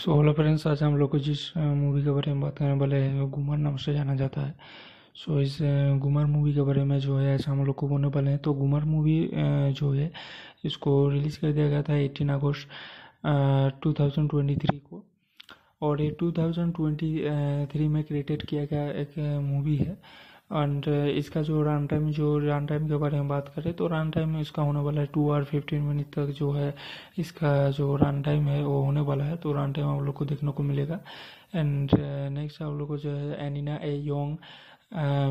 So hello friends आज हम लोग को जिस मूवी के बारे में बात करने वाले हैं वो नाम से जाना जाता है सो so, इस गुमर मूवी के बारे में जो है आज हम लोग को बोलने वाले हैं तो गुमर मूवी जो है इसको रिलीज़ कर दिया गया था एटीन अगस्त टू थाउजेंड ट्वेंटी थ्री को और ये टू थाउजेंड ट्वेंटी थ्री में क्रिएटेड किया गया एक मूवी है एंड uh, इसका जो रन टाइम जो रन टाइम के बारे में बात करें तो रन टाइम में इसका होने वाला है टू आर फिफ्टीन मिनट तक जो है इसका जो रन टाइम है वो होने वाला है तो रन टाइम आप लोग को देखने को मिलेगा एंड नेक्स्ट uh, आप लोग को जो है एनिना a young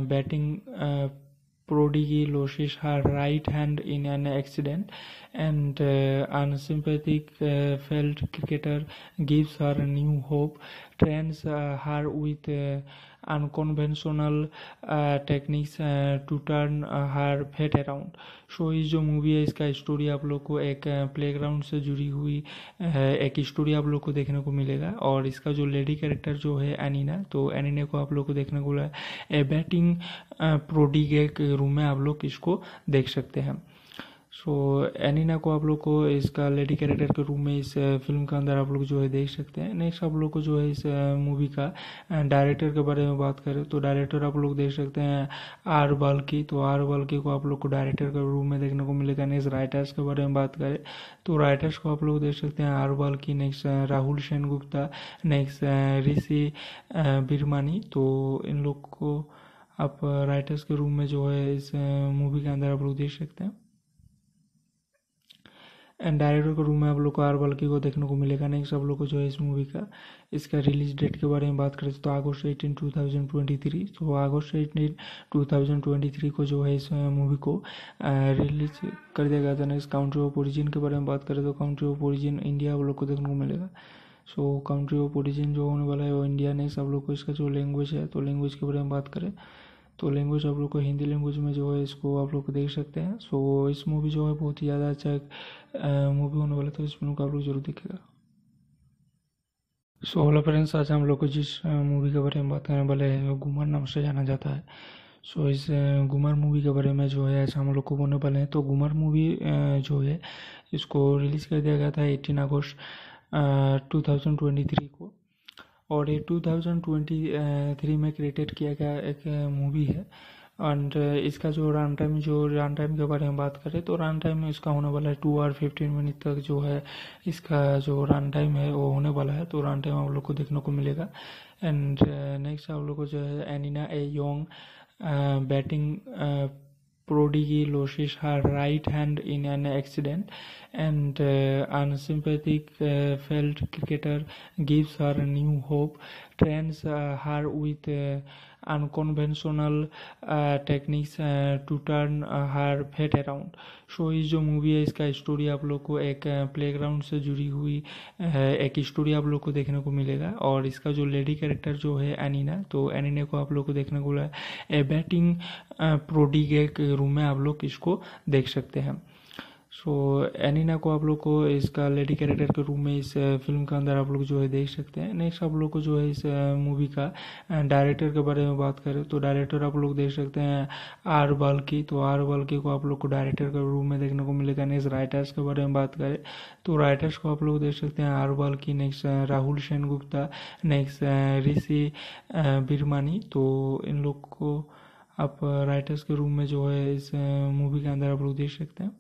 batting prodigy loses her right hand in an accident and uh, failed cricketer gives her new hope trains her with unconventional techniques to turn her fate around so इस जो movie है इसका story आप लोग को एक playground uh, से जुड़ी हुई uh, एक स्टोरी आप लोग को देखने को मिलेगा और इसका जो लेडी कैरेक्टर जो है एनिना तो एनिना को आप लोग को देखने को मिला ए बैटिंग प्रोडिगे के रूम में आप लोग इसको देख सकते हैं सो तो एनिना को आप लोग को इसका लेडी कैरेक्टर के रूप में इस फिल्म के अंदर आप लोग जो है देख सकते हैं नेक्स्ट आप लोग को जो है इस मूवी का डायरेक्टर के बारे में बात करें तो डायरेक्टर आप लोग देख सकते हैं आर बाल्की तो आर बाल्की को आप लोग को डायरेक्टर के रूप में देखने को मिलेगा नेक्स्ट राइटर्स के बारे में बात करें तो राइटर्स को आप लोग देख सकते हैं R Balki next Rahul Sen Gupta next Rishi बिरमानी तो इन लोग को आप राइटर्स के रूम में जो है इस मूवी के अंदर आप लोग देख सकते हैं डायरेक्टर के रूम में आप लोग को आर बल्कि को देखने को मिलेगा नेक्स्ट आप लोग को जो है इस मूवी का इसका रिलीज डेट के बारे में बात करें तो अगस्त eighteen two thousand twenty three तो अगस्त eighteen two thousand twenty three को जो है इस मूवी को रिलीज कर दिया गया था नेक्स्ट काउंट्री ऑफ ओरिजिन के बारे में बात करें तो काउंट्री ऑफ ओरिजिन इंडिया आप लोग को देखने को मिलेगा सो काउंट्री ऑफ ओरिजिन जो होने वाला है वो इंडिया नेक्स्ट आप लोग को इसका जो लैंग्वेज है तो लैंग्वेज के बारे में बात करें तो लैंग्वेज आप लोग को हिंदी लैंग्वेज में जो है इसको आप लोग देख सकते हैं सो इस मूवी जो है बहुत ही ज़्यादा अच्छा मूवी होने वाला तो इस मूवी को आप लोग जरूर देखेगा सो हेलो फ्रेंड्स आज हम लोग को जिस मूवी के बारे में बात करने वाले हैं घुमर नाम से जाना जाता है सो so, इस गुमर मूवी के बारे में जो है ऐसा हम लोग को बोलने वाले हैं तो गुमर मूवी जो है इसको रिलीज़ कर दिया गया था एटीन अगस्त टू थाउजेंड ट्वेंटी थ्री को और ये 2023 में क्रिएटेड किया गया एक मूवी है एंड इसका जो रन टाइम जो रन टाइम के बारे में बात करें तो रन टाइम इसका होने वाला है टू आर फिफ्टीन मिनट तक जो है इसका जो रन टाइम है वो होने वाला है तो रन टाइम आप लोग को देखने को मिलेगा एंड नेक्स्ट आप लोग को जो है एनिना a young batting Prodigy loses her right hand in an accident, and uh, unsympathetic uh, felt cricketer gives her new hope. trains her uh, with uh, unconventional techniques to turn her fate around so ये जो movie है इसका story आप लोग को एक playground से जुड़ी हुई एक स्टोरी आप लोग को देखने को मिलेगा और इसका जो लेडी कैरेक्टर जो है एनिना तो एनिना को आप लोग को देखने को मिला ए बैटिंग प्रोडिग एक रूम में आप लोग इसको देख सकते हैं सो एनिना को आप लोग को इसका लेडी कैरेक्टर के रूप में इस फिल्म uh, के अंदर आप लोग जो है देख सकते हैं नेक्स्ट आप लोग को जो है इस मूवी uh, का डायरेक्टर uh, के बारे में बात करें तो डायरेक्टर आप लोग देख सकते हैं आर बाल्की तो आर बाल्की को आप लोग को डायरेक्टर के रूप में देखने को मिलेगा नेक्स्ट राइटर्स के बारे में बात करें तो राइटर्स को आप लोग देख सकते हैं R Balki next Rahul Sen Gupta next Rishi बिरमानी तो इन लोग को आप राइटर्स के रूम में जो है इस मूवी के अंदर आप लोग देख सकते हैं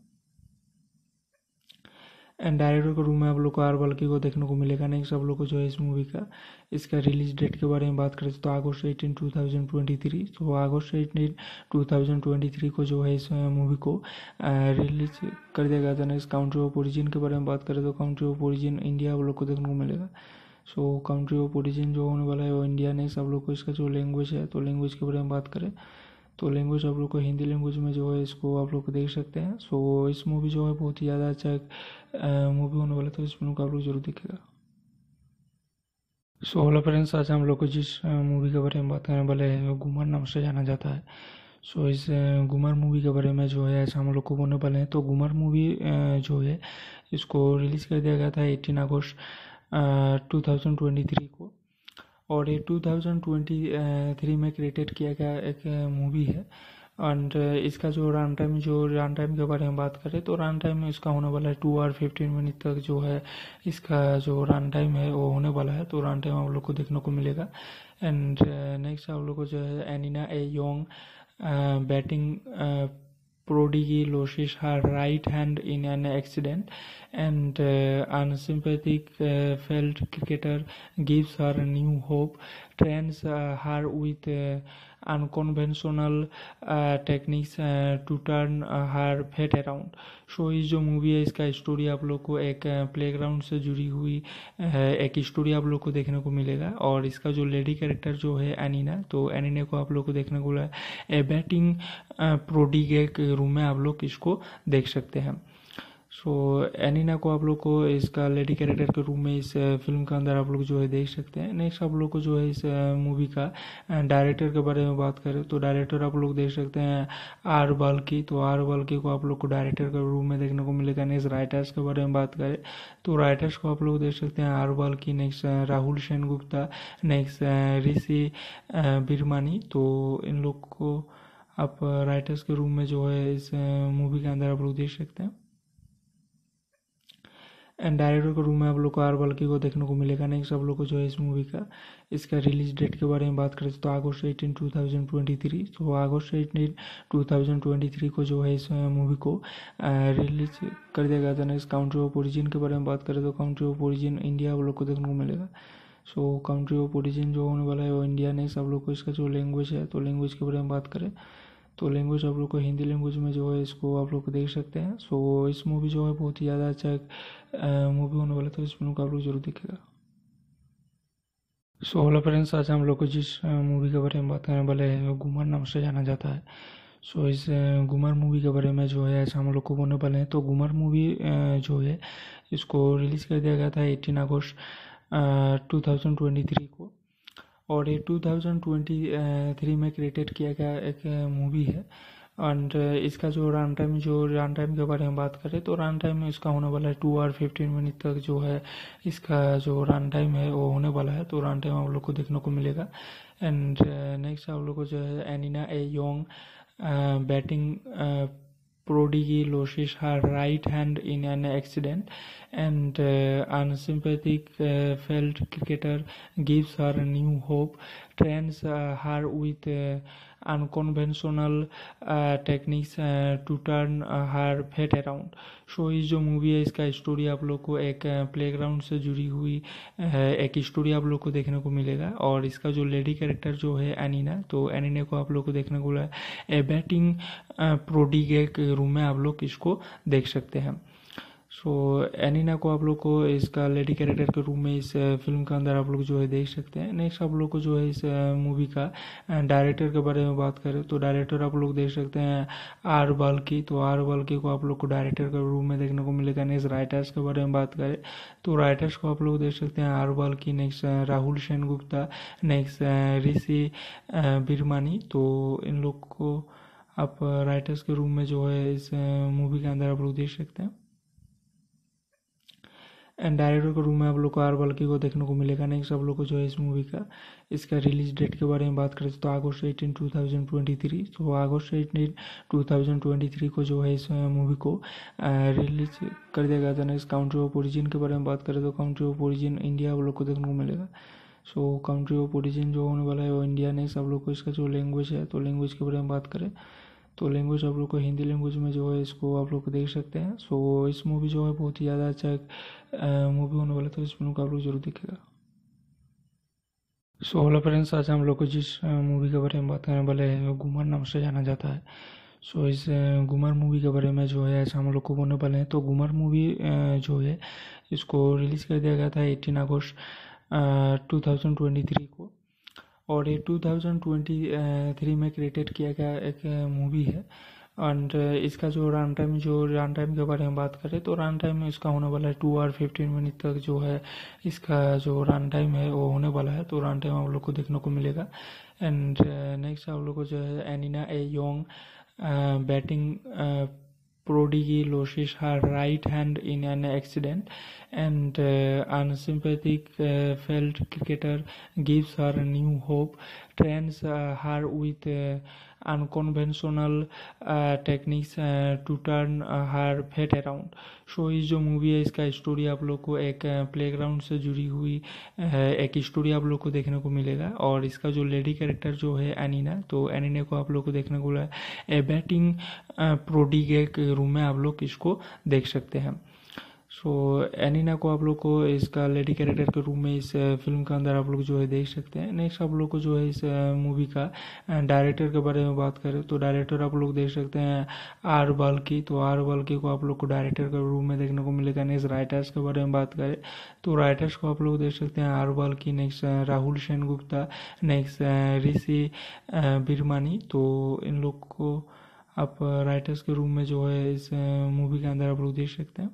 डायरेक्टर के रूम में आप लोग को आर बल्कि को देखने को मिलेगा नेक्स्ट आप लोग को जो है इस मूवी का इसका रिलीज डेट के बारे में बात करें तो अगस्त eighteen two thousand twenty three तो अगस्त eighteen two thousand twenty three को जो है इस मूवी को रिलीज कर दिया गया था नेक्स्ट काउंट्री ऑफ ओरिजिन के बारे में बात करें तो काउंट्री ऑफ ओरिजिन इंडिया आप लोग को देखने को मिलेगा सो काउंट्री ऑफ ओरिजिन जो होने वाला है वो इंडिया नेक्स्ट आप लोग को इसका जो लैंग्वेज है तो लैंग्वेज के बारे में बात करें तो लैंग्वेज आप लोग को हिंदी लैंग्वेज में जो है इसको आप लोग देख सकते हैं सो इस मूवी जो है बहुत ही ज़्यादा अच्छा मूवी होने वाला तो इस मूवी को आप लोग जरूर देखेगा सो हेलो फ्रेंड्स आज हम लोग को जिस मूवी के बारे में बात करने वाले हैं गुमर नाम से जाना जाता है सो so, इस गुमर मूवी के बारे में जो है ऐसा हम लोग को बोलने वाले हैं तो गुमर मूवी जो है इसको रिलीज़ कर दिया गया था एटीन अगस्त टू थाउजेंड ट्वेंटी थ्री को और ये 2023 में क्रिएटेड किया गया एक मूवी है एंड इसका जो रन टाइम जो रन टाइम के बारे में बात करें तो रन टाइम इसका होने वाला है टू आर फिफ्टीन मिनट तक जो है इसका जो रन टाइम है वो होने वाला है तो रन टाइम आप लोग को देखने को मिलेगा एंड नेक्स्ट आप लोग को जो है एनिना a young batting prodigy loses her right hand in an accident and uh, unsympathetic uh, field cricketer gives her new hope trains uh, her with uh, unconventional uh, techniques uh, to turn her fate around so so, ये जो movie है इसका story आप लोग को एक playground uh, से जुड़ी हुई एक स्टोरी आप लोग को देखने को मिलेगा और इसका जो लेडी कैरेक्टर जो है एनिना तो एनिना को आप लोग को देखने को मिला ए बैटिंग प्रोडिगे के रूम में आप लोग इसको देख सकते हैं सो एनिना को आप लोग को इसका लेडी कैरेक्टर के रूप में इस फिल्म uh, के अंदर आप लोग जो है देख सकते हैं नेक्स्ट आप लोग को जो है इस मूवी uh, का डायरेक्टर uh, के बारे में बात करें तो डायरेक्टर आप लोग देख सकते हैं आर बाल्की तो आर बाल्की को आप लोग को डायरेक्टर के रूप में देखने को मिलेगा नेक्स्ट राइटर्स के बारे में बात करें तो राइटर्स को आप लोग देख सकते हैं R Balki next Rahul Sen Gupta next Rishi बिरमानी तो इन लोग को आप राइटर्स के रूम में जो है इस मूवी के अंदर आप लोग देख सकते हैं डायरेक्टर के रूम में आप लोग को आर बल्कि को देखने को मिलेगा नेक्स्ट आप लोग को जो है इस मूवी का इसका रिलीज डेट के बारे में बात करें तो अगस्त eighteen two thousand twenty three तो अगस्त eighteen two thousand twenty three को जो है इस मूवी को रिलीज कर दिया गया था नेक्स्ट काउंट्री ऑफ ओरिजिन के बारे में बात करें तो काउंट्री ऑफ ओरिजिन इंडिया आप लोग को देखने को मिलेगा सो काउंट्री ऑफ ओरिजिन जो होने वाला है वो इंडिया नेक्स्ट आप लोग को इसका जो लैंग्वेज है तो लैंग्वेज के बारे में बात करें तो लैंग्वेज आप लोग को हिंदी लैंग्वेज में जो है इसको आप लोग देख सकते हैं सो so, इस मूवी जो है बहुत ही ज़्यादा अच्छा मूवी होने वाला तो इस मूवी को आप लोग जरूर देखेगा सो हेलो फ्रेंड्स आज हम लोग को जिस मूवी के बारे में बात करने वाले हैं गुमर नाम से जाना जाता है सो so, इस गुमर मूवी के बारे में जो है ऐसा हम लोग को बोलने वाले हैं तो गुमर मूवी जो है इसको रिलीज़ कर दिया गया था एटीन अगस्त टू थाउजेंड ट्वेंटी थ्री को और ये 2023 में क्रिएटेड किया गया एक मूवी है एंड इसका जो रन टाइम जो रन टाइम के बारे में बात करें तो रन टाइम में इसका होने वाला है टू आर फिफ्टीन मिनट तक जो है इसका जो रन टाइम है वो होने वाला है तो रन टाइम आप लोग को देखने को मिलेगा एंड नेक्स्ट आप लोग को जो है एनिना a young batting prodigy loses her right hand in an accident and uh, unsympathetic uh, felt cricketer gives her new hope trains uh, uh, uh, her with unconventional techniques to turn her fate around so ये जो movie है इसका story आप लोग को एक playground से जुड़ी हुई एक स्टोरी आप लोग को देखने को मिलेगा और इसका जो लेडी कैरेक्टर जो है एनिना तो एनिना को आप लोग को देखने को मिला ए बैटिंग प्रोडिग एक रूम में आप लोग इसको देख सकते हैं सो तो एनिना को आप लोग को इसका लेडी कैरेक्टर के रूप में इस फिल्म के अंदर आप लोग जो है देख सकते हैं नेक्स्ट आप लोग को जो है इस मूवी का डायरेक्टर के बारे में बात करें तो डायरेक्टर आप लोग देख सकते हैं आर बाल्की तो आर बाल्की को आप लोग को डायरेक्टर के रूप में देखने को मिलेगा नेक्स्ट राइटर्स के बारे में बात करें तो राइटर्स को आप लोग देख सकते हैं R Balki next Rahul Sen Gupta next Rishi बिरमानी तो इन लोग को आप राइटर्स के रूम में जो है इस मूवी के अंदर आप लोग देख सकते हैं डायरेक्टर के रूम में आप लोग को आर बल्कि को देखने को मिलेगा नेक्स्ट आप लोग को जो है इस मूवी का इसका रिलीज डेट के बारे में बात करें तो अगस्त eighteen two thousand twenty three तो अगस्त eighteen two thousand twenty three को जो है इस मूवी को रिलीज कर दिया गया था नेक्स्ट काउंट्री ऑफ ओरिजिन के बारे में बात करें तो काउंट्री ऑफ ओरिजिन इंडिया आप लोग को देखने को मिलेगा सो काउंट्री ऑफ ओरिजिन जो होने वाला है वो इंडिया नेक्स्ट आप लोग को इसका जो लैंग्वेज है तो लैंग्वेज के बारे में बात करें तो लैंग्वेज आप लोग को हिंदी लैंग्वेज में जो है इसको आप लोग देख सकते हैं सो इस मूवी जो है बहुत ही ज़्यादा अच्छा मूवी होने वाला था इस मूवी को आप लोग जरूर देखेगा सो हेलो फ्रेंड्स आज हम लोग को जिस मूवी के बारे में बात करने वाले हैं घुमर नाम से जाना जाता है सो so, इस गुमर मूवी के बारे में जो है ऐसा हम लोग को बोलने वाले हैं तो गुमर मूवी जो है इसको रिलीज़ कर दिया गया था एटीन अगस्त टू थाउजेंड ट्वेंटी थ्री को और ये 2023 में क्रिएटेड किया गया एक मूवी है एंड इसका जो रन टाइम जो रन टाइम के बारे में बात करें तो रन टाइम में इसका होने वाला है टू आर फिफ्टीन मिनट तक जो है इसका जो रन टाइम है वो होने वाला है तो रन टाइम आप लोग को देखने को मिलेगा एंड नेक्स्ट आप लोग को जो है एनिना a young batting prodigy loses her right hand in an accident and uh, unsympathetic uh, field cricketer gives her new hope trains uh, her with uh, unconventional techniques to turn her fate around so ये जो movie है इसका story आप लोग को एक playground से जुड़ी हुई एक स्टोरी आप लोग को देखने को मिलेगा और इसका जो लेडी कैरेक्टर जो है एनिना तो एनिना को आप लोग को देखने को मिला ए बैटिंग प्रोडिगे एक रूम में आप लोग इसको देख सकते हैं सो एनिना को आप लोग को इसका लेडी कैरेक्टर के रूप में इस फिल्म के अंदर आप लोग जो है देख सकते हैं नेक्स्ट आप लोग को जो है इस मूवी का डायरेक्टर के बारे में बात करें तो डायरेक्टर आप लोग देख सकते हैं आर बाल्की तो आर बाल्की को आप लोग को डायरेक्टर के रूप में देखने को मिलेगा नेक्स्ट राइटर्स के बारे में बात करें तो राइटर्स को आप लोग देख सकते हैं R Balki next Rahul Sen Gupta next Rishi बिरमानी तो इन लोग को आप राइटर्स के रूम में जो है इस मूवी के अंदर आप लोग देख सकते हैं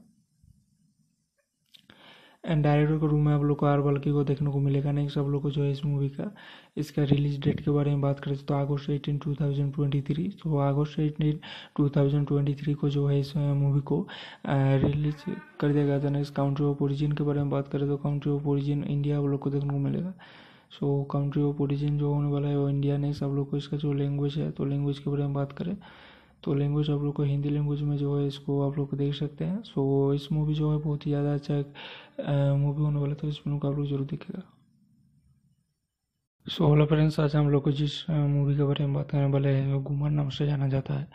डायरेक्टर के रूम में आप लोग को आर बल्कि को देखने को मिलेगा नेक्स्ट आप लोग को जो है इस मूवी का इसका रिलीज डेट के बारे में बात करें तो अगस्त eighteen two thousand twenty three तो अगस्त eighteen two thousand twenty three को जो है इस मूवी को रिलीज कर दिया गया था नेक्स्ट काउंट्री ऑफ ओरिजिन के बारे में बात करें तो काउंट्री ऑफ ओरिजिन इंडिया आप लोग को देखने को मिलेगा सो काउंट्री ऑफ ओरिजिन जो होने वाला है वो इंडिया नेक्स्ट आप लोग को इसका जो लैंग्वेज है तो लैंग्वेज के बारे में बात करें तो लैंग्वेज आप लोग को हिंदी लैंग्वेज में जो है इसको आप लोग देख सकते हैं सो इस मूवी जो है बहुत ही ज़्यादा अच्छा मूवी होने वाला था इस मूवी को आप लोग जरूर देखेगा सो हेलो फ्रेंड्स आज हम लोग को जिस मूवी के बारे में बात करने वाले हैं घुमर नाम से जाना जाता है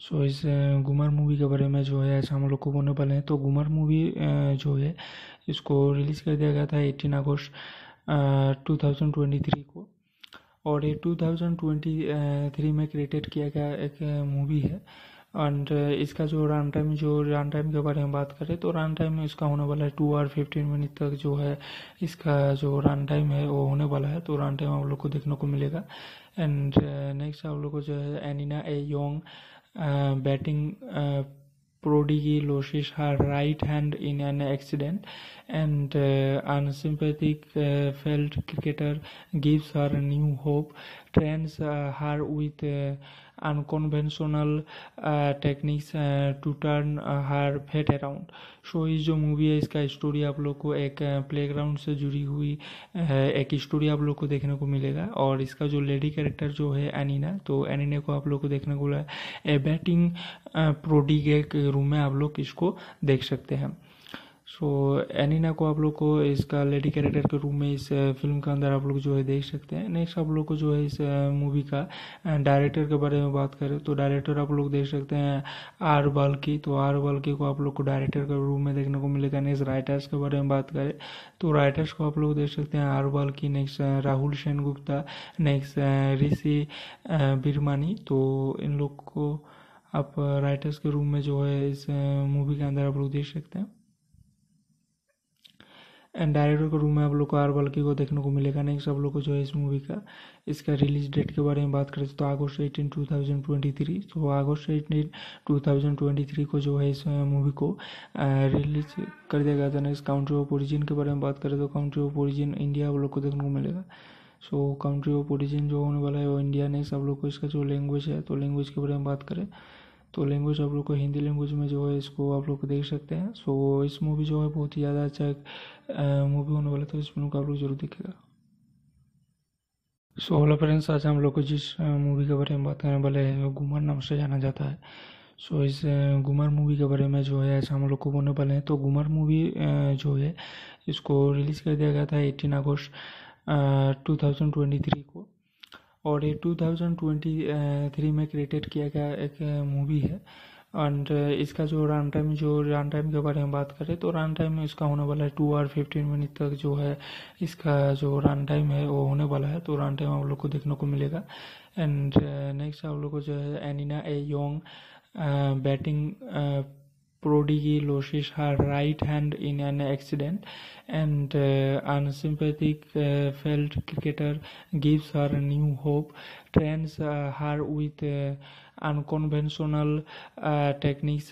सो so, इस गुमर मूवी के बारे में जो है आज हम लोग को बोलने वाले हैं तो गुमर मूवी जो है इसको रिलीज़ कर दिया गया था एटीन अगस्त टू थाउजेंड ट्वेंटी थ्री को और ये 2023 में क्रिएटेड किया गया एक मूवी है एंड इसका जो रन टाइम जो रन टाइम के बारे में बात करें तो रन टाइम में इसका होने वाला है टू आर फिफ्टीन मिनट तक जो है इसका जो रन टाइम है वो होने वाला है तो रन टाइम आप लोग को देखने को मिलेगा एंड नेक्स्ट आप लोग को जो है एनिना a young batting Prodigy loses her right hand in an accident, and uh, unsympathetic uh, felt cricketer gives her new hope, trains uh, her with unconventional techniques to turn her fate around. ये जो movie है इसका story आप लोग को एक playground से जुड़ी हुई एक स्टोरी आप लोग को देखने को मिलेगा और इसका जो लेडी कैरेक्टर जो है एनिना तो एनिना को आप लोग को देखने को मिला ए बैटिंग प्रोडिगे के रूम में आप लोग इसको देख सकते हैं सो एनिना को आप लोग को इसका लेडी कैरेक्टर के रूप में इस फिल्म के अंदर आप लोग जो है देख सकते हैं नेक्स्ट आप लोग को जो है इस मूवी का डायरेक्टर के बारे में बात करें तो डायरेक्टर आप लोग देख सकते हैं आर की तो आर बाल्की को आप लोग को डायरेक्टर के रूप में देखने को मिलेगा नेक्स्ट राइटर्स के बारे में बात करें तो राइटर्स को आप लोग देख सकते हैं R Balki next Rahul Sen Gupta next Rishi बिरमानी तो इन लोग को आप राइटर्स के रूम में जो है इस मूवी के अंदर आप लोग देख सकते हैं एंड डायरेक्टर के रूम में आप लोग को आर बल्कि को देखने को मिलेगा नेक्स्ट आप लोग को जो है इस मूवी का इसका रिलीज डेट के बारे में बात करें तो अगस्त eighteen two thousand twenty three तो अगस्त eighteen two thousand twenty three को जो है इस मूवी को रिलीज कर दिया गया था नेक्स्ट काउंट्री ऑफ ओरिजिन के बारे में बात करें तो काउंट्री ऑफ ओरिजिन इंडिया आप लोग को देखने को मिलेगा सो काउंट्री ऑफ ओरिजिन जो होने वाला है वो इंडिया नेक्स्ट आप लोग को इसका जो लैंग्वेज है तो लैंग्वेज के बारे में बात करें तो लैंग्वेज आप लोग को हिंदी लैंग्वेज में जो है इसको आप लोग देख सकते हैं सो so, इस मूवी जो है बहुत ही ज़्यादा अच्छा मूवी होने वाला तो इस फिल्म को आप लोग जरूर देखेगा सो हेलो फ्रेंड्स आज हम लोग को जिस मूवी के बारे में बात करने वाले हैं गुमर नाम से जाना जाता है सो so, इस गुमर मूवी के बारे में जो है ऐसा हम लोग को बोलने वाले हैं तो गुमर मूवी जो है इसको रिलीज़ कर दिया गया था एटीन अगस्त टू थाउजेंड ट्वेंटी थ्री को और ये टू थाउजेंड ट्वेंटी थ्री में क्रिएटेड किया गया एक मूवी है एंड uh, इसका जो रन टाइम जो रन टाइम के बारे में बात करें तो रन टाइम में इसका होने वाला है टू आर फिफ्टीन मिनट तक जो है इसका जो रन टाइम है वो होने वाला है तो रन टाइम आप लोग को देखने को मिलेगा एंड नेक्स्ट uh, आप लोग को जो है एनिना a young batting prodigy loses her right hand in an accident and uh, failed cricketer gives her new hope trains her with unconventional techniques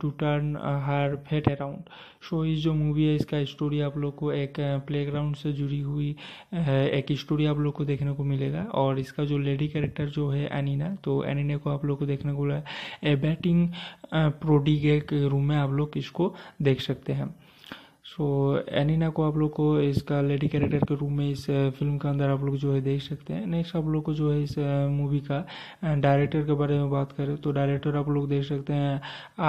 to turn her fate around so ये जो movie है इसका story आप लोग को एक playground uh, से जुड़ी हुई uh, एक स्टोरी आप लोग को देखने को मिलेगा और इसका जो लेडी कैरेक्टर जो है एनिना तो एनिना को आप लोग को देखने को मिला ए बैटिंग प्रोडिगे एक रूम में आप लोग इसको देख सकते हैं सो एनिना को आप लोग को इसका लेडी कैरेक्टर के रूप में इस फिल्म के अंदर आप लोग जो है देख सकते हैं नेक्स्ट आप लोग को जो है इस मूवी का डायरेक्टर के बारे में बात करें तो डायरेक्टर आप लोग देख सकते हैं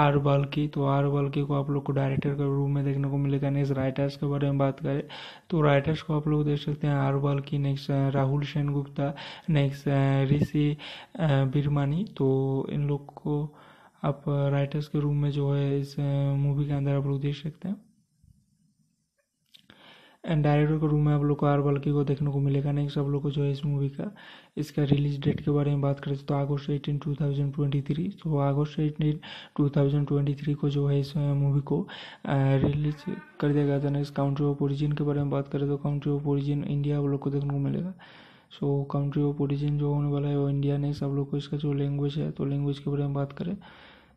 आर बाल्की तो आर बाल्की को आप लोग को डायरेक्टर के रूप में देखने को मिलेगा नेक्स्ट राइटर्स के बारे में बात करें तो राइटर्स को आप लोग देख सकते हैं R Balki next Rahul Sen Gupta next Rishi बिरमानी तो इन लोग को आप राइटर्स के रूम में जो है इस मूवी के अंदर आप लोग देख सकते हैं एंड डायरेक्टर के रूम में आप लोग को आर बल्कि को देखने को मिलेगा नेक्स्ट आप लोग को जो है इस मूवी का इसका रिलीज डेट के बारे में बात करें तो अगस्त eighteen two thousand twenty three तो अगस्त eighteen two thousand twenty three को जो है इस मूवी को रिलीज कर दिया गया था नेक्स्ट काउंट्री ऑफ ओरिजिन के बारे में बात करें तो काउंट्री ऑफ ओरिजिन इंडिया आप लोग को देखने को मिलेगा सो काउंट्री ऑफ ओरिजिन जो होने वाला है वो इंडिया नेक्स्ट आप लोग को इसका जो लैंग्वेज है तो लैंग्वेज के बारे में बात करें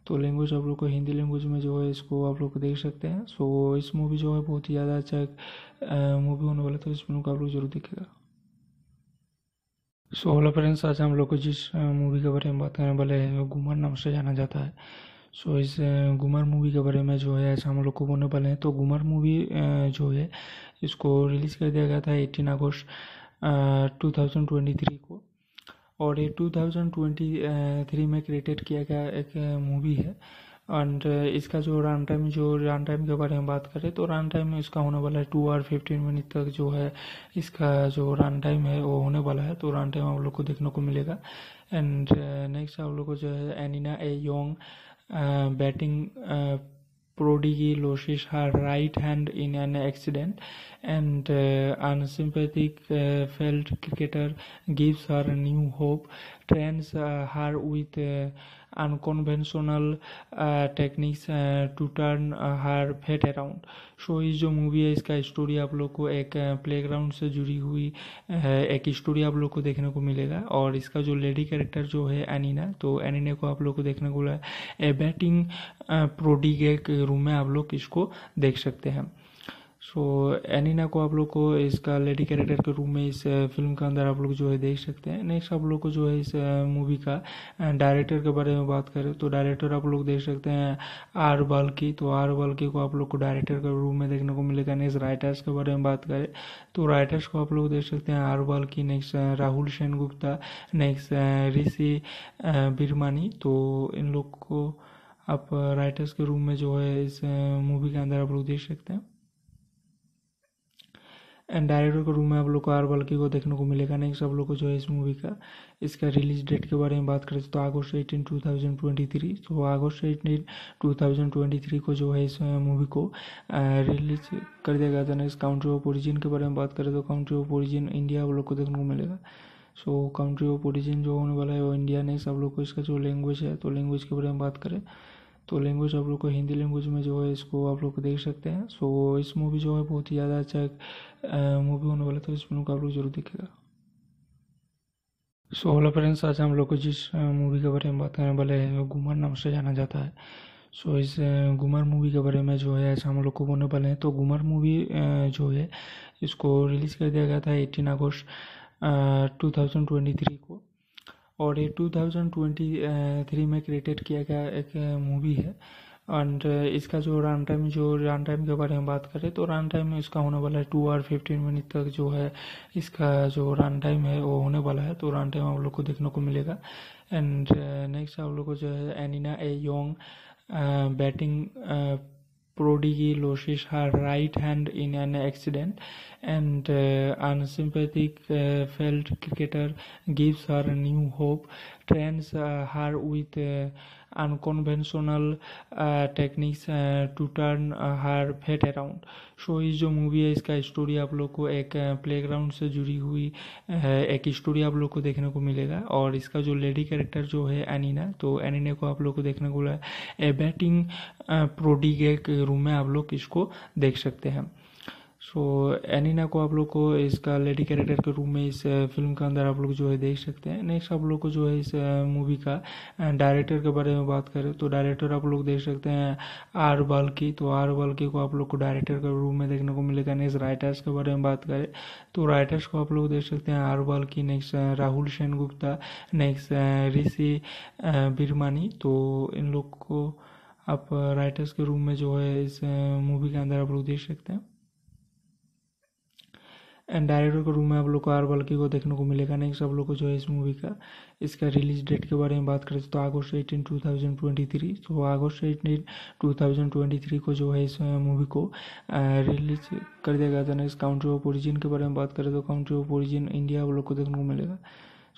तो लैंग्वेज आप लोग को हिंदी लैंग्वेज में जो है इसको आप लोग देख सकते हैं सो इस मूवी जो है बहुत ही ज़्यादा अच्छा मूवी होने वाला तो इस मूवी को आप लोग जरूर देखेगा सो हेलो फ्रेंड्स आज हम लोग को जिस मूवी के बारे में बात करने वाले हैं घुमर नाम से जाना जाता है सो so, इस घुमर मूवी के बारे में जो है ऐसा हम लोग को बोलने वाले हैं तो घुमर मूवी जो है इसको रिलीज़ कर दिया गया था एटीन अगस्त टू थाउजेंड ट्वेंटी थ्री को और ये 2023 में क्रिएटेड किया गया एक मूवी है एंड इसका जो रन टाइम जो रन टाइम के बारे में बात करें तो रन टाइम इसका होने वाला है टू आर फिफ्टीन मिनट तक जो है इसका जो रन टाइम है वो होने वाला है तो रन टाइम आप लोग को देखने को मिलेगा एंड नेक्स्ट आप लोग को जो है एनिना a young batting prodigy loses her right hand in an accident and uh, unsympathetic uh, field cricketer gives her new hope trains uh, her with uh, unconventional uh, techniques uh, to turn her fate around so so, ये जो movie है इसका story आप लोग को एक playground uh, से जुड़ी हुई एक स्टोरी आप लोग को देखने को मिलेगा और इसका जो लेडी कैरेक्टर जो है एनिना तो एनिना को आप लोग को देखने को मिला ए बैटिंग प्रोडिगे के रूम में आप लोग इसको देख सकते हैं सो एनिना को आप लोग को इसका लेडी कैरेक्टर के रूप में इस फिल्म uh, के अंदर आप लोग जो है देख सकते हैं नेक्स्ट आप लोग को जो है इस मूवी uh, का डायरेक्टर uh, के बारे में बात करें तो डायरेक्टर आप लोग देख सकते हैं आर बाल्की तो आर बाल्की को आप लोग को डायरेक्टर के रूप में देखने को मिलेगा नेक्स्ट राइटर्स के बारे में बात करें तो राइटर्स को आप लोग देख सकते हैं R Balki next Rahul Sen Gupta next Rishi बिरमानी तो इन लोग को आप राइटर्स के रूम में जो है इस मूवी के अंदर आप लोग देख सकते हैं डायरेक्टर के रूम में आप लोग को आर बल्कि को देखने को मिलेगा नेक्स्ट आप लोग को जो है इस मूवी का इसका रिलीज डेट के बारे में बात करें तो अगस्त eighteen two thousand twenty three तो अगस्त eighteen two thousand twenty three को जो है इस मूवी को रिलीज कर दिया गया था नेक्स्ट काउंट्री ऑफ ओरिजिन के बारे में बात करें तो काउंट्री ऑफ ओरिजिन इंडिया आप लोग को देखने को मिलेगा सो काउंट्री ऑफ ओरिजिन जो होने वाला है वो इंडिया नेक्स्ट आप लोग को इसका जो लैंग्वेज है तो लैंग्वेज के बारे में बात करें तो लैंग्वेज आप लोग को हिंदी लैंग्वेज में जो है इसको आप लोग देख सकते हैं सो so, इस मूवी जो है बहुत ही ज़्यादा अच्छा एक मूवी होने वाला तो इस मूवी को आप लोग जरूर देखेगा सो हेलो फ्रेंड्स आज हम लोग को जिस मूवी के बारे में बात करने वाले हैं गुमर नाम से जाना जाता है सो so, इस गुमर मूवी के बारे में जो है आज हम लोग को बोलने वाले हैं तो गुमर मूवी जो है इसको रिलीज़ कर दिया गया था एटीन अगस्त टू थाउजेंड ट्वेंटी थ्री को और ये टू थाउजेंड ट्वेंटी थ्री में क्रिएटेड किया गया एक मूवी है एंड uh, इसका जो रन टाइम जो रन टाइम के बारे में बात करें तो रन टाइम में इसका होने वाला है टू आर फिफ्टीन मिनट तक जो है इसका जो रन टाइम है वो होने वाला है तो रन टाइम आप लोग को देखने को मिलेगा एंड नेक्स्ट uh, आप लोग को जो है एनिना a young batting prodigy loses her right hand in an accident and uh, failed cricketer gives her new hope trains her with unconventional uh, techniques uh, to turn uh, her fate around so so, ये जो movie है इसका story आप लोग को एक playground से जुड़ी हुई एक स्टोरी आप लोग को देखने को मिलेगा और इसका जो लेडी कैरेक्टर जो है एनिना तो एनिना को आप लोग को देखने को मिला ए बैटिंग प्रोडिग के रूम में आप लोग इसको देख सकते हैं सो एनिना को आप लोग को इसका लेडी कैरेक्टर के रूप में इस फिल्म uh, के अंदर आप लोग जो है देख सकते हैं नेक्स्ट आप लोग को जो है इस मूवी uh, का डायरेक्टर uh, के बारे में बात करें तो डायरेक्टर आप लोग देख सकते हैं आर बाल्की तो आर बाल्की को आप लोग को डायरेक्टर के रूम में देखने को मिलेगा नेक्स्ट राइटर्स के बारे में बात करें तो राइटर्स को आप लोग देख सकते हैं R Balki next Rahul Sen Gupta next Rishi बिरमानी तो इन लोग को आप राइटर्स के रूम में जो है इस मूवी के अंदर आप लोग देख सकते हैं डायरेक्टर के रूम में आप लोग को आर बल्कि को देखने को मिलेगा नेक्स्ट आप लोग को जो है इस मूवी का इसका रिलीज डेट के बारे में बात करें तो अगस्त eighteen two thousand twenty three तो अगस्त eighteen two thousand twenty three को जो है इस मूवी को रिलीज कर दिया गया था नेक्स्ट काउंट्री ऑफ ओरिजिन के बारे में बात करें तो काउंट्री ऑफ ओरिजिन इंडिया आप लोग को देखने को मिलेगा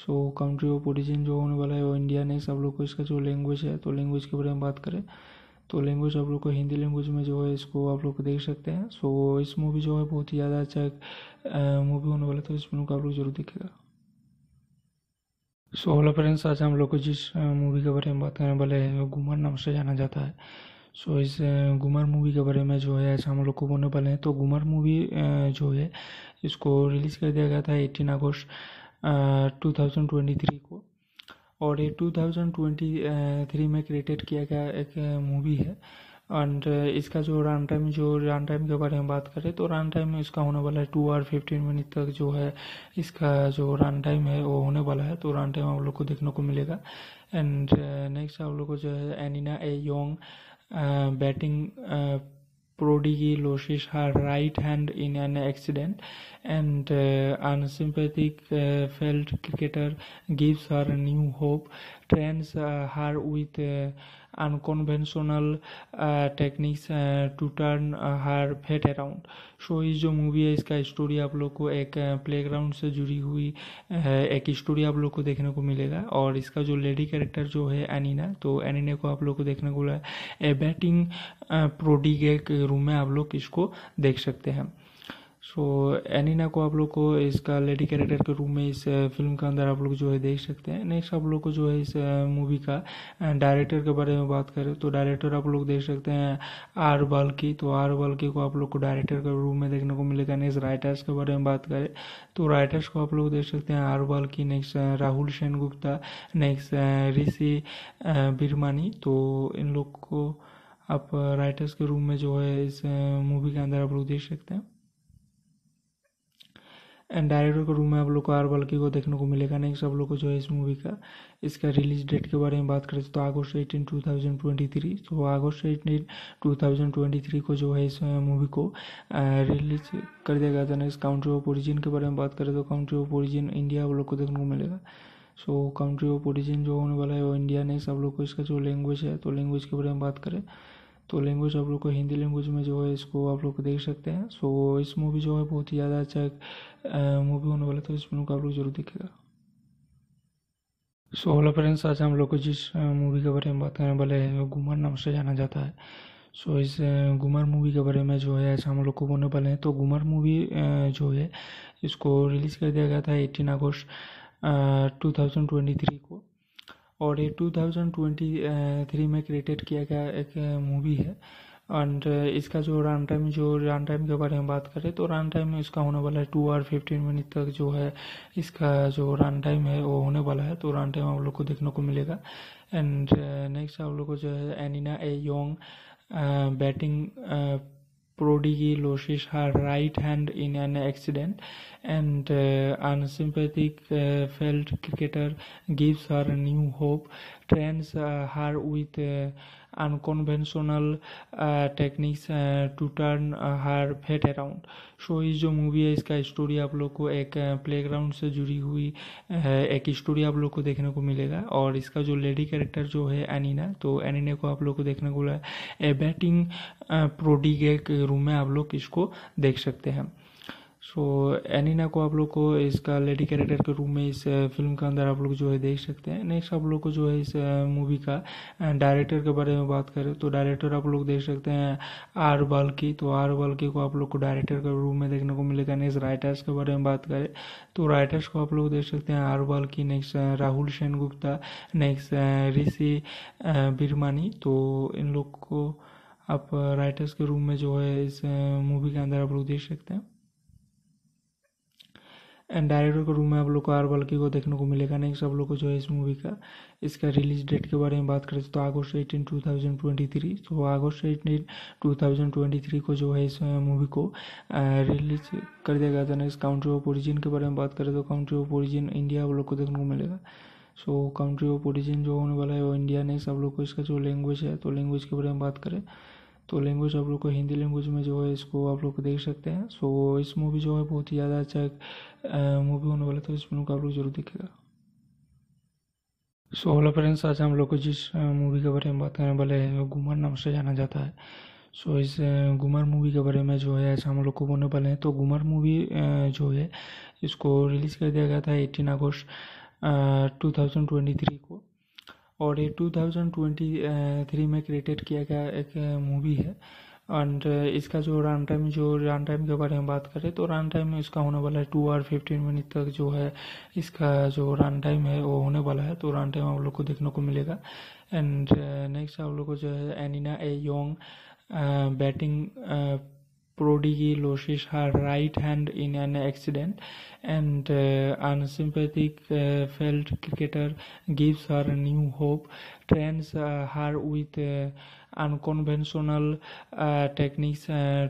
सो काउंट्री ऑफ ओरिजिन जो होने वाला है वो इंडिया नेक्स्ट आप लोग को इसका जो लैंग्वेज है तो लैंग्वेज के बारे में बात करें तो लैंग्वेज आप लोग को हिंदी लैंग्वेज में जो है इसको आप लोग देख सकते हैं सो इस मूवी जो है बहुत ही ज़्यादा अच्छा मूवी होने वाला तो इस मूवी को आप लोग जरूर देखेगा सो हेलो फ्रेंड्स आज हम लोग को जिस मूवी के बारे में बात करने वाले हैं घुमर नाम से जाना जाता है सो so, इस गुमर मूवी के बारे में जो है ऐसा हम लोग को बोलने वाले हैं तो गुमर मूवी जो है इसको रिलीज़ कर दिया गया था एटीन अगस्त टू थाउजेंड ट्वेंटी थ्री को और ये 2023 में क्रिएटेड किया गया एक मूवी है एंड इसका जो रन टाइम जो रन टाइम के बारे में बात करें तो रन टाइम में इसका होने वाला है टू आर फिफ्टीन मिनट तक जो है इसका जो रन टाइम है वो होने वाला है तो रन टाइम आप लोग को देखने को मिलेगा एंड नेक्स्ट आप लोग को जो है एनिना a young batting Prodigy loses her right hand in an accident, and uh, unsympathetic uh, field cricketer gives her new hope, trains uh, her with uh, unconventional techniques to turn her fate around so ये जो movie है इसका story आप लोग को एक playground से जुड़ी हुई एक स्टोरी आप लोग को देखने को मिलेगा और इसका जो लेडी कैरेक्टर जो है एनिना तो एनिना को आप लोग को देखने को मिला ए बैटिंग प्रोडिगे एक रूम में आप लोग इसको देख सकते हैं सो एनिना को आप लोग को इसका लेडी कैरेक्टर के रूप में इस फिल्म के अंदर आप लोग जो है देख सकते हैं नेक्स्ट आप लोग को जो है इस मूवी का डायरेक्टर के बारे में बात करें तो डायरेक्टर आप लोग देख सकते हैं आर बाल्की तो आर बाल्की को आप लोग को डायरेक्टर के रूप में देखने को मिलेगा नेक्स्ट राइटर्स के बारे में बात करें तो राइटर्स को आप लोग देख सकते हैं R Balki next Rahul Sen Gupta next Rishi बिरमानी तो इन लोग को आप राइटर्स के रूम में जो है इस मूवी के अंदर आप लोग देख सकते हैं डायरेक्टर के रूम में आप लोग को आर बल्कि को देखने को मिलेगा नेक्स्ट आप लोग को जो है इस मूवी का इसका रिलीज डेट के बारे में बात करें तो अगस्त eighteen two thousand twenty three तो अगस्त eighteen two thousand twenty three को जो है इस मूवी को रिलीज कर दिया गया था नेक्स्ट काउंट्री ऑफ ओरिजिन के बारे में बात करें तो काउंट्री ऑफ ओरिजिन इंडिया आप लोग को देखने को मिलेगा सो काउंट्री ऑफ ओरिजिन जो होने वाला है वो इंडिया नेक्स्ट आप लोग को इसका जो लैंग्वेज है तो लैंग्वेज के बारे में बात करें तो लैंग्वेज आप लोग को हिंदी लैंग्वेज में जो है इसको आप लोग देख सकते हैं सो इस मूवी जो है बहुत ही ज़्यादा अच्छा मूवी होने वाला था इस मूवी को आप लोग जरूर देखेगा सो हेलो फ्रेंड्स आज हम लोग को जिस मूवी के बारे में बात करने वाले हैं घुमर नाम से जाना जाता है सो so, इस गुमर मूवी के बारे में जो है आज हम लोग को बोलने वाले हैं तो गुमर मूवी जो है इसको रिलीज़ कर दिया गया था एटीन अगस्त टू थाउजेंड ट्वेंटी थ्री को और ये 2023 में क्रिएटेड किया गया एक मूवी है एंड इसका जो रन टाइम जो रन टाइम के बारे में बात करें तो रन टाइम में इसका होने वाला है टू आर फिफ्टीन मिनट तक जो है इसका जो रन टाइम है वो होने वाला है तो रन टाइम आप लोग को देखने को मिलेगा एंड नेक्स्ट आप लोग को जो है एनिना a young batting Prodigy loses her right hand in an accident, and uh, unsympathetic uh, field cricketer gives her new hope, trains uh, her with uh, unconventional techniques to turn her fate around so ये जो movie है इसका story आप लोग को एक playground से जुड़ी हुई एक स्टोरी आप लोग को देखने को मिलेगा और इसका जो लेडी कैरेक्टर जो है एनिना तो एनिना को आप लोग को देखने को मिला ए बैटिंग प्रोडिगे के रूम में आप लोग इसको देख सकते हैं सो एनिना को आप लोग को इसका लेडी कैरेक्टर के रूप में इस फिल्म के अंदर आप लोग जो है देख सकते हैं नेक्स्ट आप लोग को जो है इस मूवी का डायरेक्टर के बारे में बात करें तो डायरेक्टर आप लोग देख सकते हैं आर बाल्की तो आर बाल्की को आप लोग को डायरेक्टर के रूप में देखने को मिलेगा नेक्स्ट राइटर्स के बारे में बात करें तो राइटर्स को आप लोग देख सकते हैं R Balki next Rahul Sen Gupta next Rishi बिरमानी तो इन लोग को आप राइटर्स के रूम में जो है इस मूवी के अंदर आप लोग देख सकते हैं एंड डायरेक्टर के रूम में आप लोग को आर बल्कि को देखने को मिलेगा नेक्स्ट सब लोग को जो है इस मूवी का इसका रिलीज डेट के बारे में बात करें तो अगस्त eighteen two thousand twenty three तो अगस्त eighteen two thousand twenty three को जो है इस मूवी को रिलीज कर दिया गया था नेक्स्ट काउंट्री ऑफ ओरिजिन के बारे में बात करें तो काउंट्री ऑफ ओरिजिन इंडिया आप लोग को देखने को मिलेगा सो काउंट्री ऑफ ओरिजिन जो होने वाला है वो इंडिया नेक्स्ट आप लोग को इसका जो लैंग्वेज है तो लैंग्वेज के बारे में बात करें तो लैंग्वेज आप लोग को हिंदी लैंग्वेज में जो है इसको आप लोग देख सकते हैं सो so, इस मूवी जो है बहुत ही ज़्यादा अच्छा मूवी होने वाला तो इस मूवी को आप लोग जरूर देखेगा सो हेलो फ्रेंड्स आज हम लोग को जिस मूवी के बारे में बात करने वाले हैं गुमर नाम से जाना जाता है सो so, इस गुमर मूवी के बारे में जो है आज हम लोग को बोलने वाले हैं तो गुमर मूवी जो है इसको रिलीज़ कर दिया गया था एटीन अगस्त टू थाउजेंड ट्वेंटी थ्री को और ये 2023 में क्रिएटेड किया गया एक मूवी है एंड इसका जो रन टाइम जो रन टाइम के बारे में बात करें तो रन टाइम में इसका होने वाला है टू आर फिफ्टीन मिनट तक जो है इसका जो रन टाइम है वो होने वाला है तो रन टाइम आप लोग को देखने को मिलेगा एंड नेक्स्ट आप लोग को जो है एनिना a young batting Prodigy loses her right hand in an accident, and uh, unsympathetic uh, field cricketer gives her new hope, trains uh, her with uh, unconventional techniques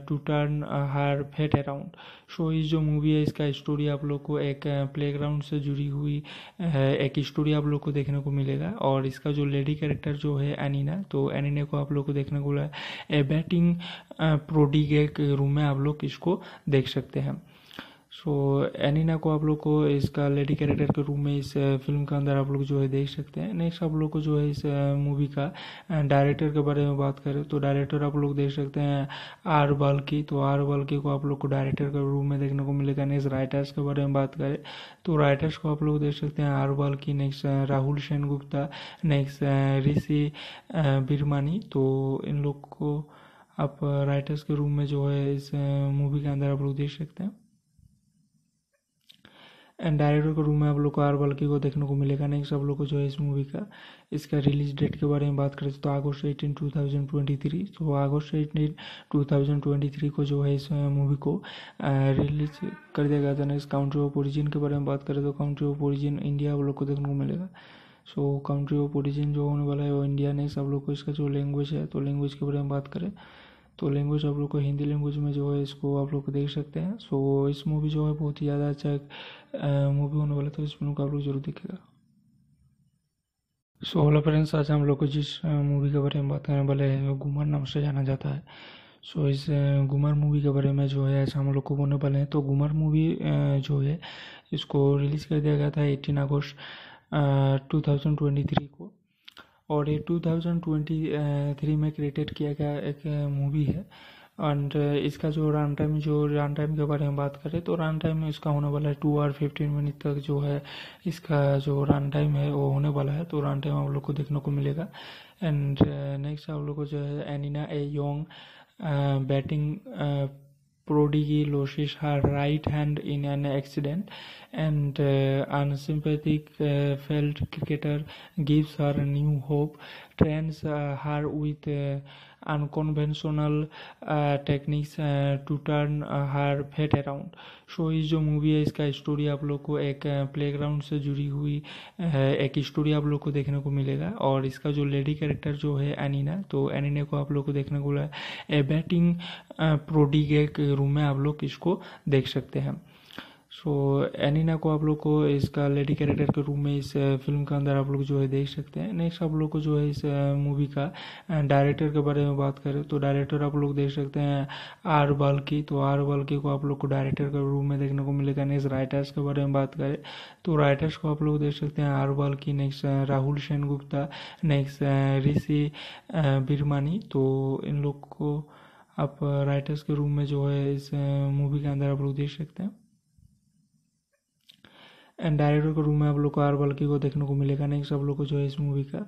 to turn her fate around so ये जो movie है इसका story आप लोग को एक playground uh, से जुड़ी हुई uh, एक स्टोरी आप लोग को देखने को मिलेगा और इसका जो लेडी कैरेक्टर जो है एनिना तो एनिना को आप लोग को देखने को मिला ए बैटिंग प्रोडिग एक रूम में आप लोग इसको देख सकते हैं सो एनिना को आप लोग को इसका लेडी कैरेक्टर के रूप में इस फिल्म के अंदर आप लोग जो है देख सकते हैं नेक्स्ट आप लोग को जो है इस मूवी का डायरेक्टर के बारे में बात करें तो डायरेक्टर आप लोग देख सकते हैं आर बाल्की तो आर बाल्की को आप लोग को डायरेक्टर के रूप में देखने को मिलेगा नेक्स्ट राइटर्स के बारे में बात करें तो राइटर्स को आप लोग देख सकते हैं R Balki next Rahul Sen Gupta next Rishi बिरमानी तो इन लोग को आप राइटर्स के रूम में जो है इस मूवी के अंदर आप लोग देख सकते हैं एंड डायरेक्टर के रूम में आप लोग को आर बल्कि को देखने को मिलेगा नेक्स्ट आप लोग को जो है इस मूवी का इसका रिलीज डेट के बारे में बात करें तो अगस्त eighteen two thousand twenty three तो अगस्त eighteen two thousand twenty three को जो है इस मूवी को रिलीज कर दिया गया था नेक्स्ट काउंट्री ऑफ ओरिजिन के बारे में बात करें तो काउंट्री ऑफ ओरिजिन इंडिया आप लोग को देखने को मिलेगा सो काउंट्री ऑफ ओरिजिन जो होने वाला है वो इंडिया नेक्स्ट आप लोग को इसका जो लैंग्वेज है तो लैंग्वेज के बारे में बात करें तो लैंग्वेज आप लोग को हिंदी लैंग्वेज में जो है इसको आप लोग देख सकते हैं सो इस मूवी जो है बहुत ही ज़्यादा अच्छा मूवी होने वाला तो इस मूवी को आप लोग जरूर देखेगा सो हेलो फ्रेंड्स आज हम लोग को जिस मूवी के बारे में बात करने वाले हैं घुमर नाम से जाना जाता है सो so, इस घुमर मूवी के बारे में जो है ऐसा हम लोग को बोलने वाले हैं तो घुमर मूवी जो है इसको रिलीज़ कर दिया गया था एटीन अगस्त टू थाउजेंड ट्वेंटी थ्री को और ये 2023 में क्रिएटेड किया गया एक मूवी है एंड इसका जो रन टाइम जो रन टाइम के बारे में बात करें तो रन टाइम में इसका होने वाला है टू आर फिफ्टीन मिनट तक जो है इसका जो रन टाइम है वो होने वाला है तो रन टाइम आप लोग को देखने को मिलेगा एंड नेक्स्ट आप लोग को जो है एनिना a young batting Prodigy loses her right hand in an accident, and uh, unsympathetic uh, field cricketer gives her new hope, trains uh, her with uh, unconventional techniques to turn her fate around so ये जो movie है इसका story आप लोग को एक playground uh, से जुड़ी हुई uh, एक स्टोरी आप लोग को देखने को मिलेगा और इसका जो लेडी कैरेक्टर जो है एनिना तो एनिना को आप लोग को देखने को मिला ए बैटिंग प्रोडिगे के रूम में आप लोग इसको देख सकते हैं सो तो एनिना को आप लोग को इसका लेडी कैरेक्टर के रूप में इस फिल्म के अंदर आप लोग जो है देख सकते हैं नेक्स्ट आप लोग को जो है इस मूवी का डायरेक्टर के बारे में बात करें तो डायरेक्टर आप लोग देख सकते हैं आर बाल्की तो आर बाल्की को आप लोग को डायरेक्टर के रूप में देखने को मिलेगा नेक्स्ट राइटर्स के बारे में बात करें तो राइटर्स को आप लोग देख सकते हैं R Balki next Rahul Sen Gupta next Rishi बिरमानी तो इन लोग को आप राइटर्स के रूम में जो है इस मूवी के अंदर आप लोग देख सकते हैं एंड डायरेक्टर के रूम में आप लोग को आर बल्कि को देखने को मिलेगा नेक्स्ट आप लोग को जो है इस मूवी का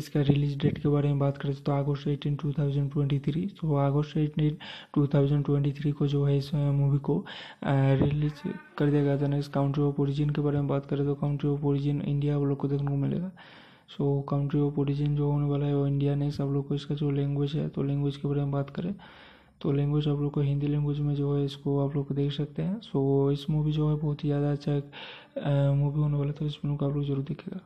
इसका रिलीज डेट के बारे में बात करें तो अगस्त eighteen two thousand twenty three तो अगस्त eighteen two thousand twenty three को जो है इस मूवी को रिलीज कर दिया गया था नेक्स्ट काउंट्री ऑफ ओरिजिन के बारे में बात करें तो काउंट्री ऑफ ओरिजिन इंडिया आप लोग को देखने को मिलेगा सो काउंट्री ऑफ ओरिजिन जो होने वाला है वो इंडिया नेक्स्ट आप लोग को इसका जो लैंग्वेज है तो लैंग्वेज के बारे में बात करें तो लैंग्वेज आप लोग को हिंदी लैंग्वेज में जो है इसको आप लोग देख सकते हैं सो इस मूवी जो है बहुत ही ज़्यादा अच्छा मूवी होने वाला था इस मूवी को आप लोग जरूर देखेगा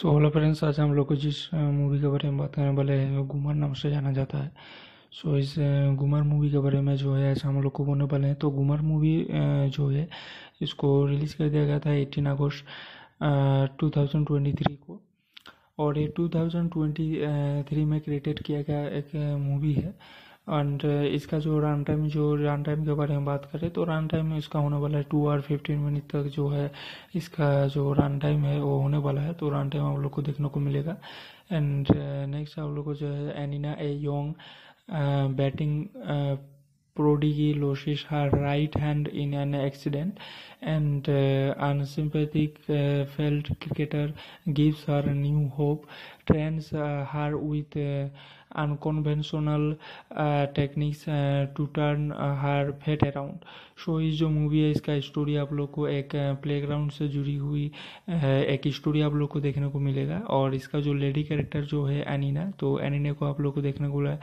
सो हेलो फ्रेंड्स आज हम लोग को जिस मूवी के बारे में बात करने वाले हैं गुमर नाम से जाना जाता है सो so, इस गुमर मूवी के बारे में जो है ऐसा हम लोग को बोलने वाले हैं तो गुमर मूवी जो है इसको रिलीज़ कर दिया गया था एटीन अगस्त टू थाउजेंड ट्वेंटी थ्री को और ये 2023 में क्रिएटेड किया गया एक मूवी है एंड इसका जो रन टाइम जो रन टाइम के बारे में बात करें तो रन टाइम में इसका होने वाला है टू आर फिफ्टीन मिनट तक जो है इसका जो रन टाइम है वो होने वाला है तो रन टाइम आप लोग को देखने को मिलेगा एंड नेक्स्ट आप लोग को जो है एनिना a young batting Prodigy loses her right hand in an accident, and uh, unsympathetic uh, field cricketer gives her new hope, trains uh, her with uh, unconventional uh, techniques uh, to turn her fate around so so, ये जो movie है इसका story आप लोग को एक playground uh, से जुड़ी हुई एक स्टोरी आप लोग को देखने को मिलेगा और इसका जो लेडी कैरेक्टर जो है एनिना तो एनिना को आप लोग को देखने को मिला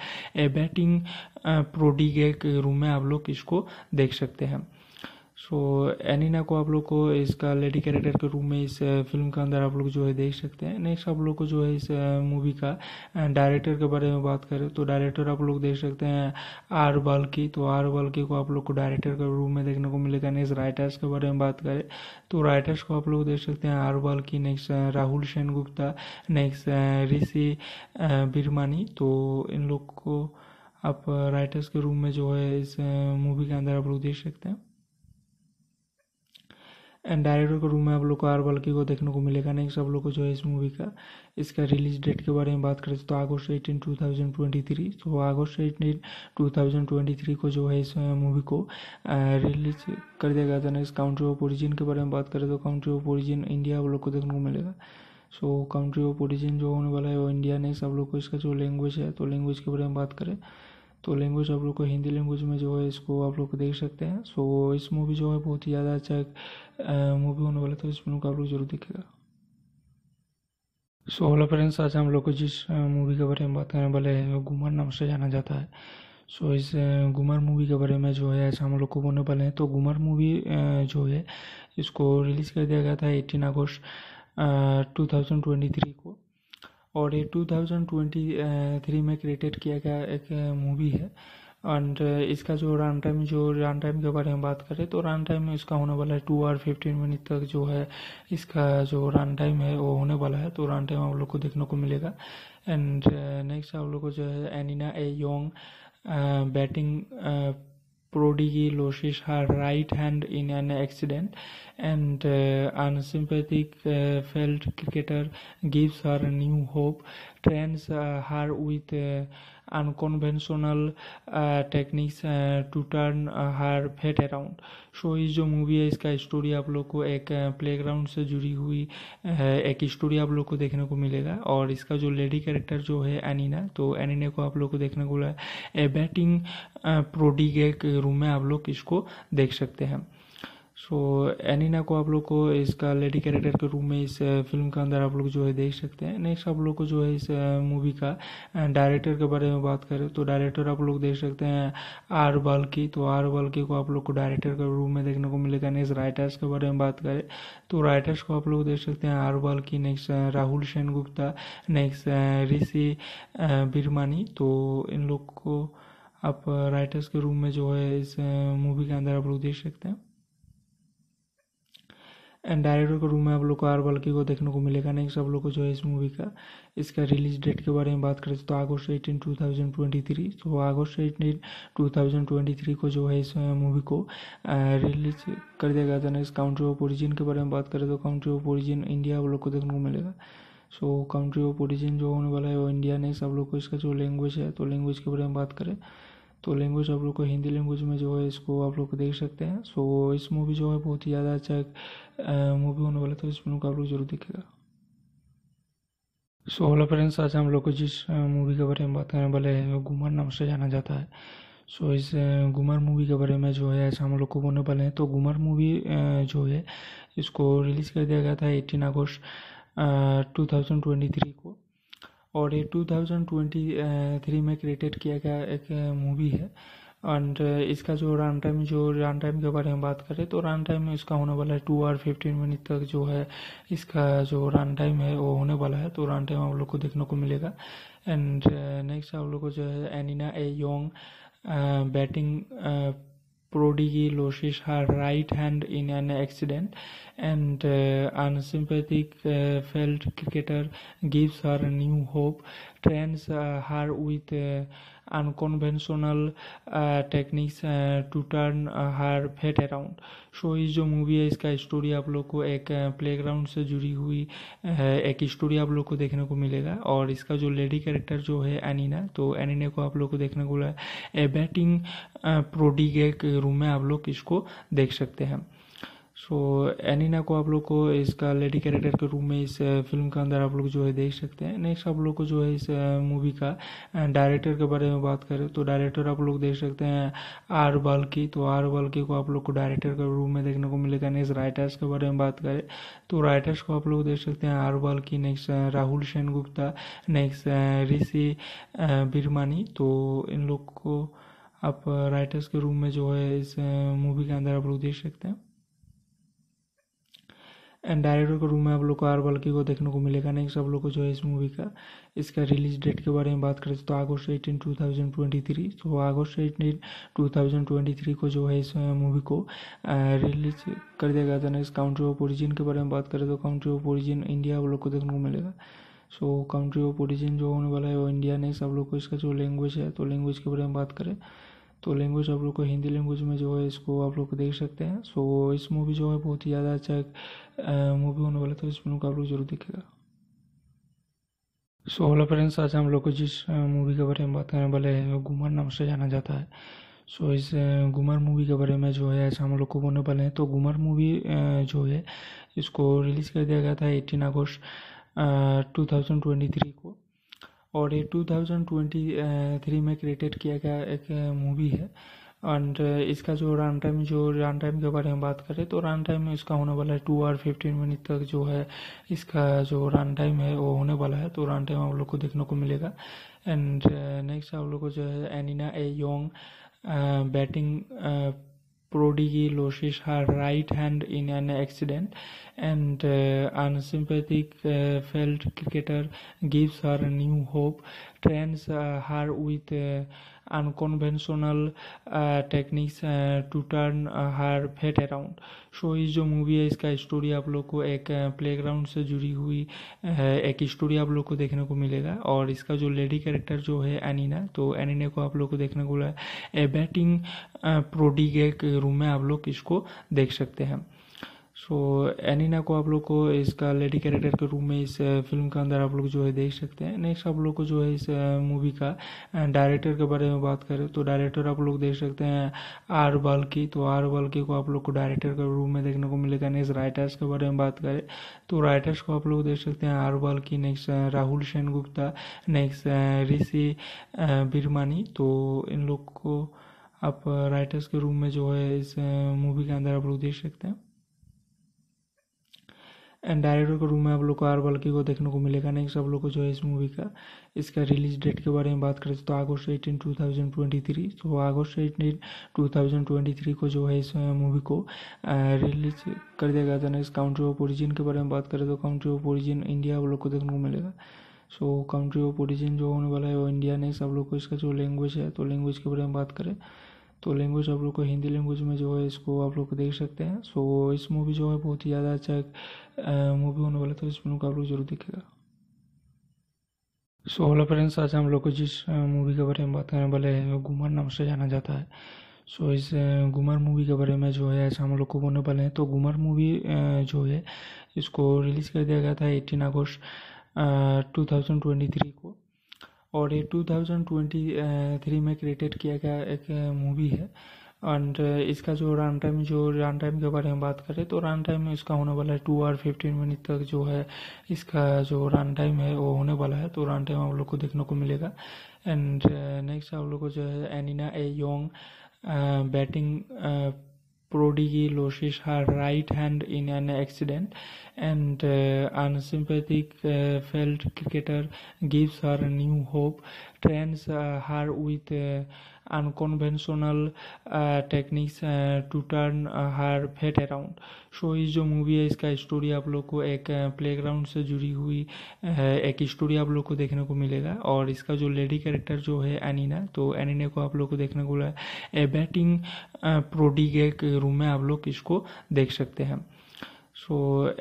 ए बैटिंग प्रोडिगे के रूम में आप लोग इसको देख सकते हैं सो एनिना को आप लोग को इसका लेडी कैरेक्टर के रूप में इस फिल्म uh, के अंदर आप लोग जो है देख सकते हैं नेक्स्ट आप लोग को जो है इस मूवी uh, का डायरेक्टर uh, के बारे में बात करें तो डायरेक्टर आप लोग देख सकते हैं आर बाल्की तो आर बाल्की को आप लोग को डायरेक्टर के रूप में देखने को मिलेगा नेक्स्ट राइटर्स के बारे में बात करें तो राइटर्स को आप लोग देख सकते हैं R Balki next Rahul Sen Gupta next Rishi बिरमानी तो इन लोग को आप राइटर्स के रूम में जो है इस मूवी के अंदर आप लोग देख सकते हैं डायरेक्टर के रूम में आप लोग को आर बल्कि को देखने को मिलेगा नेक्स्ट आप लोग को जो है इस मूवी का इसका रिलीज डेट के बारे में बात करें तो अगस्त eighteen two thousand twenty three तो अगस्त eighteen two thousand twenty three को जो है इस मूवी को रिलीज कर दिया गया था नेक्स्ट काउंट्री ऑफ ओरिजिन के बारे में बात करें तो काउंट्री ऑफ ओरिजिन इंडिया आप लोग को देखने को मिलेगा सो काउंट्री ऑफ ओरिजिन जो होने वाला है वो इंडिया नेक्स्ट आप लोग को इसका जो लैंग्वेज है तो लैंग्वेज के बारे में बात करें तो लैंग्वेज आप लोग को हिंदी लैंग्वेज में जो है इसको आप लोग देख सकते हैं सो so, इस मूवी जो है बहुत ही ज़्यादा अच्छा मूवी होने वाला तो इस फिल्म को आप लोग जरूर देखेगा सो हेलो फ्रेंड्स आज हम लोग को जिस मूवी के बारे में बात करने वाले हैं गुमर नाम से जाना जाता है सो so, इस गुमर मूवी के बारे में जो है ऐसा हम लोग को बोलने वाले हैं तो गुमर मूवी जो है इसको रिलीज़ कर दिया गया था एटीन अगस्त टू थाउजेंड ट्वेंटी थ्री को और ये टू थाउजेंड ट्वेंटी थ्री में क्रिएटेड किया गया एक मूवी है एंड uh, इसका जो रन टाइम जो रन टाइम के बारे में बात करें तो रन टाइम में इसका होने वाला है टू आर फिफ्टीन मिनट तक जो है इसका जो रन टाइम है वो होने वाला है तो रन टाइम आप लोग को देखने को मिलेगा एंड नेक्स्ट uh, आप लोग को जो है एनिना a young batting prodigy loses her right hand in an accident and uh, failed cricketer gives her new hope trains her with unconventional techniques to turn her fate around so ये जो movie है इसका story आप लोग को एक playground से जुड़ी हुई एक स्टोरी आप लोग को देखने को मिलेगा और इसका जो लेडी कैरेक्टर जो है एनिना तो एनिना को आप लोग को देखने को मिला ए बैटिंग प्रोडिग एक रूम में आप लोग इसको देख सकते हैं सो एनिना को आप लोग को इसका लेडी कैरेक्टर के रूप में इस फिल्म के अंदर आप लोग जो है देख सकते हैं नेक्स्ट आप लोग को जो है इस मूवी का डायरेक्टर के बारे में बात करें तो डायरेक्टर आप लोग देख सकते हैं आर बाल्की तो आर बाल्की को आप लोग को डायरेक्टर के रूप में देखने को मिलेगा नेक्स्ट राइटर्स के बारे में बात करें तो राइटर्स को आप लोग देख सकते हैं R Balki next Rahul Sen Gupta next Rishi बिरमानी तो इन लोग को आप राइटर्स के रूम में जो है इस मूवी के अंदर आप लोग देख सकते हैं डायरेक्टर के रूम में आप लोग को आर बल्कि को देखने को मिलेगा नेक्स्ट आप लोग को जो है इस मूवी का इसका रिलीज डेट के बारे में बात करें तो अगस्त eighteen two thousand twenty three तो अगस्त eighteen two thousand twenty three को जो है इस मूवी को रिलीज कर दिया गया था नेक्स्ट काउंट्री ऑफ ओरिजिन के बारे में बात करें तो काउंट्री ऑफ ओरिजिन इंडिया आप लोग को देखने को मिलेगा सो काउंट्री ऑफ ओरिजिन जो होने वाला है वो इंडिया नेक्स्ट आप लोग को इसका जो लैंग्वेज है तो लैंग्वेज के बारे में बात करें तो लैंग्वेज आप लोग को हिंदी लैंग्वेज में जो है इसको आप लोग देख सकते हैं सो इस मूवी जो है बहुत ही ज़्यादा अच्छा मूवी होने वाला तो इस मूवी को आप लोग जरूर देखेगा सो हेलो फ्रेंड्स आज हम लोग को जिस मूवी के बारे में बात करने वाले हैं गुमर नाम से जाना जाता है सो so, इस गुमर मूवी के बारे में जो है ऐसा हम लोग को बोलने वाले हैं तो गुमर मूवी जो है इसको रिलीज़ कर दिया गया था एटीन अगस्त टू थाउजेंड ट्वेंटी थ्री को और ये 2023 में क्रिएटेड किया गया एक मूवी है एंड इसका जो रन टाइम जो रन टाइम के बारे में बात करें तो रन टाइम में इसका होने वाला है टू आर फिफ्टीन मिनट तक जो है इसका जो रन टाइम है वो होने वाला है तो रन टाइम आप लोग को देखने को मिलेगा एंड नेक्स्ट आप लोग को जो है एनिना a young batting Prodigy loses her right hand in an accident, and uh, unsympathetic uh, field cricketer gives her new hope, trains uh, her with uh, unconventional techniques to turn her fate around so ये जो movie है इसका story आप लोग को एक playground से जुड़ी हुई एक स्टोरी आप लोग को देखने को मिलेगा और इसका जो लेडी कैरेक्टर जो है एनिना तो एनिना को आप लोग को देखने को मिला ए बैटिंग प्रोडिगे के रूम में आप लोग इसको देख सकते हैं सो एनिना को आप लोग को इसका लेडी कैरेक्टर के रूप में इस फिल्म uh, के अंदर आप लोग जो है देख सकते हैं नेक्स्ट आप लोग को जो है इस मूवी uh, का डायरेक्टर uh, के बारे में बात करें तो डायरेक्टर आप लोग देख सकते हैं आर बाल्की तो आर बाल्की को आप लोग को डायरेक्टर के रूप में देखने को मिलेगा नेक्स्ट राइटर्स के बारे में बात करें तो राइटर्स को आप लोग देख सकते हैं R Balki next Rahul Sen Gupta next Rishi बिरमानी तो इन लोग को आप राइटर्स के रूम में जो है इस मूवी के अंदर आप लोग देख सकते हैं डायरेक्टर के रूम में आप लोग को आर बल्कि को देखने को मिलेगा नेक्स्ट आप लोग को जो है इस मूवी का इसका रिलीज डेट के बारे में बात करें तो अगस्त eighteen two thousand twenty three तो अगस्त eighteen two thousand twenty three को जो है इस मूवी को रिलीज कर दिया गया था नेक्स्ट काउंट्री ऑफ ओरिजिन के बारे में बात करें तो काउंट्री ऑफ ओरिजिन इंडिया आप लोग को देखने को मिलेगा सो काउंट्री ऑफ ओरिजिन जो होने वाला है वो इंडिया नेक्स्ट आप लोग को इसका जो लैंग्वेज है तो लैंग्वेज के बारे में बात करें तो लैंग्वेज आप लोग को हिंदी लैंग्वेज में जो है इसको आप लोग देख सकते हैं सो इस मूवी जो है बहुत ही ज़्यादा अच्छा मूवी होने वाला था इस मूवी को आप लोग जरूर देखेगा सो हेलो फ्रेंड्स आज हम लोग को जिस मूवी के बारे में बात करने वाले हैं घुमर नाम से जाना जाता है सो so, इस गुमर मूवी के बारे में जो है ऐसा हम लोग को बोलने वाले हैं तो गुमर मूवी जो है इसको रिलीज़ कर दिया गया था एटीन अगस्त टू थाउजेंड ट्वेंटी थ्री को और ये 2023 में क्रिएटेड किया गया एक मूवी है एंड इसका जो रन टाइम जो रन टाइम के बारे में बात करें तो रन टाइम में इसका होने वाला है टू आर फिफ्टीन मिनट तक जो है इसका जो रन टाइम है वो होने वाला है तो रन टाइम आप लोग को देखने को मिलेगा एंड नेक्स्ट आप लोग को जो है एनिना a young batting prodigy loses her right hand in an accident and uh, unsympathetic uh, field cricketer gives her new hope trains uh, her with uh, unconventional techniques to turn her fate around so ये जो movie है इसका story आप लोग को एक playground uh, से जुड़ी हुई uh, एक स्टोरी आप लोग को देखने को मिलेगा और इसका जो लेडी कैरेक्टर जो है एनिना तो एनिना को आप लोग को देखने को मिला ए बैटिंग प्रोडिगे एक रूम में आप लोग इसको देख सकते हैं सो एनिना को आप लोग को इसका लेडी कैरेक्टर के रूप में इस फिल्म के अंदर आप लोग जो है देख सकते हैं नेक्स्ट आप लोग को जो है इस मूवी का डायरेक्टर के बारे में बात करें तो डायरेक्टर आप लोग देख सकते हैं आर की तो आर बाल्की को आप लोग को डायरेक्टर के रूप में देखने को मिलेगा नेक्स्ट राइटर्स के बारे में बात करें तो राइटर्स को आप लोग देख सकते हैं R Balki next Rahul Sen Gupta next Rishi बिरमानी तो इन लोग को आप राइटर्स के रूम में जो है इस मूवी के अंदर आप लोग देख सकते हैं एंड डायरेक्टर के रूम में आप लोग को आर बल्कि को देखने को मिलेगा नेक्स्ट आप लोग को जो है इस मूवी का इसका रिलीज डेट के बारे में बात करें तो अगस्त eighteen two thousand twenty three तो अगस्त eighteen two thousand twenty three को जो है इस मूवी को रिलीज कर दिया गया था नेक्स्ट काउंट्री ऑफ ओरिजिन के बारे में बात करें तो काउंट्री ऑफ ओरिजिन इंडिया आप लोग को देखने को मिलेगा सो काउंट्री ऑफ ओरिजिन जो होने वाला है वो इंडिया नेक्स्ट आप लोग को इसका जो लैंग्वेज है तो लैंग्वेज के बारे में बात करें तो लैंग्वेज आप लोग को हिंदी लैंग्वेज में जो है इसको आप लोग देख सकते हैं सो इस मूवी जो है बहुत ही ज़्यादा अच्छा मूवी होने वाला था इस मूवी को आप लोग जरूर देखेगा सो हेलो फ्रेंड्स आज हम लोग को जिस मूवी के बारे में बात करने वाले हैं घुमर नाम से जाना जाता है सो so, इस घुमर मूवी के बारे में जो है ऐसा हम लोग को बोलने वाले हैं तो घुमर मूवी जो है इसको रिलीज़ कर दिया गया था एटीन अगस्त टू थाउजेंड ट्वेंटी थ्री को और ये 2023 में क्रिएटेड किया गया एक मूवी है एंड इसका जो रन टाइम जो रन टाइम के बारे में बात करें तो रन टाइम में इसका होने वाला है टू आर फिफ्टीन मिनट तक जो है इसका जो रन टाइम है वो होने वाला है तो रन टाइम आप लोग को देखने को मिलेगा एंड नेक्स्ट आप लोग को जो है एनिना a young batting Prodigy loses her right hand in an accident, and uh, unsympathetic uh, felt cricketer gives her new hope. trains uh, her with uh, unconventional techniques to turn her fate around so ये जो movie है इसका story आप लोग को एक playground uh, से जुड़ी हुई एक स्टोरी आप लोग को देखने को मिलेगा और इसका जो लेडी कैरेक्टर जो है एनिना तो एनिना को आप लोग को देखने को मिला ए बैटिंग प्रोडिग एक रूम में आप लोग इसको देख सकते हैं सो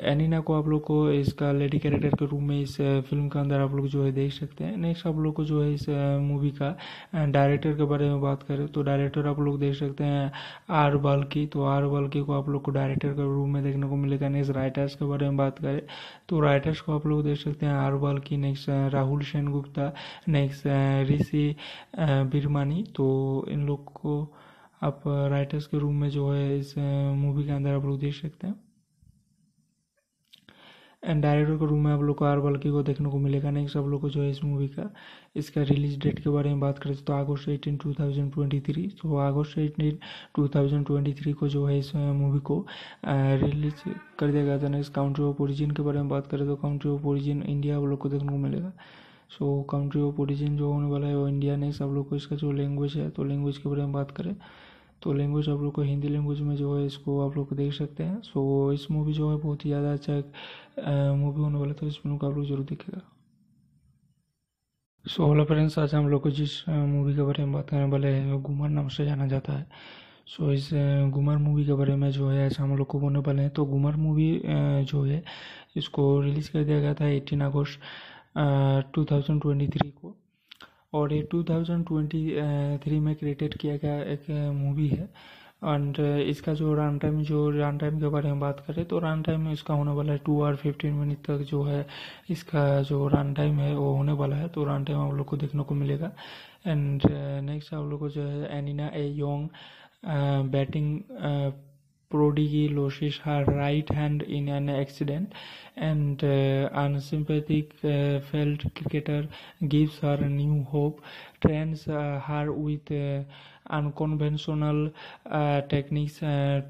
एनिना को आप लोग को इसका लेडी कैरेक्टर के रूप में इस फिल्म uh, के अंदर आप लोग जो है देख सकते हैं नेक्स्ट आप लोग को जो है इस मूवी uh, का डायरेक्टर uh, के बारे में बात करें तो डायरेक्टर आप लोग देख सकते हैं आर बाल्की तो आर बाल्की को आप लोग को डायरेक्टर के रूप में देखने को मिलेगा नेक्स्ट राइटर्स के बारे में बात करें तो राइटर्स को आप लोग देख सकते हैं R Balki next Rahul Sen Gupta next Rishi बिरमानी तो इन लोग को आप राइटर्स के रूम में जो है इस मूवी के अंदर आप लोग देख सकते हैं एंड डायरेक्टर के रूम में आप लोग को आर बल्कि को देखने को मिलेगा नेक्स्ट आप लोग को जो है इस मूवी का इसका रिलीज डेट के बारे में बात करें तो अगस्त eighteen two thousand twenty three तो अगस्त eighteen two thousand twenty three को जो है इस मूवी को रिलीज कर दिया गया था नेक्स्ट काउंट्री ऑफ ओरिजिन के बारे में बात करें तो काउंट्री ऑफ ओरिजिन इंडिया आप लोग को देखने को मिलेगा सो काउंट्री ऑफ ओरिजिन जो होने वाला है वो इंडिया नेक्स्ट आप लोग को इसका जो लैंग्वेज है तो लैंग्वेज के बारे में बात करें तो लैंग्वेज आप लोग को हिंदी लैंग्वेज में जो है इसको आप लोग देख सकते हैं सो इस मूवी जो है बहुत ही ज़्यादा अच्छा मूवी होने वाला तो इस मूवी को आप लोग जरूर देखेगा सो हेलो फ्रेंड्स आज हम लोग को जिस मूवी के बारे में बात करने वाले हैं गुमर नाम से जाना जाता है सो so, इस गुमर मूवी के बारे में जो है आज हम लोग को बोलने वाले हैं तो गुमर मूवी जो है इसको रिलीज़ कर दिया गया था एटीन अगस्त टू थाउजेंड ट्वेंटी थ्री को और ये 2023 में क्रिएटेड किया गया एक मूवी है एंड इसका जो रन टाइम जो रन टाइम के बारे में बात करें तो रन टाइम में इसका होने वाला है टू आर फिफ्टीन मिनट तक जो है इसका जो रन टाइम है वो होने वाला है तो रन टाइम आप लोग को देखने को मिलेगा एंड नेक्स्ट आप लोग को जो है एनिना a young batting Prodigy loses her right hand in an accident, and uh, unsympathetic uh, field cricketer gives her new hope, trains uh, her with uh, unconventional techniques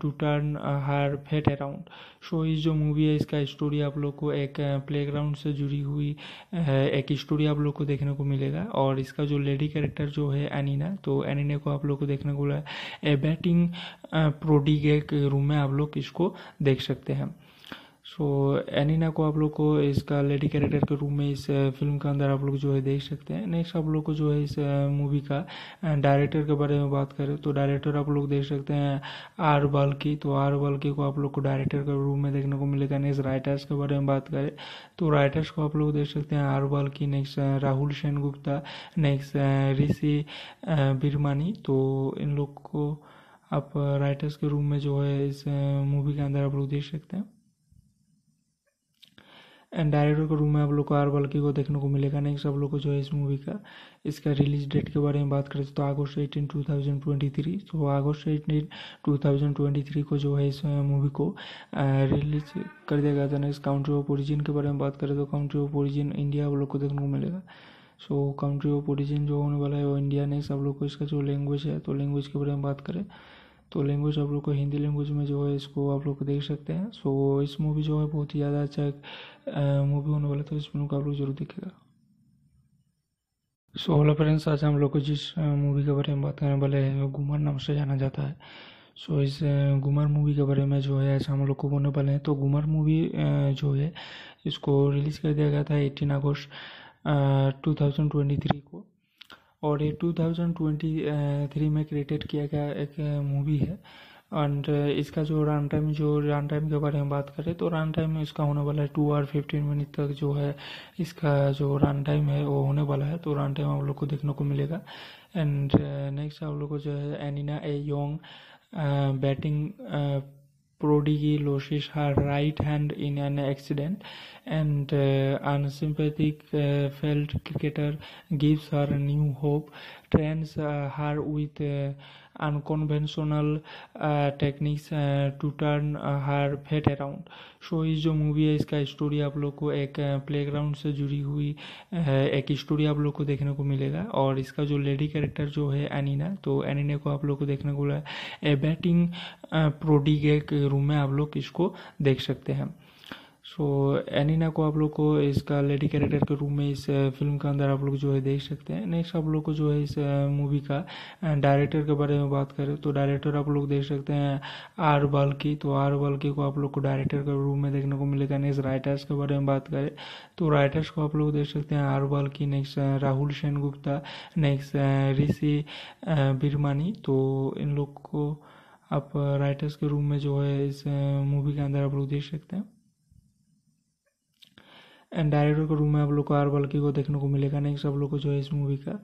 to turn her fate around so ये जो movie है इसका story आप लोग को एक playground uh, से जुड़ी हुई uh, एक स्टोरी आप लोग को देखने को मिलेगा और इसका जो लेडी कैरेक्टर जो है एनिना तो एनिना को आप लोग को देखने को मिला ए बैटिंग प्रोडी के रूम में आप लोग इसको देख सकते हैं सो एनिना को आप लोग को इसका लेडी कैरेक्टर के रूप में इस फिल्म uh, के अंदर आप लोग जो है देख सकते हैं नेक्स्ट आप लोग को जो है इस मूवी uh, का डायरेक्टर uh, के बारे में बात करें तो डायरेक्टर आप लोग देख सकते हैं आर बाल्की तो आर बाल्की को आप लोग को डायरेक्टर के रूप में देखने को मिलेगा नेक्स्ट राइटर्स के बारे में बात करें तो राइटर्स को आप लोग देख सकते हैं R Balki next Rahul Sen Gupta next Rishi बिरमानी तो इन लोग को आप राइटर्स के रूम में जो है इस मूवी के अंदर आप लोग देख सकते हैं एंड डायरेक्टर का रूम में आप लोग को आर बल्कि को देखने को मिलेगा नेक्स्ट आप लोग को जो है इस मूवी का इसका रिलीज डेट के बारे में बात करें तो अगस्त eighteen two thousand twenty three तो अगस्त eighteen two thousand twenty three को जो है इस मूवी को रिलीज कर दिया गया था नेक्स्ट काउंट्री ऑफ ओरिजिन के बारे में बात करें तो काउंट्री ऑफ ओरिजिन इंडिया आप लोग को देखने को मिलेगा सो काउंट्री ऑफ ओरिजिन जो होने वाला है वो इंडिया नेक्स्ट आप लोग को इसका जो लैंग्वेज है तो लैंग्वेज के बारे में बात करें तो लैंग्वेज आप लोग को हिंदी लैंग्वेज में जो है इसको आप लोग देख सकते हैं सो इस मूवी जो है बहुत ही ज़्यादा अच्छा मूवी होने वाला तो इस फिल्म को आप लोग जरूर देखेगा सो हेलो फ्रेंड्स आज हम लोग को जिस मूवी के बारे में बात करने वाले हैं वो घुमर नाम से जाना जाता है सो so, इस घुमर मूवी के बारे में जो है ऐसा हम लोग को बोलने वाले हैं तो घुमर मूवी जो है इसको रिलीज़ कर दिया गया था एटीन अगस्त टू थाउजेंड ट्वेंटी थ्री को और ये टू थाउजेंड ट्वेंटी थ्री में क्रिएटेड किया गया एक मूवी है एंड uh, इसका जो रन टाइम जो रन टाइम के बारे में बात करें तो रन टाइम में इसका होने वाला है टू आर फिफ्टीन मिनट तक जो है इसका जो रन टाइम है वो होने वाला है तो रन टाइम आप लोग को देखने को मिलेगा एंड नेक्स्ट uh, आप लोग को जो है एनिना a young batting prodigy loses her right hand in an accident and uh, failed cricketer gives her new hope trains her with unconventional techniques to turn her fate around so ये जो movie है इसका story आप लोग को एक playground uh, से जुड़ी हुई uh, एक स्टोरी आप लोग को देखने को मिलेगा और इसका जो लेडी कैरेक्टर जो है एनिना तो एनिना को आप लोग को देखने को मिला ए बैटिंग प्रोडिगे के रूम में आप लोग इसको देख सकते हैं सो एनिना को आप लोग को इसका लेडी कैरेक्टर के रूप में इस फिल्म uh, के अंदर आप लोग जो है देख सकते हैं नेक्स्ट आप लोग को जो है इस मूवी uh, का डायरेक्टर uh, के बारे में बात करें तो डायरेक्टर आप लोग देख सकते हैं आर बाल्की तो आर बाल्की को आप लोग को डायरेक्टर के रूप में देखने को मिलेगा नेक्स्ट राइटर्स के बारे में बात करें तो राइटर्स को आप लोग देख सकते हैं R Balki next Rahul Sen Gupta next Rishi बिरमानी तो इन लोग को आप राइटर्स के रूम में जो है इस मूवी के अंदर आप लोग देख सकते हैं एंड डायरेक्टर का रूम में आप लोग को आर बल्कि को देखने को मिलेगा नेक्स्ट आप लोग को जो है इस मूवी का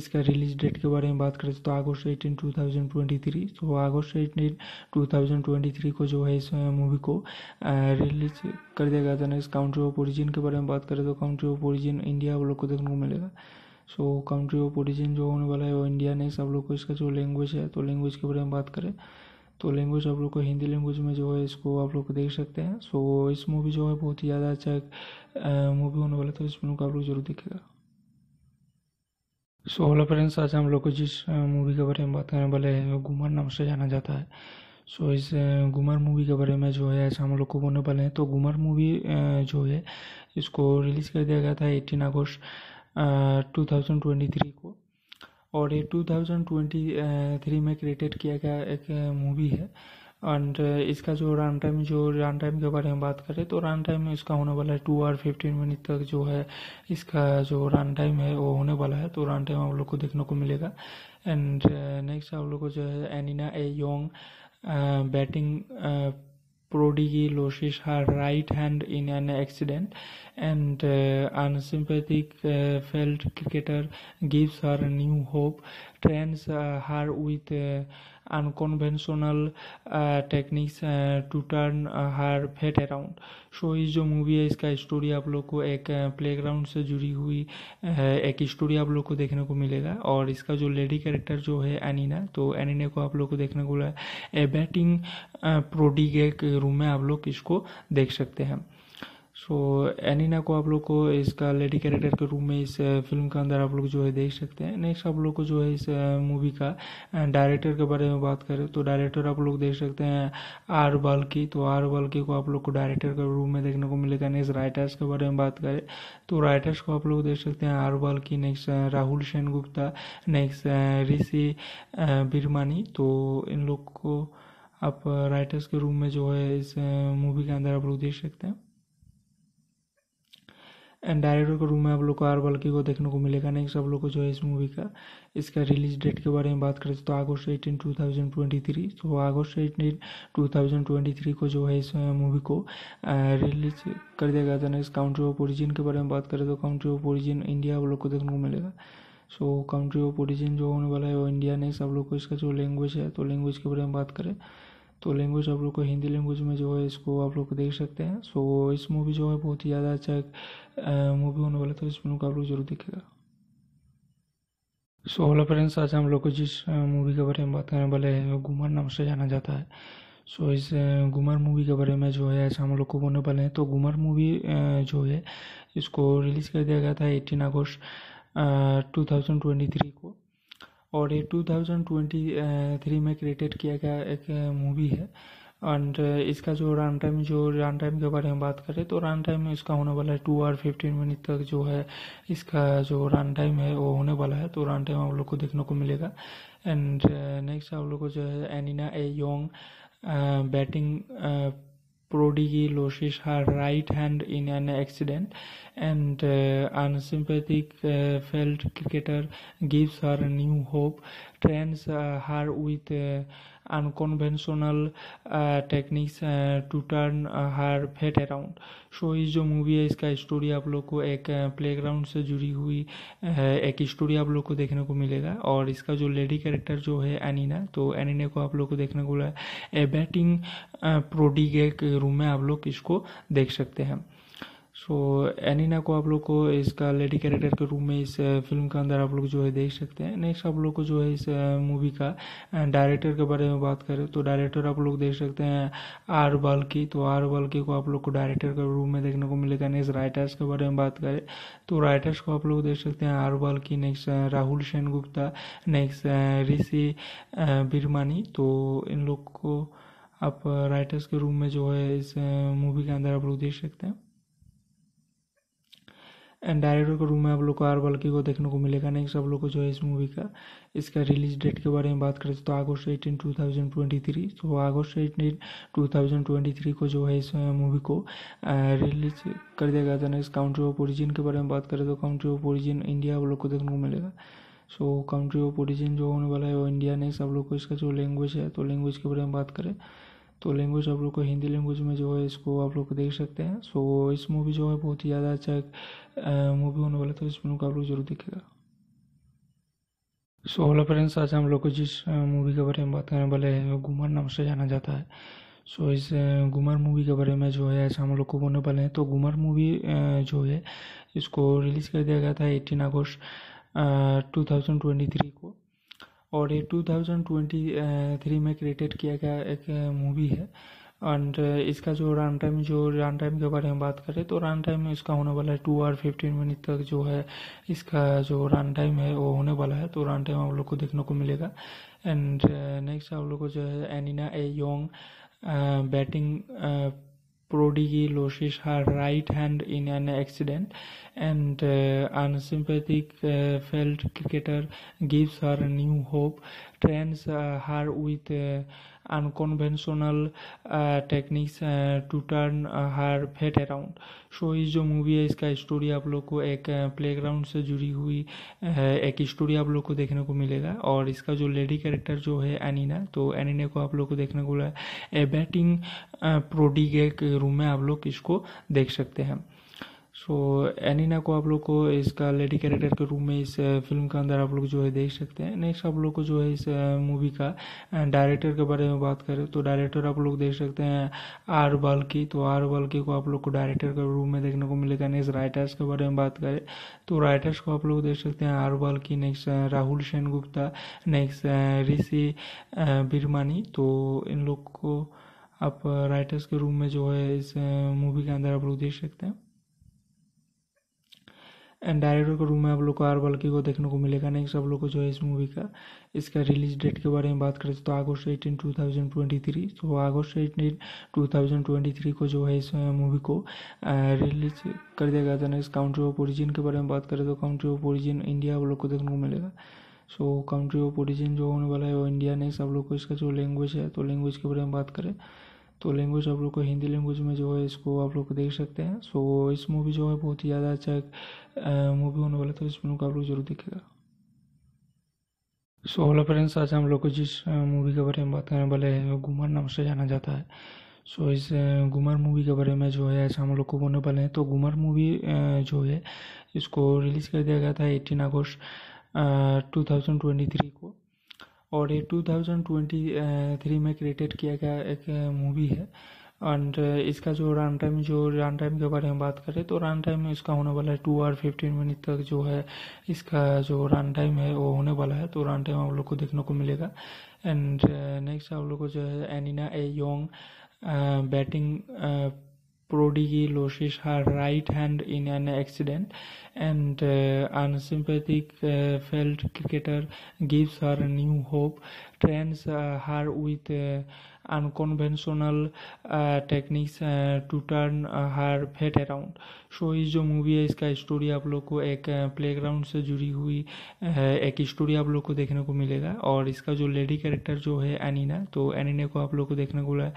इसका रिलीज डेट के बारे में बात करें तो अगस्त eighteen two thousand twenty three तो अगस्त eighteen two thousand twenty three को जो है इस मूवी को रिलीज कर दिया गया था नेक्स्ट काउंट्री ऑफ ओरिजिन के बारे में बात करें तो काउंट्री ऑफ ओरिजिन इंडिया आप लोग को देखने को मिलेगा सो काउंट्री ऑफ ओरिजिन जो होने वाला है वो इंडिया नेक्स्ट आप लोग को इसका जो लैंग्वेज है तो लैंग्वेज के बारे में बात करें तो लैंग्वेज आप लोग को हिंदी लैंग्वेज में जो है इसको आप लोग देख सकते हैं सो इस मूवी जो है बहुत ही ज़्यादा अच्छा मूवी होने वाला तो इस फिल्म को आप लोग जरूर देखेगा सो हेलो फ्रेंड्स आज हम लोग को जिस मूवी के बारे में बात करने वाले हैं गुमर नाम से जाना जाता है सो so, इस गुमर मूवी के बारे में जो है ऐसा हम लोग को बोलने वाले हैं तो गुमर मूवी जो है इसको रिलीज़ कर दिया गया था एटीन अगस्त टू थाउजेंड ट्वेंटी थ्री को और ये टू थाउजेंड ट्वेंटी थ्री में क्रिएटेड किया गया एक मूवी है एंड uh, इसका जो रन टाइम जो रन टाइम के बारे में बात करें तो रन टाइम में इसका होने वाला है टू आर फिफ्टीन मिनट तक जो है इसका जो रन टाइम है वो होने वाला है तो रन टाइम आप लोग को देखने को मिलेगा एंड नेक्स्ट uh, आप लोग को जो है एनिना a young batting prodigy loses her right hand in an accident and uh, failed cricketer gives her new hope trains her with unconventional techniques to turn her fate around so ये जो movie है इसका story आप लोग को एक playground से जुड़ी हुई एक स्टोरी आप लोग को देखने को मिलेगा और इसका जो लेडी कैरेक्टर जो है एनिना तो एनिना को आप लोग को देखने को मिला ए बैटिंग प्रोडिगे एक रूम में आप लोग इसको देख सकते हैं सो एनिना को आप लोग को इसका लेडी कैरेक्टर के रूप में इस फिल्म के अंदर आप लोग जो है देख सकते हैं नेक्स्ट आप लोग को जो है इस मूवी का डायरेक्टर के बारे में बात करें तो डायरेक्टर आप लोग देख सकते हैं आर बाल्की तो आर बाल्की को आप लोग को डायरेक्टर के रूप में देखने को मिलेगा नेक्स्ट राइटर्स के बारे में बात करें तो राइटर्स को आप लोग देख सकते हैं R Balki next Rahul Sen Gupta next Rishi बिरमानी तो इन लोग को आप राइटर्स के रूम में जो है इस मूवी के अंदर आप लोग देख सकते हैं एंड डायरेक्टर के रूम में आप लोग को आर बल्कि को देखने को मिलेगा नेक्स्ट सब लोग को जो है इस मूवी का इसका रिलीज डेट के बारे में बात करें तो अगस्त eighteen two thousand twenty three तो अगस्त eighteen two thousand twenty three को जो है इस मूवी को रिलीज कर दिया गया था नेक्स्ट काउंट्री ऑफ ओरिजिन के बारे में बात करें तो काउंट्री ऑफ ओरिजिन इंडिया आप लोग को देखने को मिलेगा सो काउंट्री ऑफ ओरिजिन जो होने वाला है वो इंडिया नेक्स्ट आप लोग को इसका जो लैंग्वेज है तो लैंग्वेज के बारे में बात करें तो लैंग्वेज आप लोग को हिंदी लैंग्वेज में जो है इसको आप लोग देख सकते हैं सो इस मूवी जो है बहुत ही ज़्यादा अच्छा मूवी होने वाला था इस मूवी को आप लोग जरूर देखेगा सो हेलो फ्रेंड्स आज हम लोग को जिस मूवी के बारे में बात करने वाले हैं गुमर नाम से जाना जाता है सो so, इस गुमर मूवी के बारे में जो है आज हम लोग को बोलने वाले हैं तो गुमर मूवी जो है इसको रिलीज़ कर दिया गया था एटीन अगस्त टू थाउजेंड ट्वेंटी थ्री को और ये 2023 में क्रिएटेड किया गया एक मूवी है एंड इसका जो रन टाइम जो रन टाइम के बारे में बात करें तो रन टाइम में इसका होने वाला है टू आर फिफ्टीन मिनट तक जो है इसका जो रन टाइम है वो होने वाला है तो रन टाइम आप लोग को देखने को मिलेगा एंड नेक्स्ट आप लोग को जो है एनिना a young batting Prodigy loses her right hand in an accident, and uh, unsympathetic uh, field cricketer gives her new hope, trains uh, her with uh, unconventional techniques to turn her fate around so ये जो movie है इसका story आप लोग को एक playground uh, से जुड़ी हुई uh, एक स्टोरी आप लोग को देखने को मिलेगा और इसका जो लेडी कैरेक्टर जो है एनिना तो एनिना को आप लोग को देखने को मिला ए बैटिंग प्रोडिगे एक रूम में आप लोग इसको देख सकते हैं सो एनिना को आप लोग को इसका लेडी कैरेक्टर के रूप में इस फिल्म uh, के अंदर आप लोग जो है देख सकते हैं नेक्स्ट आप लोग को जो है इस मूवी uh, का डायरेक्टर uh, के बारे में बात करें तो डायरेक्टर आप लोग देख सकते हैं आर बाल्की तो आर बाल्की को आप लोग को डायरेक्टर के रूप में देखने को मिलेगा नेक्स्ट राइटर्स के बारे में बात करें तो राइटर्स को आप लोग देख सकते हैं R Balki next Rahul Sen Gupta next Rishi बिरमानी तो इन लोग को आप राइटर्स के रूम में जो है इस मूवी के अंदर आप लोग देख सकते हैं एंड डायरेक्टर के रूम में आप लोग को आर बल्कि को देखने को मिलेगा नेक्स्ट आप लोग को जो है इस मूवी का इसका रिलीज डेट के बारे में बात करें तो अगस्त eighteen two thousand twenty three तो अगस्त eighteen two thousand twenty three को जो है इस मूवी को रिलीज कर दिया गया था नेक्स्ट काउंट्री ऑफ ओरिजिन के बारे में बात करें तो काउंट्री ऑफ ओरिजिन इंडिया आप लोग को देखने को मिलेगा सो काउंट्री ऑफ ओरिजिन जो होने वाला है वो इंडिया नेक्स्ट आप लोग को इसका जो लैंग्वेज है तो लैंग्वेज के बारे में बात करें तो लैंग्वेज आप लोग को हिंदी लैंग्वेज में जो है इसको आप लोग देख सकते हैं सो so, इस मूवी जो है बहुत ही ज़्यादा अच्छा मूवी होने वाला तो इस फिल्म को आप लोग जरूर देखेगा सो हेलो फ्रेंड्स आज हम लोग को जिस मूवी के बारे में बात करने वाले हैं गुमर नाम से जाना जाता है सो so, इस गुमर मूवी के बारे में जो है ऐसा हम लोग को बोलने वाले हैं तो गुमर मूवी जो है इसको रिलीज़ कर दिया गया था एटीन अगस्त टू थाउजेंड ट्वेंटी थ्री को और ये टू थाउजेंड ट्वेंटी थ्री में क्रिएटेड किया गया एक मूवी है एंड uh, इसका जो रन टाइम जो रन टाइम के बारे में बात करें तो रन टाइम में इसका होने वाला है टू आर फिफ्टीन मिनट तक जो है इसका जो रन टाइम है वो होने वाला है तो रन टाइम आप लोग को देखने को मिलेगा एंड नेक्स्ट uh, आप लोग को जो है एनिना a young batting prodigy loses her right hand in an accident and uh, failed cricketer gives her new hope trains her with unconventional techniques to turn her fate around so ये जो movie है इसका story आप लोग को एक playground uh, से जुड़ी हुई uh, एक स्टोरी आप लोग को देखने को मिलेगा और इसका जो लेडी कैरेक्टर जो है एनिना तो एनिना को आप लोग को देखने को मिला ए बैटिंग प्रोडिगे एक रूम में आप लोग इसको देख सकते हैं सो एनिना को आप लोग को इसका लेडी कैरेक्टर के रूप में इस फिल्म uh, के अंदर आप लोग जो है देख सकते हैं नेक्स्ट आप लोग को जो है इस मूवी uh, का डायरेक्टर uh, के बारे में बात करें तो डायरेक्टर आप लोग देख सकते हैं आर बाल्की तो आर बाल्की को आप लोग को डायरेक्टर के रूप में देखने को मिलेगा नेक्स्ट राइटर्स के बारे में बात करें तो राइटर्स को आप लोग देख सकते हैं R Balki next Rahul Sen Gupta next Rishi बिरमानी तो इन लोग को आप राइटर्स के रूम में जो है इस मूवी के अंदर आप लोग देख सकते हैं एंड डायरेक्टर के रूम में आप लोग को आर बल्कि को देखने को मिलेगा नेक्स्ट आप लोग को जो है इस मूवी का इसका रिलीज डेट के बारे में बात करें तो अगस्त eighteen two thousand twenty three तो अगस्त eighteen two thousand twenty three को जो है इस मूवी को रिलीज कर दिया गया था नेक्स्ट काउंट्री ऑफ ओरिजिन के बारे में बात करें तो काउंट्री ऑफ ओरिजिन इंडिया आप लोग को देखने को मिलेगा सो काउंट्री ऑफ ओरिजिन जो होने वाला है वो इंडिया नेक्स्ट आप लोग को इसका जो लैंग्वेज है तो लैंग्वेज के बारे में बात करें तो लैंग्वेज आप लोग को हिंदी लैंग्वेज में जो है इसको आप लोग देख सकते हैं सो इस मूवी जो है बहुत ही ज़्यादा अच्छा मूवी होने वाला तो इस मूवी को आप लोग जरूर देखेगा सो हेलो फ्रेंड्स आज हम लोग को जिस मूवी के बारे में बात करने वाले हैं गुमर नाम से जाना जाता है सो so, इस गुमर मूवी के बारे में जो है आज हम लोग को बोलने वाले हैं तो गुमर मूवी जो है इसको रिलीज़ कर दिया गया था एटीन अगस्त टू थाउजेंड ट्वेंटी थ्री को और ये 2023 में क्रिएटेड किया गया एक मूवी है एंड इसका जो रन टाइम जो रन टाइम के बारे में बात करें तो रन टाइम में इसका होने वाला है टू आर फिफ्टीन मिनट तक जो है इसका जो रन टाइम है वो होने वाला है तो रन टाइम आप लोग को देखने को मिलेगा एंड नेक्स्ट आप लोग को जो है एनिना a young batting Prodigy loses her right hand in an accident, and uh, unsympathetic uh, field cricketer gives her new hope, trains uh, her with uh, unconventional techniques to turn her fate around so ये जो movie है इसका story आप लोग को एक playground uh, से जुड़ी हुई uh, एक स्टोरी आप लोग को देखने को मिलेगा और इसका जो लेडी कैरेक्टर जो है एनिना तो एनिना को आप लोग को देखने को मिला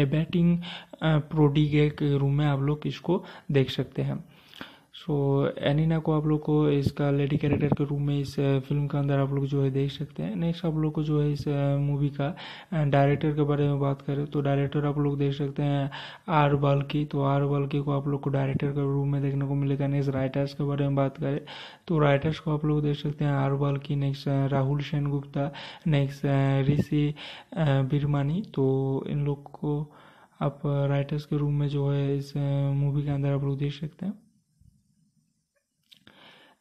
ए बैटिंग प्रोडिगे के रूम में आप लोग इसको देख सकते हैं सो तो एनिना को आप लोग को इसका लेडी कैरेक्टर के रूप में इस फिल्म के अंदर आप लोग जो है देख सकते हैं नेक्स्ट आप लोग को जो है इस मूवी का डायरेक्टर के बारे में बात करें तो डायरेक्टर आप लोग देख सकते हैं आर बाल्की तो आर बाल्की को आप लोग को डायरेक्टर के रूप में देखने को मिलेगा नेक्स्ट राइटर्स के बारे में बात करें तो राइटर्स को आप लोग देख सकते हैं R Balki next Rahul Sen Gupta next Rishi बिरमानी तो इन लोग को आप राइटर्स के रूम में जो है इस मूवी के अंदर आप लोग देख सकते हैं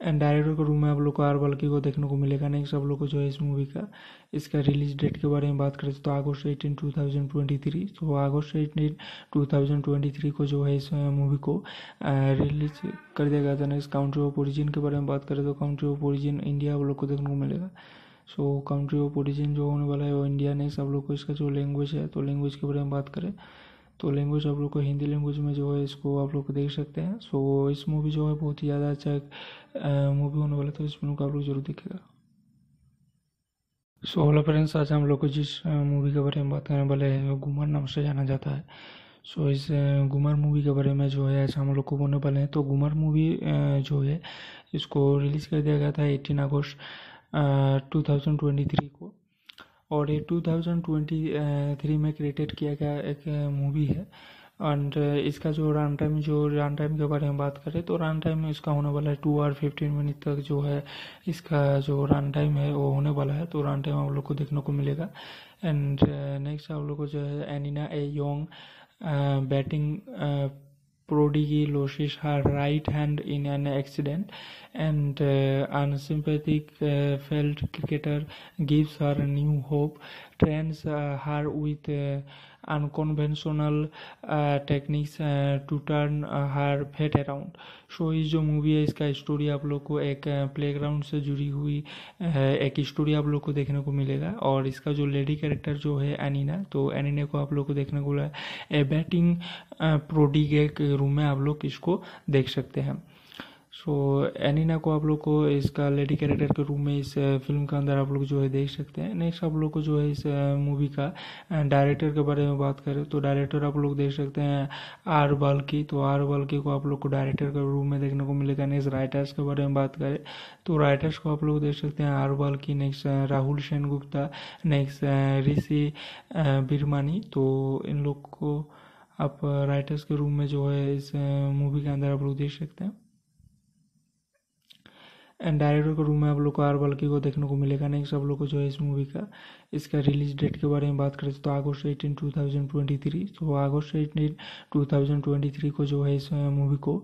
डायरेक्टर का रूम में आप लोग को आर बल्कि को देखने को मिलेगा नेक्स्ट आप लोग को जो है इस मूवी का इसका रिलीज डेट के बारे में बात करें तो अगस्त eighteen two thousand twenty three तो अगस्त eighteen two thousand twenty three को जो है इस मूवी को रिलीज कर दिया गया था नेक्स्ट काउंट्री ऑफ ओरिजिन के बारे में बात करें तो काउंट्री ऑफ ओरिजिन इंडिया आप लोग को देखने को मिलेगा सो काउंट्री ऑफ ओरिजिन जो होने वाला है वो इंडिया नेक्स्ट आप लोग को इसका जो लैंग्वेज है तो लैंग्वेज के बारे में बात करें तो लैंग्वेज आप लोग को हिंदी लैंग्वेज में जो है इसको आप लोग देख सकते हैं सो इस मूवी जो है बहुत ही ज़्यादा अच्छा मूवी होने वाला था इस मूवी को आप लोग जरूर देखेगा सो हेलो फ्रेंड्स आज हम लोग को जिस मूवी के बारे में बात करने वाले हैं घुमर नाम से जाना जाता है सो so, इस घुमर मूवी के बारे में जो है आज हम लोग को बोलने वाले हैं तो घुमर मूवी जो है इसको रिलीज़ कर दिया गया था एटीन अगस्त टू थाउजेंड ट्वेंटी थ्री को और ये 2023 में क्रिएटेड किया गया एक मूवी है एंड इसका जो रन टाइम जो रन टाइम के बारे में बात करें तो रन टाइम में इसका होने वाला है टू आर फिफ्टीन मिनट तक जो है इसका जो रन टाइम है वो होने वाला है तो रन टाइम आप लोग को देखने को मिलेगा एंड नेक्स्ट आप लोग को जो है एनिना a young batting prodigy loses her right hand in an accident and uh, unsympathetic uh, field cricketer gives her new hope trains uh, her with uh, unconventional techniques to turn her fate around so ये जो movie है इसका story आप लोग को एक playground uh, से जुड़ी हुई uh, एक स्टोरी आप लोग को देखने को मिलेगा और इसका जो लेडी कैरेक्टर जो है एनिना तो एनिना को आप लोग को देखने को मिला ए बैटिंग प्रोडिगे के रूम में आप लोग इसको देख सकते हैं सो तो एनिना को आप लोग को इसका लेडी कैरेक्टर के रूप में इस फिल्म के अंदर आप लोग जो है देख सकते हैं नेक्स्ट आप लोग को जो है इस मूवी का डायरेक्टर के बारे में बात करें तो डायरेक्टर आप लोग देख सकते हैं आर बाल्की तो आर बाल्की को आप लोग को डायरेक्टर के रूप में देखने को मिलेगा नेक्स्ट राइटर्स के बारे में बात करें तो राइटर्स को आप लोग देख सकते हैं R Balki next Rahul Sen Gupta next Rishi बिरमानी तो इन लोग को आप राइटर्स के रूम में जो है इस मूवी के अंदर आप लोग देख सकते हैं एंड डायरेक्टर का रूम में आप लोग को आर बल्कि को देखने को मिलेगा नेक्स्ट आप लोग को जो है इस मूवी का इसका रिलीज डेट के बारे में बात करें तो अगस्त eighteen two thousand twenty three तो अगस्त eighteen two thousand twenty three को जो है इस मूवी को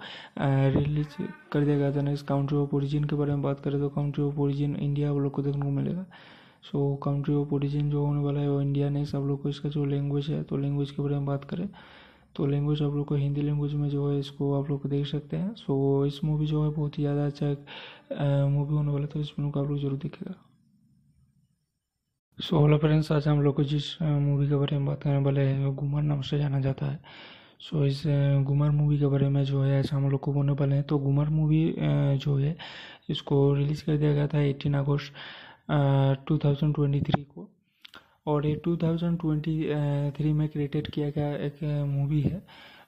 रिलीज कर दिया गया था नेक्स्ट काउंट्री ऑफ ओरिजिन के बारे में बात करें तो काउंट्री ऑफ ओरिजिन इंडिया आप लोग को देखने को मिलेगा सो काउंट्री ऑफ ओरिजिन जो होने वाला है वो इंडिया नेक्स्ट आप लोग को इसका जो लैंग्वेज है तो लैंग्वेज के बारे में बात करें तो लैंग्वेज आप लोग को हिंदी लैंग्वेज में जो है इसको आप लोग देख सकते हैं सो इस मूवी जो है बहुत ही ज़्यादा अच्छा मूवी होने वाला था इस मूवी को आप लोग जरूर देखेगा सो हेलो फ्रेंड्स आज हम लोग को जिस मूवी के बारे में बात करने वाले हैं गुमर नाम से जाना जाता है सो so, इस गुमर मूवी के बारे में जो है आज हम लोग को बोलने वाले हैं तो गुमर मूवी जो है इसको रिलीज़ कर दिया गया था एटीन अगस्त टू थाउजेंड ट्वेंटी थ्री को और ये 2023 में क्रिएटेड किया गया एक मूवी है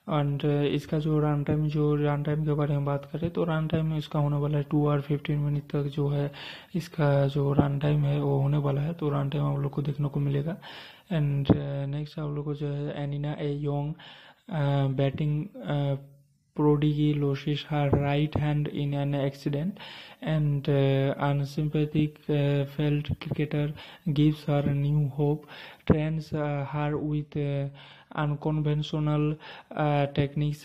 एंड इसका जो रन टाइम जो रन टाइम के बारे में बात करें तो रन टाइम में इसका होने वाला है टू आवर फिफ्टीन मिनट तक जो है इसका जो रन टाइम है वो होने वाला है तो रन टाइम आप लोग को देखने को मिलेगा एंड नेक्स्ट आप लोग को जो है एनिना a young batting Prodigy loses her right hand in an accident, and uh, unsympathetic uh, field cricketer gives her new hope, trains uh, her with uh, unconventional techniques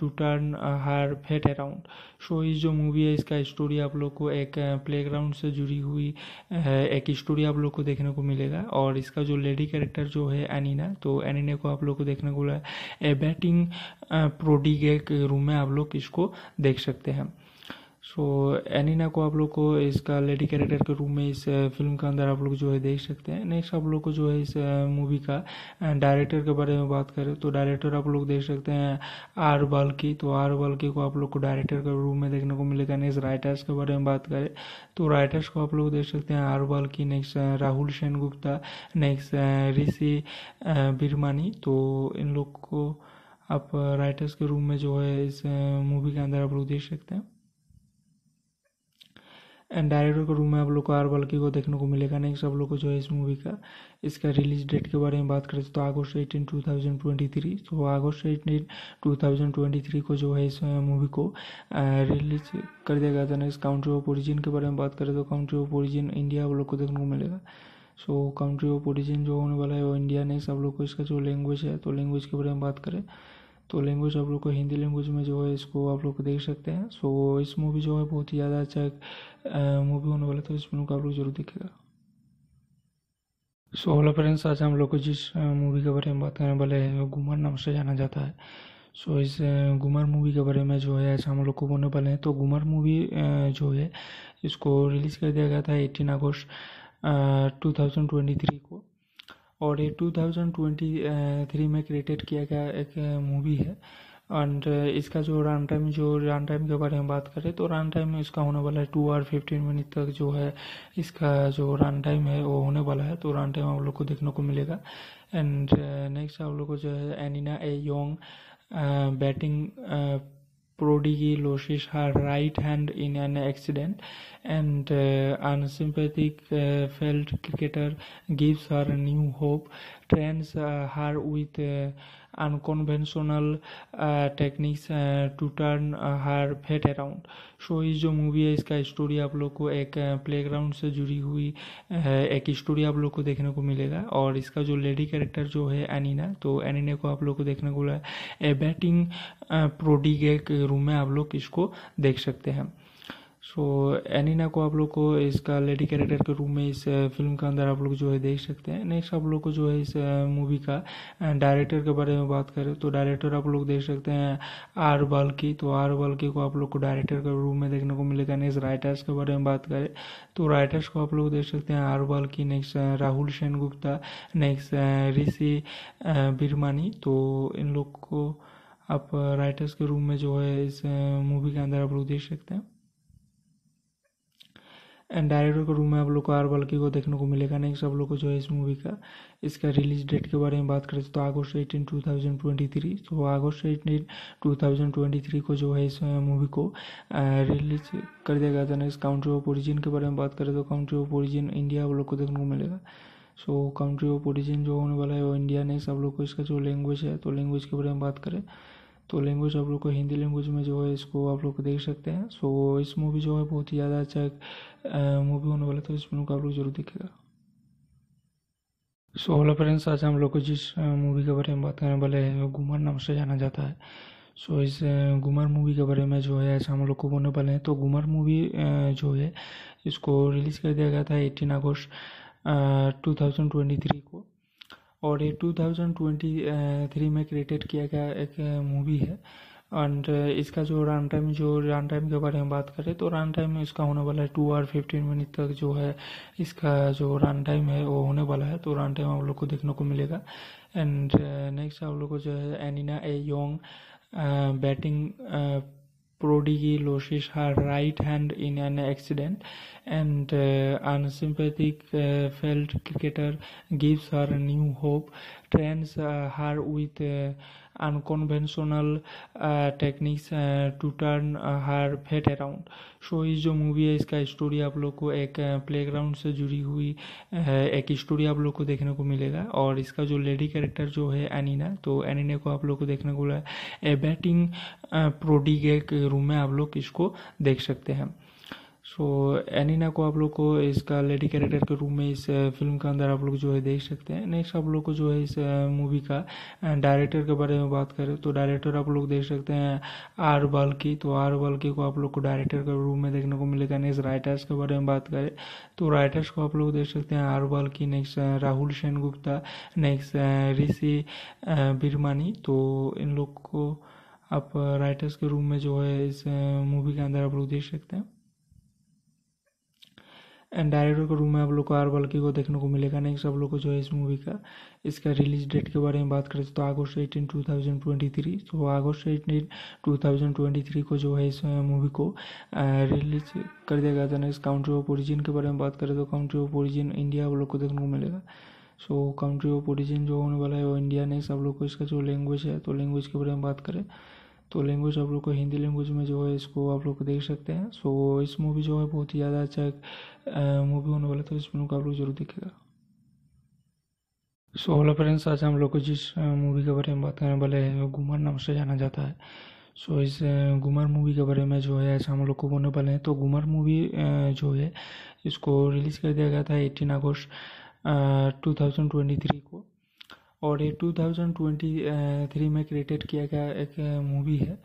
to turn her fate around so ये जो movie है इसका story आप लोग को एक playground uh, से जुड़ी हुई uh, एक स्टोरी आप लोग को देखने को मिलेगा और इसका जो लेडी कैरेक्टर जो है एनिना तो एनिना को आप लोग को देखने को मिला ए बैटिंग प्रोडिगे के रूम में आप लोग इसको देख सकते हैं सो एनिना को आप लोग को इसका लेडी कैरेक्टर के रूप में इस फिल्म uh, के अंदर आप लोग जो है देख सकते हैं नेक्स्ट आप लोग को जो है इस मूवी uh, का डायरेक्टर uh, के बारे में बात करें तो डायरेक्टर आप लोग देख सकते हैं आर बाल्की तो आर बाल्की को आप लोग को डायरेक्टर के रूप में देखने को मिलेगा नेक्स्ट राइटर्स के बारे में बात करें तो राइटर्स को आप लोग देख सकते हैं R Balki next Rahul Sen Gupta next Rishi बिरमानी तो इन लोग को आप राइटर्स के रूम में जो है इस मूवी के अंदर आप लोग देख सकते हैं एंड डायरेक्टर का रूम में आप लोग को आर बल्कि को देखने को मिलेगा नेक्स्ट आप लोग को जो है इस मूवी का इसका रिलीज डेट के बारे में बात करें तो अगस्त eighteen two thousand twenty three तो अगस्त eighteen two thousand twenty three को जो है इस मूवी को रिलीज कर दिया गया था नेक्स्ट काउंट्री ऑफ ओरिजिन के बारे में बात करें तो काउंट्री ऑफ ओरिजिन इंडिया आप लोग को देखने को मिलेगा सो काउंट्री ऑफ ओरिजिन जो होने वाला है वो इंडिया नेक्स्ट आप लोग को इसका जो लैंग्वेज है तो लैंग्वेज के बारे में बात करें तो लैंग्वेज आप लोग को हिंदी लैंग्वेज में जो है इसको आप लोग देख सकते हैं सो so, इस मूवी जो है बहुत ही ज़्यादा अच्छा मूवी होने वाला तो इस फिल्म को आप लोग जरूर देखेगा सो हेलो फ्रेंड्स आज हम लोग को जिस मूवी के बारे में बात करने वाले हैं वो नाम से जाना जाता है सो so, इस गुमर मूवी के बारे में जो है ऐसा हम लोग को बोलने वाले हैं तो गुमर मूवी जो है इसको रिलीज़ कर दिया गया था एटीन अगस्त टू थाउजेंड ट्वेंटी थ्री को और ये टू थाउजेंड ट्वेंटी थ्री में क्रिएटेड किया गया एक मूवी है एंड uh, इसका जो रन टाइम जो रन टाइम के बारे में बात करें तो रन टाइम में इसका होने वाला है टू आर फिफ्टीन मिनट तक जो है इसका जो रन टाइम है वो होने वाला है तो रन टाइम आप लोग को देखने को मिलेगा एंड नेक्स्ट uh, आप लोग को जो है एनिना a young batting prodigy loses her right hand in an accident and uh, failed cricketer gives her new hope trains her with unconventional techniques to turn her fate around so ये जो movie है इसका story आप लोग को एक playground uh, से जुड़ी हुई uh, एक स्टोरी आप लोग को देखने को मिलेगा और इसका जो लेडी कैरेक्टर जो है एनिना तो एनिना को आप लोग को देखने को मिला ए बैटिंग प्रोडिगे के रूम में आप लोग इसको देख सकते हैं सो एनिना को आप लोग को इसका लेडी कैरेक्टर के रूप में इस फिल्म uh, के अंदर आप लोग जो है देख सकते हैं नेक्स्ट आप लोग को जो है इस मूवी uh, का डायरेक्टर uh, के बारे में बात करें तो डायरेक्टर आप लोग देख सकते हैं आर बाल्की तो आर बाल्की को आप लोग को डायरेक्टर के रूप में देखने को मिलेगा नेक्स्ट राइटर्स के बारे में बात करें तो राइटर्स को आप लोग देख सकते हैं R Balki next Rahul Sen Gupta next Rishi बिरमानी तो इन लोग को आप राइटर्स के रूम में जो है इस मूवी के अंदर आप लोग देख सकते हैं एंड डायरेक्टर के रूम में आप लोग को आर बल्कि को देखने को मिलेगा नेक्स्ट आप लोग को जो है इस मूवी का इसका रिलीज डेट के बारे में बात करें तो अगस्त eighteen two thousand twenty three तो अगस्त eighteen two thousand twenty three को जो है इस मूवी को रिलीज कर दिया गया था नेक्स्ट काउंट्री ऑफ ओरिजिन के बारे में बात करें तो काउंट्री ऑफ ओरिजिन इंडिया आप लोग को देखने को मिलेगा सो काउंट्री ऑफ ओरिजिन जो होने वाला है वो इंडिया नेक्स्ट आप लोग को इसका जो लैंग्वेज है तो लैंग्वेज के बारे में बात करें तो लैंग्वेज आप लोग को हिंदी लैंग्वेज में जो है इसको आप लोग देख सकते हैं सो इस मूवी जो है बहुत ही ज़्यादा अच्छा मूवी होने वाला तो इस मूवी को आप लोग जरूर देखेगा सो हेलो फ्रेंड्स आज हम लोग को जिस मूवी के बारे में बात करने वाले हैं गुमर नाम से जाना जाता है सो so, इस गुमर मूवी के बारे में जो है आज हम लोग को बोलने वाले हैं तो गुमर मूवी जो है इसको रिलीज़ कर दिया गया था एटीन अगस्त टू थाउजेंड ट्वेंटी थ्री को और ये 2023 में क्रिएटेड किया गया एक मूवी है एंड इसका जो रन टाइम जो रन टाइम के बारे में बात करें तो रन टाइम में इसका होने वाला है टू आर फिफ्टीन मिनट तक जो है इसका जो रन टाइम है वो होने वाला है तो रन टाइम आप लोग को देखने को मिलेगा एंड नेक्स्ट आप लोग को जो है एनिना a young batting Prodigy loses her right hand in an accident, and uh, unsympathetic uh, field cricketer gives her new hope, trains uh, her with uh, unconventional techniques to turn her fate around so ये जो movie है इसका story आप लोग को एक play uh, ground से जुड़ी हुई uh, एक स्टोरी आप लोग को देखने को मिलेगा और इसका जो लेडी कैरेक्टर जो है एनिना तो एनिना को आप लोग को देखने को मिला ए बैटिंग प्रोडिगे एक रूम में आप लोग इसको देख सकते हैं सो एनिना को आप लोग को इसका लेडी कैरेक्टर के रूप में इस फिल्म के अंदर आप लोग जो है देख सकते हैं नेक्स्ट आप लोग को जो है इस मूवी का डायरेक्टर के बारे में बात करें तो डायरेक्टर आप लोग देख सकते हैं आर बाल्की तो आर बाल्की को आप लोग को डायरेक्टर के रूप में देखने को मिलेगा नेक्स्ट राइटर्स के बारे में बात करें तो राइटर्स को आप लोग देख सकते हैं R Balki next Rahul Sen Gupta next Rishi बिरमानी तो इन लोग को आप राइटर्स के रूम में जो है इस मूवी के अंदर आप लोग देख सकते हैं एंड डायरेक्टर के रूम में आप लोग को आर बल्कि को देखने को मिलेगा नेक्स्ट आप लोग को जो है इस मूवी का इसका रिलीज डेट के बारे में बात करें तो अगस्त eighteen two thousand twenty three तो अगस्त eighteen two thousand twenty three को जो है इस मूवी को रिलीज कर दिया गया था नेक्स्ट काउंट्री ऑफ ओरिजिन के बारे में बात करें तो काउंट्री ऑफ ओरिजिन इंडिया आप लोग को देखने को मिलेगा सो काउंट्री ऑफ ओरिजिन जो होने वाला है वो इंडिया नेक्स्ट आप लोग को इसका जो लैंग्वेज है तो लैंग्वेज के बारे में बात करें तो लैंग्वेज आप लोग को हिंदी लैंग्वेज में जो है इसको आप लोग देख सकते हैं सो इस मूवी जो है बहुत ही ज़्यादा अच्छा मूवी होने वाला तो इस मूवी को आप लोग जरूर देखेगा सो हेलो फ्रेंड्स आज हम लोग को जिस मूवी के बारे में बात करने वाले हैं गुमर नाम से जाना जाता है सो so, इस गुमर मूवी के बारे में जो है आज हम लोग को बोलने वाले हैं तो गुमर मूवी जो है इसको रिलीज़ कर दिया गया था एटीन अगस्त टू थाउजेंड ट्वेंटी थ्री को और ये 2023 में क्रिएटेड किया गया एक मूवी है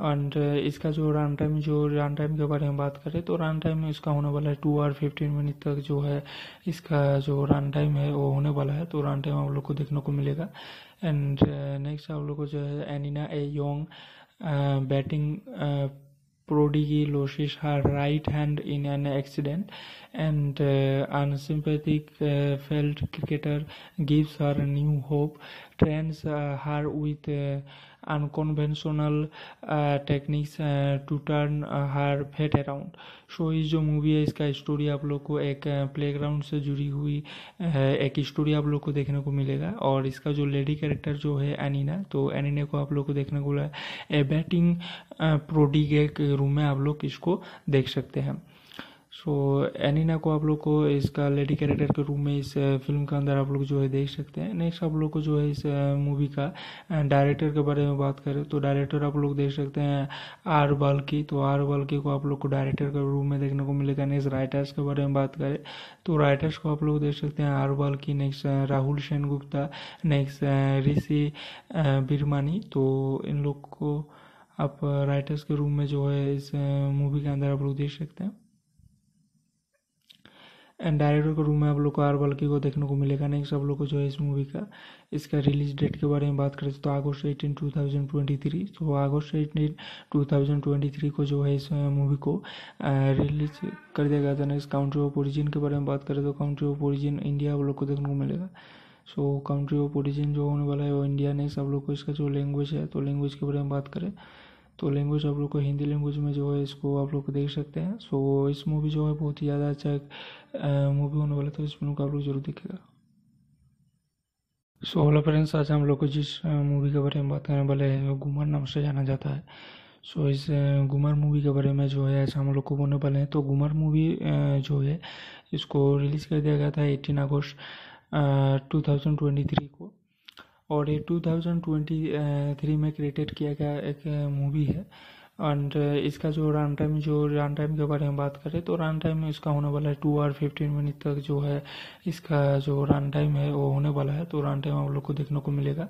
एंड इसका जो रन टाइम जो रन टाइम के बारे में बात करें तो रन टाइम में इसका होने वाला है टू आर फिफ्टीन मिनट तक जो है इसका जो रन टाइम है वो होने वाला है तो रन टाइम आप लोग को देखने को मिलेगा एंड नेक्स्ट आप लोग को जो है एनिना a young batting Prodigy loses her right hand in an accident, and uh, unsympathetic uh, field cricketer gives her new hope, trains uh, her with uh, unconventional techniques to turn her fate around so ये जो movie है इसका story आप लोग को एक playground uh, से जुड़ी हुई uh, एक स्टोरी आप लोग को देखने को मिलेगा और इसका जो लेडी कैरेक्टर जो है एनिना तो एनिना को आप लोग को देखने को मिला ए बैटिंग प्रोडिगे के रूम में आप लोग इसको देख सकते हैं सो तो एनिना को आप लोग को इसका लेडी कैरेक्टर के रूप में इस फिल्म के अंदर आप लोग जो है देख सकते हैं नेक्स्ट आप लोग को जो है इस मूवी का डायरेक्टर के बारे में बात करें तो डायरेक्टर आप लोग देख सकते हैं आर बाल्की तो आर बाल्की को आप लोग को डायरेक्टर के रूप में देखने को मिलेगा नेक्स्ट राइटर्स के बारे में बात करें तो राइटर्स को आप लोग देख सकते हैं R Balki next Rahul Sen Gupta next Rishi बिरमानी तो इन लोग को आप राइटर्स के रूम में जो है इस मूवी के अंदर आप लोग देख सकते हैं डायरेक्टर का रूम में आप लोग को आर बल्कि को देखने को मिलेगा नेक्स्ट आप लोग को जो है इस मूवी का इसका रिलीज डेट के बारे में बात करें तो अगस्त eighteen two thousand twenty three तो अगस्त eighteen two thousand twenty three को जो है इस मूवी को रिलीज कर दिया गया था नेक्स्ट काउंट्री ऑफ ओरिजिन के बारे में बात करें तो काउंट्री ऑफ ओरिजिन इंडिया आप लोग को देखने को मिलेगा सो काउंट्री ऑफ ओरिजिन जो होने वाला है वो इंडिया नेक्स्ट आप लोग को इसका जो लैंग्वेज है तो लैंग्वेज के बारे में बात करें तो लैंग्वेज आप लोग को हिंदी लैंग्वेज में जो है इसको आप लोग देख सकते हैं सो इस मूवी जो है बहुत ही ज़्यादा अच्छा मूवी होने वाला था इस मूवी को आप लोग जरूर देखेगा सो हेलो फ्रेंड्स आज हम लोग को जिस मूवी के बारे में बात करने वाले हैं घुमर नाम से जाना जाता है सो so, इस घुमर मूवी के बारे में जो है आज हम लोग को बोलने वाले हैं तो घुमर मूवी जो है इसको रिलीज़ कर दिया गया था एटीन अगस्त टू थाउजेंड ट्वेंटी थ्री को और ये 2023 में क्रिएटेड किया गया एक मूवी है एंड इसका जो रन टाइम जो रन टाइम के बारे में बात करें तो रन टाइम में इसका होने वाला है टू आर फिफ्टीन मिनट तक जो है इसका जो रन टाइम है वो होने वाला है तो रन टाइम आप लोग को देखने को मिलेगा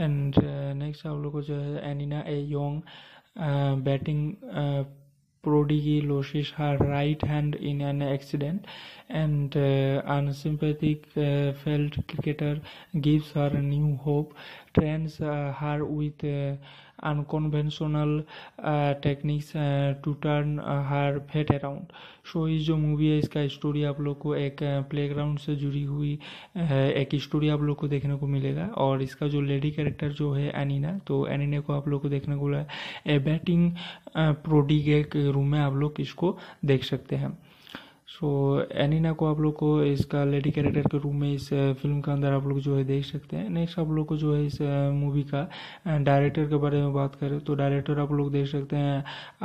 एंड नेक्स्ट आप लोग को जो है एनिना a young batting prodigy loses her right hand in an accident and uh, unsympathetic uh, field cricketer gives her new hope trains uh, her with uh, unconventional techniques to turn her fate around so ये जो movie है इसका story आप लोग को एक playground uh, से जुड़ी हुई uh, एक स्टोरी आप लोग को देखने को मिलेगा और इसका जो लेडी कैरेक्टर जो है एनिना तो एनिना को आप लोग को देखने को मिला ए बैटिंग प्रोडिगे के रूम में आप लोग इसको देख सकते हैं सो तो एनिना को आप लोग को इसका लेडी कैरेक्टर के रूप में इस फिल्म के अंदर आप लोग जो है देख सकते हैं नेक्स्ट आप लोग को जो है इस मूवी का डायरेक्टर के बारे में बात करें तो डायरेक्टर आप लोग देख सकते हैं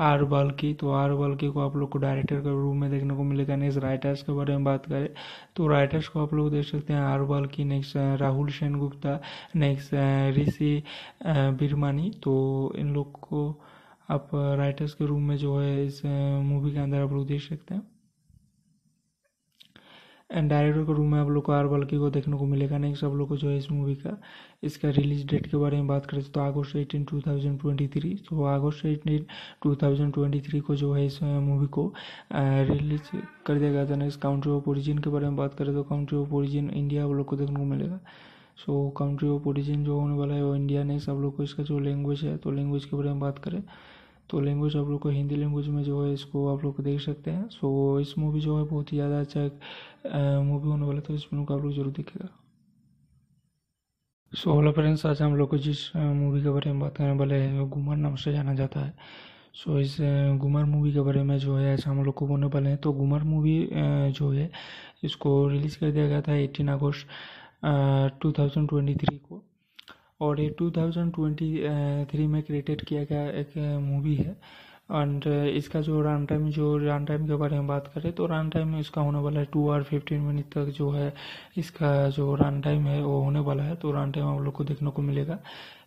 आर बाल्की तो आर बाल्की को आप लोग को डायरेक्टर के रूप में देखने को मिलेगा नेक्स्ट राइटर्स के बारे में बात करें तो राइटर्स को आप लोग देख सकते हैं R Balki next Rahul Sen Gupta next Rishi बिरमानी तो इन लोग को आप राइटर्स के रूम में जो है इस मूवी के अंदर आप लोग देख सकते हैं डायरेक्टर का रूम में आप लोग को आर बल्कि को देखने को मिलेगा नेक्स्ट आप लोग को जो है इस मूवी का इसका रिलीज डेट के बारे में बात करें तो अगस्त eighteen two thousand twenty three तो अगस्त eighteen two thousand twenty three को जो है इस मूवी को रिलीज कर दिया गया था नेक्स्ट काउंट्री ऑफ ओरिजिन के बारे में बात करें तो काउंट्री ऑफ ओरिजिन इंडिया आप लोग को देखने को मिलेगा सो काउंट्री ऑफ ओरिजिन जो होने वाला है वो इंडिया नेक्स्ट आप लोग को इसका जो लैंग्वेज है तो लैंग्वेज के बारे में बात करें तो लैंग्वेज आप लोग को हिंदी लैंग्वेज में जो है इसको आप लोग देख सकते हैं सो इस मूवी जो है बहुत ही ज़्यादा अच्छा मूवी होने वाला था इस मूवी को आप लोग जरूर देखेगा सो हेलो फ्रेंड्स आज हम लोग को जिस मूवी के बारे में बात करने वाले हैं घुमर नाम से जाना जाता है सो so, इस घुमर मूवी के बारे में जो है आज हम लोग को बोलने वाले हैं तो घुमर मूवी जो है इसको रिलीज़ कर दिया गया था एटीन अगस्त टू थाउजेंड ट्वेंटी थ्री को और ये 2023 में क्रिएटेड किया गया एक मूवी है एंड इसका जो रन टाइम जो रन टाइम के बारे में बात करें तो रन टाइम में इसका होने वाला है टू आर फिफ्टीन मिनट तक जो है इसका जो रन टाइम है वो होने वाला है तो रन टाइम आप लोग को देखने को मिलेगा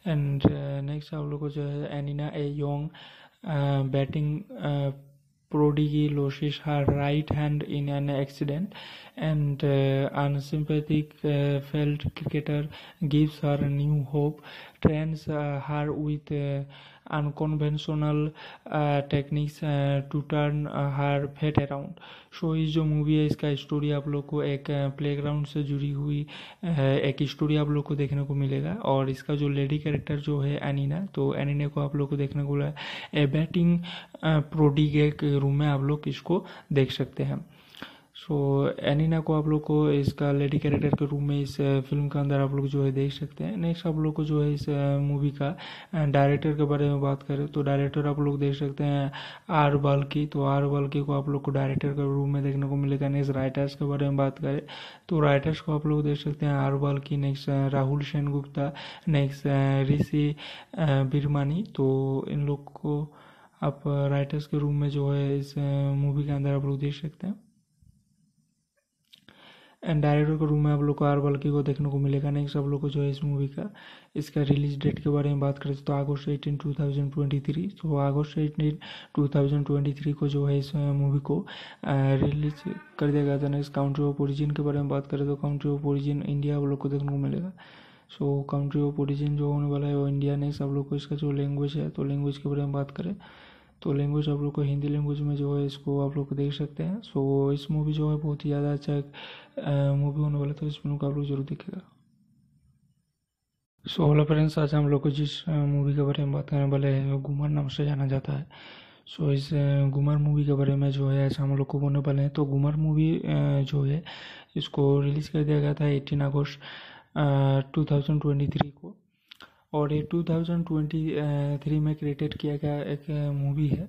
एंड नेक्स्ट आप लोग को जो है एनिना a young batting prodigy loses her right hand in an accident and uh, unsympathetic uh, field cricketer gives her new hope trains uh, her with uh, unconventional techniques to turn her fate around so ये जो movie है इसका story आप लोग को एक playground uh, से जुड़ी हुई uh, एक स्टोरी आप लोग को देखने को मिलेगा और इसका जो लेडी कैरेक्टर जो है एनिना तो एनिना को आप लोग को देखने को मिला ए बैटिंग प्रोडिगे के रूम में आप लोग इसको देख सकते हैं सो एनिना को आप लोग को इसका लेडी कैरेक्टर के रूप में इस फिल्म uh, के अंदर आप लोग जो है देख सकते हैं नेक्स्ट आप लोग को जो है इस मूवी uh, का डायरेक्टर uh, के बारे में बात करें तो डायरेक्टर आप लोग देख सकते हैं आर बाल्की तो आर बाल्की को आप लोग को डायरेक्टर के रूप में देखने को मिलेगा नेक्स्ट राइटर्स के बारे में बात करें तो राइटर्स को आप लोग देख सकते हैं R Balki next Rahul Sen Gupta next Rishi बिरमानी तो इन लोग को आप राइटर्स के रूम में जो है इस मूवी के अंदर आप लोग देख सकते हैं एंड डायरेक्टर के रूम में आप लोग को आर बल्कि को देखने को मिलेगा नेक्स्ट आप लोग को जो है इस मूवी का इसका रिलीज डेट के बारे में बात करें तो अगस्त eighteen two thousand twenty three तो अगस्त eighteen two thousand twenty three को जो है इस मूवी को रिलीज कर दिया गया था नेक्स्ट काउंट्री ऑफ ओरिजिन के बारे में बात करें तो काउंट्री ऑफ ओरिजिन इंडिया आप लोग को देखने को मिलेगा सो काउंट्री ऑफ ओरिजिन जो होने वाला है वो इंडिया नेक्स्ट आप लोग को इसका जो लैंग्वेज है तो लैंग्वेज के बारे में बात करें तो लैंग्वेज आप लोग को हिंदी लैंग्वेज में जो है इसको आप लोग देख सकते हैं सो इस मूवी जो है बहुत ही ज़्यादा अच्छा मूवी होने वाला था इस मूवी को आप लोग जरूर देखेगा सो हेलो फ्रेंड्स आज हम लोग को जिस मूवी के बारे में बात करने वाले हैं घुमर नाम से जाना जाता है सो so, इस घुमर मूवी के बारे में जो है ऐसा हम लोग को बोलने वाले हैं तो घुमर मूवी जो है इसको रिलीज़ कर दिया गया था एटीन अगस्त टू थाउजेंड ट्वेंटी थ्री को और ये 2023 में क्रिएटेड किया गया एक मूवी है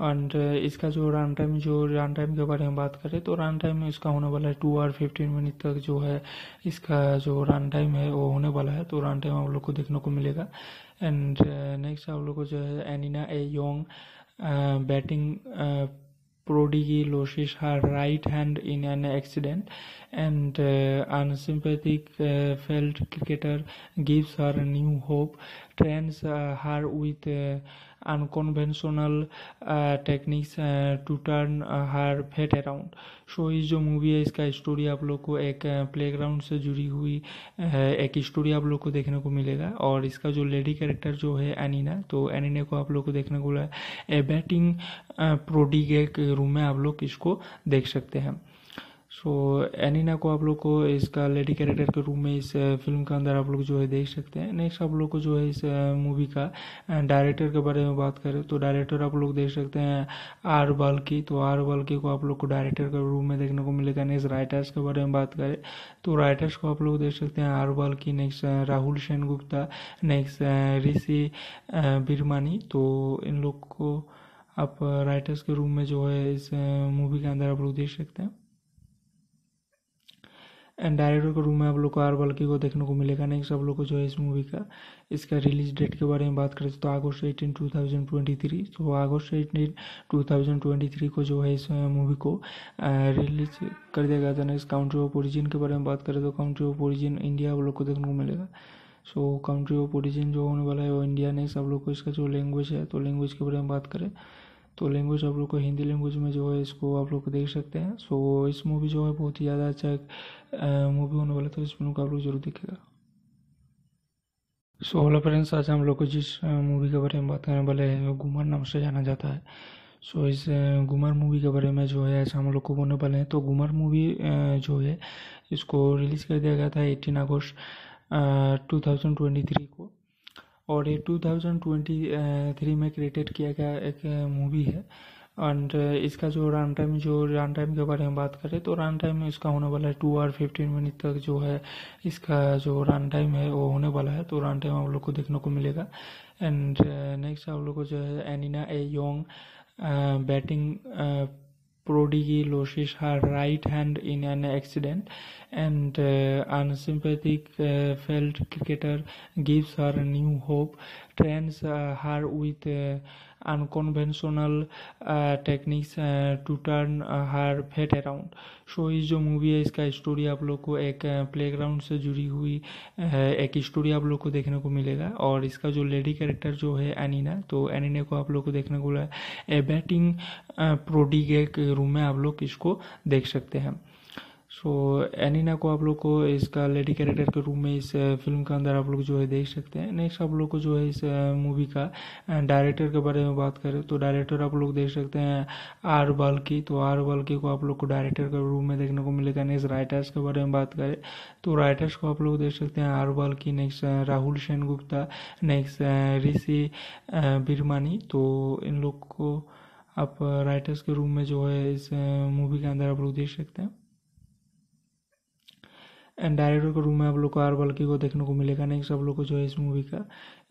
एंड इसका जो रन टाइम जो रन टाइम के बारे में बात करें तो रन टाइम में इसका होने वाला है टू आवर फिफ्टीन मिनट तक जो है इसका जो रन टाइम है वो होने वाला है तो रन टाइम आप लोग को देखने को मिलेगा एंड नेक्स्ट आप लोग को जो है एनिना a young batting prodigy loses her right hand in an accident and uh, unsympathetic uh, field cricketer gives her new hope trains uh, her with uh, unconventional techniques to turn her fate around so ये जो movie है इसका story आप लोग को एक playground uh, से जुड़ी हुई uh, एक स्टोरी आप लोग को देखने को मिलेगा और इसका जो लेडी कैरेक्टर जो है एनिना तो एनिना को आप लोग को देखने को मिला ए बैटिंग प्रोडिगे के रूम में आप लोग इसको देख सकते हैं सो एनिना को आप लोग को इसका लेडी कैरेक्टर के रूप में इस फिल्म uh, के अंदर आप लोग जो है देख सकते हैं नेक्स्ट आप लोग को जो है इस मूवी uh, का डायरेक्टर uh, के बारे में बात करें तो डायरेक्टर आप लोग देख सकते हैं आर की तो आर बाल्की को आप लोग को डायरेक्टर के रूप में देखने को मिलेगा नेक्स्ट राइटर्स के बारे में बात करें तो राइटर्स को आप लोग देख सकते हैं R Balki next Rahul Sen Gupta next Rishi बिरमानी तो इन लोग को आप राइटर्स के रूम में जो है इस मूवी के अंदर आप लोग देख सकते हैं एंड डायरेक्टर के रूम में आप लोग को आर बल्कि को देखने को मिलेगा नेक्स्ट आप लोग को जो है इस मूवी का इसका रिलीज डेट के बारे में बात करें तो अगस्त eighteen two thousand twenty three तो अगस्त eighteen two thousand twenty three को जो है इस मूवी को रिलीज कर दिया गया था नेक्स्ट काउंट्री ऑफ ओरिजिन के बारे में बात करें तो काउंट्री ऑफ ओरिजिन इंडिया आप लोग को देखने को मिलेगा सो काउंट्री ऑफ ओरिजिन जो होने वाला है वो इंडिया नेक्स्ट आप लोग को इसका जो लैंग्वेज है तो लैंग्वेज के बारे में बात करें तो लैंग्वेज आप लोग को हिंदी लैंग्वेज में जो है इसको आप लोग देख सकते हैं सो इस मूवी जो है बहुत ही ज़्यादा अच्छा मूवी होने वाला था इस मूवी को आप लोग जरूर देखेगा सो हेलो फ्रेंड्स आज हम लोग को जिस मूवी के बारे में बात करने वाले हैं घुमर नाम से जाना जाता है सो so, इस घुमर मूवी के बारे में जो है आज हम लोग को बोलने वाले हैं तो घुमर मूवी जो है इसको रिलीज़ कर दिया गया था एटीन अगस्त टू थाउजेंड ट्वेंटी थ्री को और ये 2023 में क्रिएटेड किया गया एक मूवी है एंड इसका जो रन टाइम जो रन टाइम के बारे में बात करें तो रन टाइम में इसका होने वाला है टू आर फिफ्टीन मिनट तक जो है इसका जो रन टाइम है वो होने वाला है तो रन टाइम आप लोग को देखने को मिलेगा एंड नेक्स्ट आप लोग को जो है एनिना a young batting prodigy loses her right hand in an accident and uh, unsympathetic uh, field cricketer gives her new hope trains uh, her with uh, unconventional techniques to turn her fate around so इस जो movie है इसका story आप लोग को एक playground uh, से जुड़ी हुई uh, एक स्टोरी आप लोग को देखने को मिलेगा और इसका जो लेडी कैरेक्टर जो है एनिना तो एनिना को आप लोग को देखने को मिला ए बैटिंग प्रोडिगे के रूम में आप लोग इसको देख सकते हैं सो एनिना को आप लोग को इसका लेडी कैरेक्टर के रूप में इस फिल्म uh, के अंदर आप लोग जो है देख सकते हैं नेक्स्ट आप लोग को जो है इस मूवी uh, का डायरेक्टर uh, के बारे में बात करें तो डायरेक्टर आप लोग देख सकते हैं आर बाल्की तो आर बाल्की को आप लोग को डायरेक्टर के रूप में देखने को मिलेगा नेक्स्ट राइटर्स के बारे में बात करें तो राइटर्स को आप लोग देख सकते हैं R Balki next Rahul Sen Gupta next Rishi बिरमानी तो इन लोग को आप राइटर्स के रूम में जो है इस मूवी के अंदर आप लोग देख सकते हैं एंड डायरेक्टर के रूम में आप लोग को आर बल्कि को देखने को मिलेगा नेक्स्ट आप लोग को जो है इस मूवी का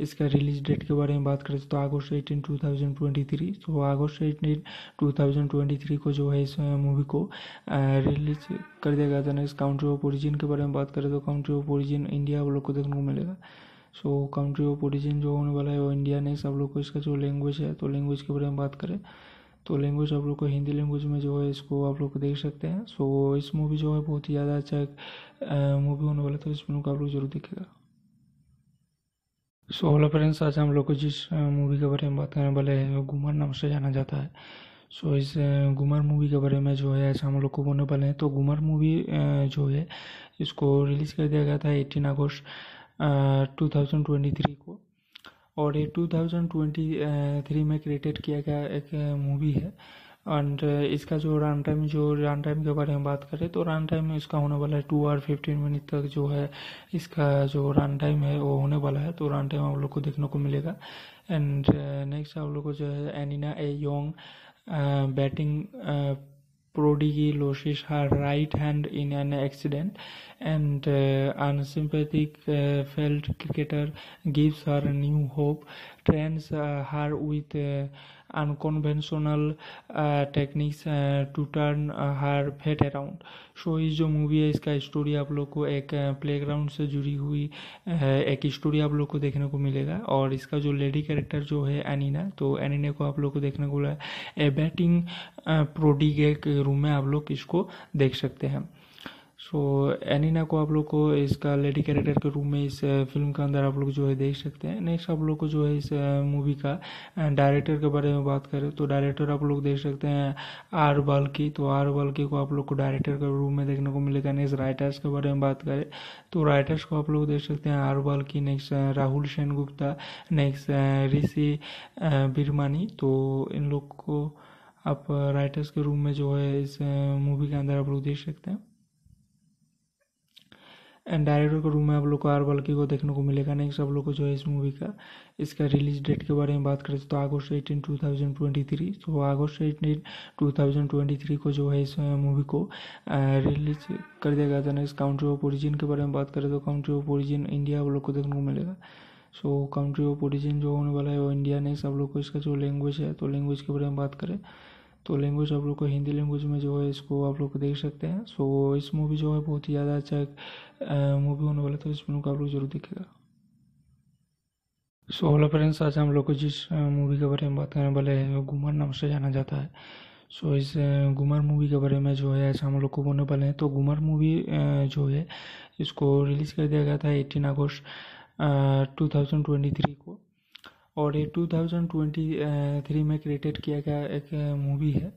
इसका रिलीज डेट के बारे में बात करें तो अगस्त eighteen two thousand twenty three तो अगस्त eighteen two thousand twenty three को जो है इस मूवी को रिलीज कर दिया गया था नेक्स्ट काउंट्री ऑफ ओरिजिन के बारे में बात करें तो काउंट्री ऑफ ओरिजिन इंडिया आप लोग को देखने को मिलेगा सो काउंट्री ऑफ ओरिजिन जो होने वाला है वो इंडिया नेक्स्ट आप लोग को इसका जो लैंग्वेज है तो लैंग्वेज के बारे में बात करें तो लैंग्वेज आप लोग को हिंदी लैंग्वेज में जो है इसको आप लोग देख सकते हैं सो so, इस मूवी जो है बहुत ही ज़्यादा अच्छा मूवी होने वाला तो इस फिल्म को आप लोग जरूर देखेगा सो हेलो फ्रेंड्स आज हम लोग को जिस मूवी के बारे में बात करने वाले हैं घुमर नाम से जाना जाता है सो so, इस गुमर मूवी के बारे में जो है ऐसा हम लोग को बोलने वाले हैं तो गुमर मूवी जो है इसको रिलीज़ कर दिया गया था एटीन अगस्त टू थाउजेंड ट्वेंटी थ्री को और ये टू थाउजेंड ट्वेंटी थ्री में क्रिएटेड किया गया एक मूवी है एंड uh, इसका जो रन टाइम जो रन टाइम के बारे में बात करें तो रन टाइम में इसका होने वाला है टू आर फिफ्टीन मिनट तक जो है इसका जो रन टाइम है वो होने वाला है तो रन टाइम आप लोग को देखने को मिलेगा एंड नेक्स्ट uh, आप लोग को जो है एनिना a young batting prodigy loses her right hand in an accident and uh, failed cricketer gives her new hope trains her with unconventional uh, techniques uh, to turn uh, her fate around so ये जो movie है इसका story आप लोग को एक playground uh, से जुड़ी हुई uh, एक स्टोरी आप लोग को देखने को मिलेगा और इसका जो लेडी कैरेक्टर जो है एनिना तो एनिना को आप लोग को देखने को मिला ए बैटिंग प्रोडिगे के रूम में आप लोग इसको देख सकते हैं सो एनिना को आप लोग को इसका लेडी कैरेक्टर के रूप में इस फिल्म uh, के अंदर आप लोग जो है देख सकते हैं नेक्स्ट आप लोग को जो है इस मूवी uh, का डायरेक्टर uh, के बारे में बात करें तो डायरेक्टर आप लोग देख सकते हैं आर बाल्की तो आर बाल्की को आप लोग को डायरेक्टर के रूप में देखने को मिलेगा नेक्स्ट राइटर्स के बारे में बात करें तो राइटर्स को आप लोग देख सकते हैं R Balki next Rahul Sen Gupta next Rishi बिरमानी तो इन लोग को आप राइटर्स के रूम में जो है इस मूवी के अंदर आप लोग देख सकते हैं डायरेक्टर के रूम में आप लोग को आर बल्कि को देखने को मिलेगा नेक्स्ट आप लोग को जो है इस मूवी का इसका रिलीज डेट के बारे में बात करें तो अगस्त eighteen two thousand twenty three तो अगस्त eighteen two thousand twenty three को जो है इस मूवी को रिलीज कर दिया गया था नेक्स्ट काउंट्री ऑफ ओरिजिन के बारे में बात करें तो काउंट्री ऑफ ओरिजिन इंडिया आप लोग को देखने को मिलेगा सो काउंट्री ऑफ ओरिजिन जो होने वाला है वो इंडिया नेक्स्ट सब लोग को इसका जो लैंग्वेज है तो लैंग्वेज के बारे में बात करें तो लैंग्वेज आप लोग को हिंदी लैंग्वेज में जो है इसको आप लोग देख सकते हैं सो so, इस मूवी जो है बहुत ही ज़्यादा अच्छा मूवी होने वाला तो इस मूवी को आप लोग जरूर देखेगा सो हेलो फ्रेंड्स आज हम लोग को जिस मूवी के बारे में बात करने वाले हैं गुमर नाम से जाना जाता है सो so, इस गुमर मूवी के बारे में जो है ऐसा हम लोग को बोलने वाले हैं तो गुमर मूवी जो है इसको रिलीज़ कर दिया गया था एटीन अगस्त टू थाउजेंड ट्वेंटी थ्री को और ये टू थाउजेंड ट्वेंटी थ्री में क्रिएटेड किया गया एक मूवी है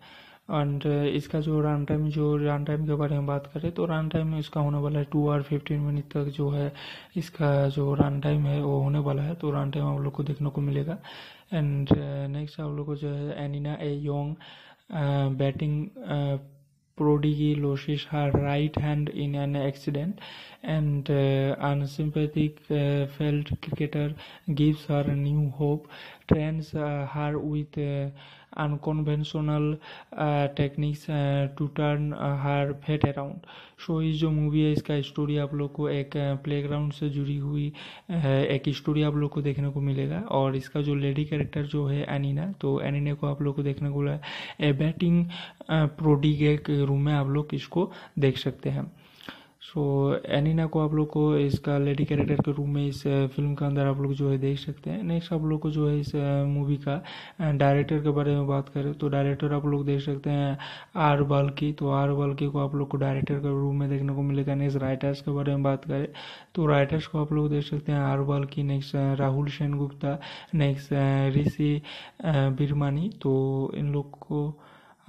एंड uh, इसका जो रन टाइम जो रन टाइम के बारे में बात करें तो रन टाइम में इसका होने वाला है टू आर फिफ्टीन मिनट तक जो है इसका जो रन टाइम है वो होने वाला है तो रन टाइम आप लोग को देखने को मिलेगा एंड नेक्स्ट uh, आप लोग को जो है एनिना a young batting prodigy loses her right hand in an accident and unsympathetic failed cricketer gives her new hope trains her with unconventional uh, techniques uh, to turn uh, her fate around so ये जो movie है इसका story आप लोग को एक playground uh, से जुड़ी हुई uh, एक स्टोरी आप लोग को देखने को मिलेगा और इसका जो लेडी कैरेक्टर जो है एनिना तो एनिना को आप लोग को देखने को मिला ए बैटिंग प्रोडिगे के रूम में आप लोग इसको देख सकते हैं सो एनिना को आप लोग को इसका लेडी कैरेक्टर के रूप में इस फिल्म uh, के अंदर आप लोग जो है देख सकते हैं नेक्स्ट आप लोग को जो है इस मूवी uh, का डायरेक्टर uh, के बारे में बात करें तो डायरेक्टर आप लोग देख सकते हैं आर बाल्की तो आर बाल्की को आप लोग को डायरेक्टर के रूप में देखने को मिलेगा नेक्स्ट राइटर्स के बारे में बात करें तो राइटर्स को आप लोग देख सकते हैं R Balki next Rahul Sen Gupta next Rishi बिरमानी तो इन लोग को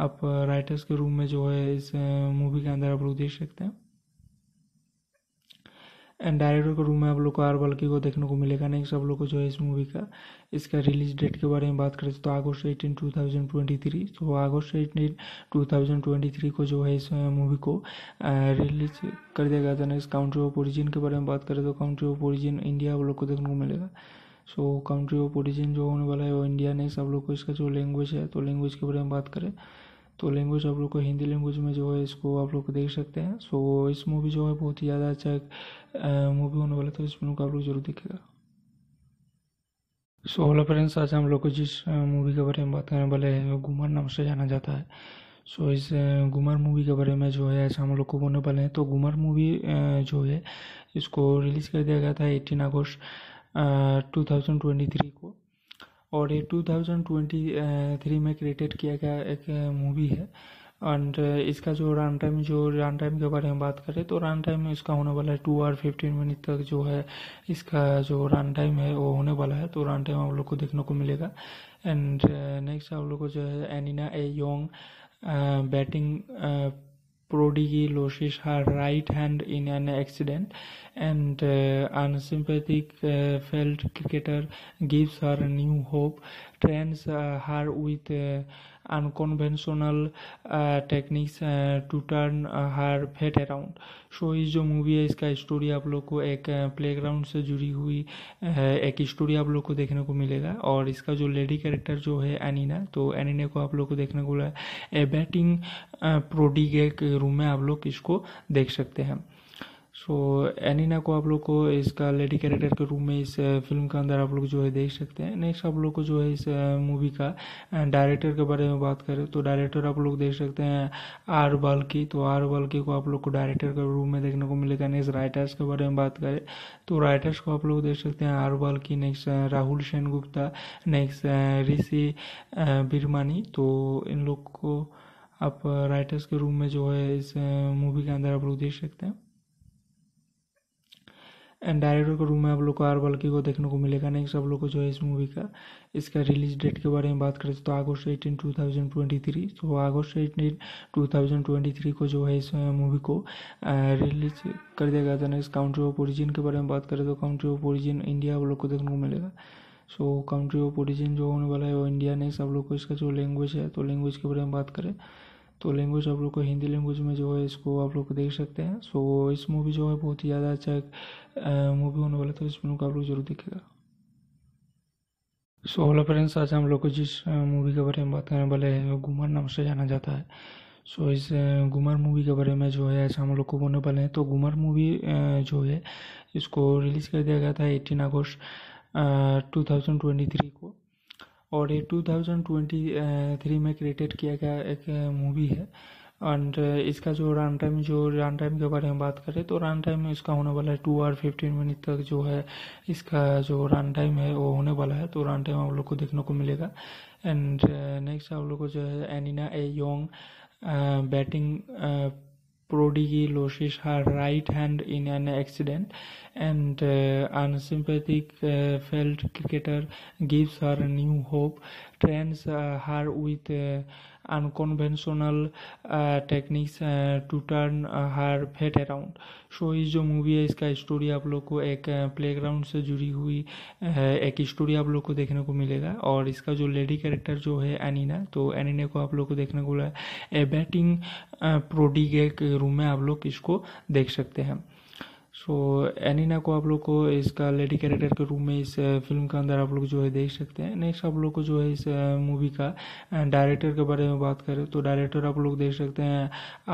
आप राइटर्स के रूम में जो है इस मूवी के अंदर आप लोग देख सकते हैं डायरेक्टर के रूम में आप लोग को आर बल्कि को देखने को मिलेगा नेक्स्ट आप लोग को जो है इस मूवी का इसका रिलीज डेट के बारे में बात करें तो अगस्त eighteen two thousand twenty three तो अगस्त eighteen two thousand twenty three को जो है इस मूवी uh, को रिलीज uh, कर दिया गया था नेक्स्ट काउंट्री ऑफ ओरिजिन के बारे में बात करें तो काउंट्री ऑफ ओरिजिन इंडिया आप लोग को देखने को मिलेगा सो काउंट्री ऑफ ओरिजिन जो होने वाला है वो इंडिया नेक्स्ट आप लोग को इसका जो लैंग्वेज है तो लैंग्वेज के बारे में बात करें तो लैंग्वेज आप लोग को हिंदी लैंग्वेज में जो है इसको आप लोग देख सकते हैं सो इस मूवी जो है बहुत ही ज़्यादा अच्छा मूवी होने वाला तो इस मूवी को आप लोग जरूर देखेगा सो हेलो फ्रेंड्स आज हम लोग को जिस मूवी के बारे में बात करने वाले हैं घुमर नाम से जाना जाता है सो so, इस घुमर मूवी के बारे में जो है आज हम लोग को बोलने वाले हैं तो घुमर मूवी जो है इसको रिलीज़ कर दिया गया था एटीन अगस्त टू थाउजेंड ट्वेंटी थ्री को और ये 2023 में क्रिएटेड किया गया एक मूवी है एंड इसका जो रन टाइम जो रन टाइम के बारे में बात करें तो रन टाइम में इसका होने वाला है टू आर फिफ्टीन मिनट तक जो है इसका जो रन टाइम है वो होने वाला है तो रन टाइम आप लोग को देखने को मिलेगा एंड नेक्स्ट आप लोग को जो है एनिना a young batting prodigy loses her right hand in an accident and uh, unsympathetic uh, field cricketer gives her new hope trains uh, her with uh, unconventional techniques to turn her fate around so ये जो movie है इसका story आप लोग को एक playground uh, से जुड़ी हुई uh, एक स्टोरी आप लोग को देखने को मिलेगा और इसका जो लेडी कैरेक्टर जो है एनिना तो एनिना को आप लोग को देखने को मिला ए बैटिंग प्रोडिगे के रूम में आप लोग इसको देख सकते हैं सो एनिना को आप लोग को इसका लेडी कैरेक्टर के रूप में इस फिल्म uh, के अंदर आप लोग जो है देख सकते हैं नेक्स्ट आप लोग को जो है इस मूवी uh, का डायरेक्टर uh, के बारे में बात करें तो डायरेक्टर आप लोग देख सकते हैं आर बाल्की तो आर बाल्की को आप लोग को डायरेक्टर के रूप में देखने को मिलेगा नेक्स्ट राइटर्स के बारे में बात करें तो राइटर्स को आप लोग देख सकते हैं R Balki next Rahul Sen Gupta next Rishi बिरमानी तो इन लोग को आप राइटर्स के रूम में जो है इस मूवी के अंदर आप लोग देख सकते हैं एंड डायरेक्टर के रूम में आप लोग को आर बल्कि को देखने को मिलेगा नेक्स्ट आप लोग को जो है इस मूवी का इसका रिलीज डेट के बारे में बात करें तो अगस्त eighteen two thousand twenty three तो अगस्त eighteen two thousand twenty three को जो है इस मूवी को रिलीज कर दिया गया था नेक्स्ट काउंट्री ऑफ ओरिजिन के बारे में बात करें तो काउंट्री ऑफ ओरिजिन इंडिया आप लोग को देखने को मिलेगा सो काउंट्री ऑफ ओरिजिन जो होने वाला है वो इंडिया नेक्स्ट आप लोग को इसका जो लैंग्वेज है तो लैंग्वेज के बारे में बात करें तो लैंग्वेज आप लोग को हिंदी लैंग्वेज में जो है इसको आप लोग देख सकते हैं सो so, इस मूवी जो है बहुत ही ज़्यादा अच्छा मूवी होने वाला तो इस फिल्म को आप लोग जरूर देखेगा सो हेलो फ्रेंड्स आज हम लोग को जिस मूवी के बारे में बात करने वाले हैं गुमर नाम से जाना जाता है सो so, इस गुमर मूवी के बारे में जो है ऐसा हम लोग को बोलने वाले हैं तो गुमर मूवी जो है इसको रिलीज़ कर दिया गया था एटीन अगस्त टू थाउजेंड ट्वेंटी थ्री को और ये टू थाउजेंड ट्वेंटी थ्री में क्रिएटेड किया गया एक मूवी है एंड uh, इसका जो रन टाइम जो रन टाइम के बारे में बात करें तो रन टाइम में इसका होने वाला है टू आर फिफ्टीन मिनट तक जो है इसका जो रन टाइम है वो होने वाला है तो रन टाइम आप लोग को देखने को मिलेगा एंड नेक्स्ट uh, आप लोग को जो है एनिना a young batting prodigy loses her right hand in an accident and uh, failed cricketer gives her new hope trains her with unconventional techniques to turn her fate around so ये जो movie है इसका story आप लोग को एक playground uh, से जुड़ी हुई uh, एक स्टोरी आप लोग को देखने को मिलेगा और इसका जो लेडी कैरेक्टर जो है एनिना तो एनिना को आप लोग को देखने को मिला ए बैटिंग प्रोडिगे के रूम में आप लोग इसको देख सकते हैं सो एनिना को आप लोग को इसका लेडी कैरेक्टर के रूप में इस फिल्म uh, के अंदर आप लोग जो है देख सकते हैं नेक्स्ट आप लोग को जो है इस मूवी uh, का डायरेक्टर uh, के बारे में बात करें तो डायरेक्टर आप लोग देख सकते हैं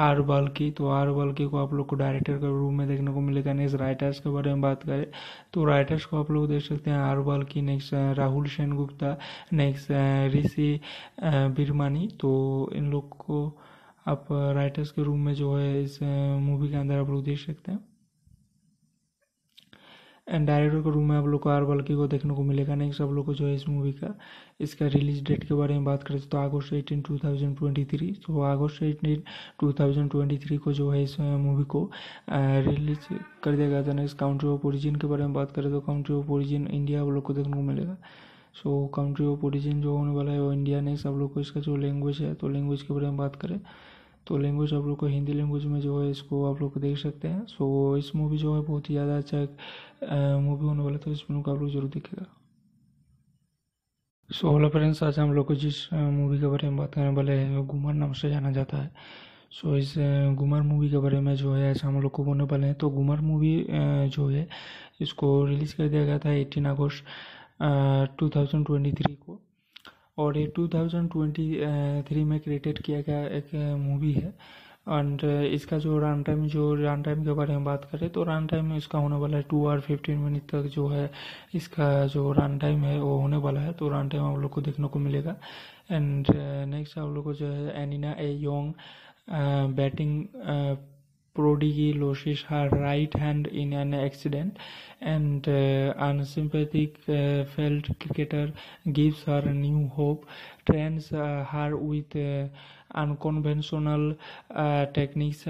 आर बाल्की तो आर बाल्की को आप लोग को डायरेक्टर के रूप में देखने को मिलेगा नेक्स्ट राइटर्स के बारे में बात करें तो राइटर्स को आप लोग देख सकते हैं R Balki next Rahul Sen Gupta next Rishi बिरमानी तो इन लोग को आप राइटर्स के रूम में जो है इस मूवी के अंदर आप लोग देख सकते हैं डायरेक्टर के रूम में आप लोग को आर बल्कि को देखने को मिलेगा नेक्स्ट आप लोग को जो है इस मूवी का इसका रिलीज डेट के बारे में बात करें तो अगस्त eighteen two thousand twenty three तो अगस्त eighteen two thousand twenty three को जो है इस मूवी को रिलीज कर दिया गया था नेक्स्ट काउंट्री ऑफ ओरिजिन के बारे में बात करें तो काउंट्री ऑफ ओरिजिन इंडिया आप लोग को देखने को मिलेगा सो काउंट्री ऑफ ओरिजिन जो होने वाला है वो इंडिया नेक्स्ट आप लोग को इसका जो लैंग्वेज है तो लैंग्वेज के बारे में बात करें तो लैंग्वेज आप लोग को हिंदी लैंग्वेज में जो है इसको आप लोग देख सकते हैं सो इस मूवी जो है बहुत ही ज़्यादा अच्छा मूवी होने वाला था इस मूवी को आप लोग जरूर देखेगा सो हेलो फ्रेंड्स आज हम लोग को जिस मूवी के बारे में बात करने वाले हैं घुमर नाम से जाना जाता है सो so, इस घुमर मूवी के बारे में जो है ऐसा हम लोग को बोलने वाले हैं तो घुमर मूवी जो है इसको रिलीज़ कर दिया गया था एटीन अगस्त टू थाउजेंड ट्वेंटी थ्री को और ये 2023 में क्रिएटेड किया गया एक मूवी है एंड इसका जो रन टाइम जो रन टाइम के बारे में बात करें तो रन टाइम में इसका होने वाला है टू आर फिफ्टीन मिनट तक जो है इसका जो रन टाइम है वो होने वाला है तो रन टाइम आप लोग को देखने को मिलेगा एंड नेक्स्ट आप लोग को जो है एनिना a young batting prodigy loses her right hand in an accident and uh, unsympathetic uh, field cricketer gives her new hope trains uh, her with uh, unconventional techniques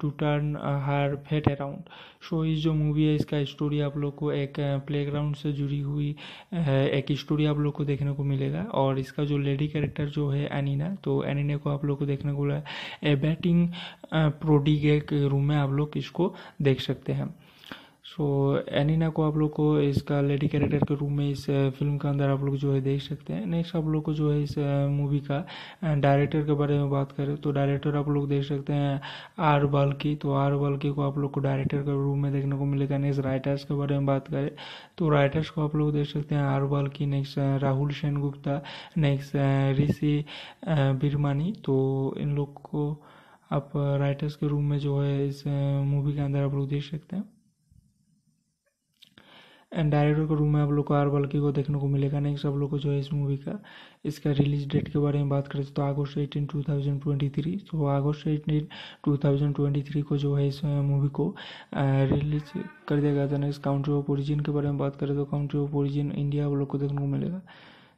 to turn her fate around so इस जो movie है इसका story आप लोग को एक playground uh, से जुड़ी हुई uh, एक स्टोरी आप लोग को देखने को मिलेगा और इसका जो लेडी कैरेक्टर जो है एनिना तो एनिना को आप लोग को देखने को मिला ए बैटिंग प्रोडिगे के रूम में आप लोग इसको देख सकते हैं सो एनिना को आप लोग को इसका लेडी कैरेक्टर के रूप में इस फिल्म uh, के अंदर आप लोग जो है देख सकते हैं नेक्स्ट आप लोग को जो है इस मूवी uh, का डायरेक्टर uh, के बारे में बात करें तो डायरेक्टर आप लोग देख सकते हैं आर बाल्की तो आर बाल्की को आप लोग को डायरेक्टर के रूप में देखने को मिलेगा नेक्स्ट राइटर्स के बारे में बात करें तो राइटर्स को आप लोग देख सकते हैं R Balki next Rahul Sen Gupta next Rishi बिरमानी तो इन लोग को आप राइटर्स के रूम में जो है इस मूवी के अंदर आप लोग देख सकते हैं एंड डायरेक्टर का रूम में आप लोग को आर बल्कि को देखने को मिलेगा नेक्स्ट आप लोग को जो है इस मूवी का इसका रिलीज डेट के बारे में बात करें तो अगस्त eighteen two thousand twenty three तो अगस्त eighteen two thousand twenty three को जो है इस मूवी को रिलीज कर दिया गया था नेक्स्ट काउंट्री ऑफ ओरिजिन के बारे में बात करें तो काउंट्री ऑफ ओरिजिन इंडिया आप लोग को देखने को मिलेगा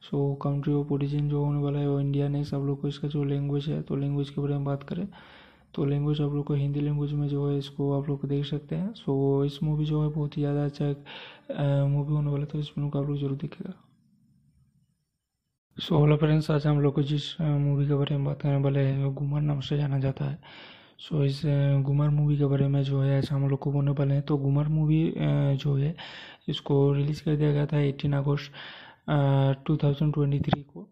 सो काउंट्री ऑफ ओरिजिन जो होने वाला है वो इंडिया नेक्स्ट आप लोग को इसका जो लैंग्वेज है तो लैंग्वेज के बारे में बात करें तो लैंग्वेज आप लोग को हिंदी लैंग्वेज में जो है इसको आप लोग देख सकते हैं सो इस मूवी जो है बहुत ही ज़्यादा अच्छा मूवी होने वाला तो इस मूवी को आप लोग जरूर देखेगा सो हेलो फ्रेंड्स आज हम लोग को जिस मूवी के बारे में बात करने वाले हैं गुमर नाम से जाना जाता है सो so, इस गुमर मूवी के बारे में जो है ऐसा हम लोग को बोलने वाले हैं तो गुमर मूवी जो है इसको रिलीज़ कर दिया गया था एटीन अगस्त टू थाउजेंड ट्वेंटी थ्री को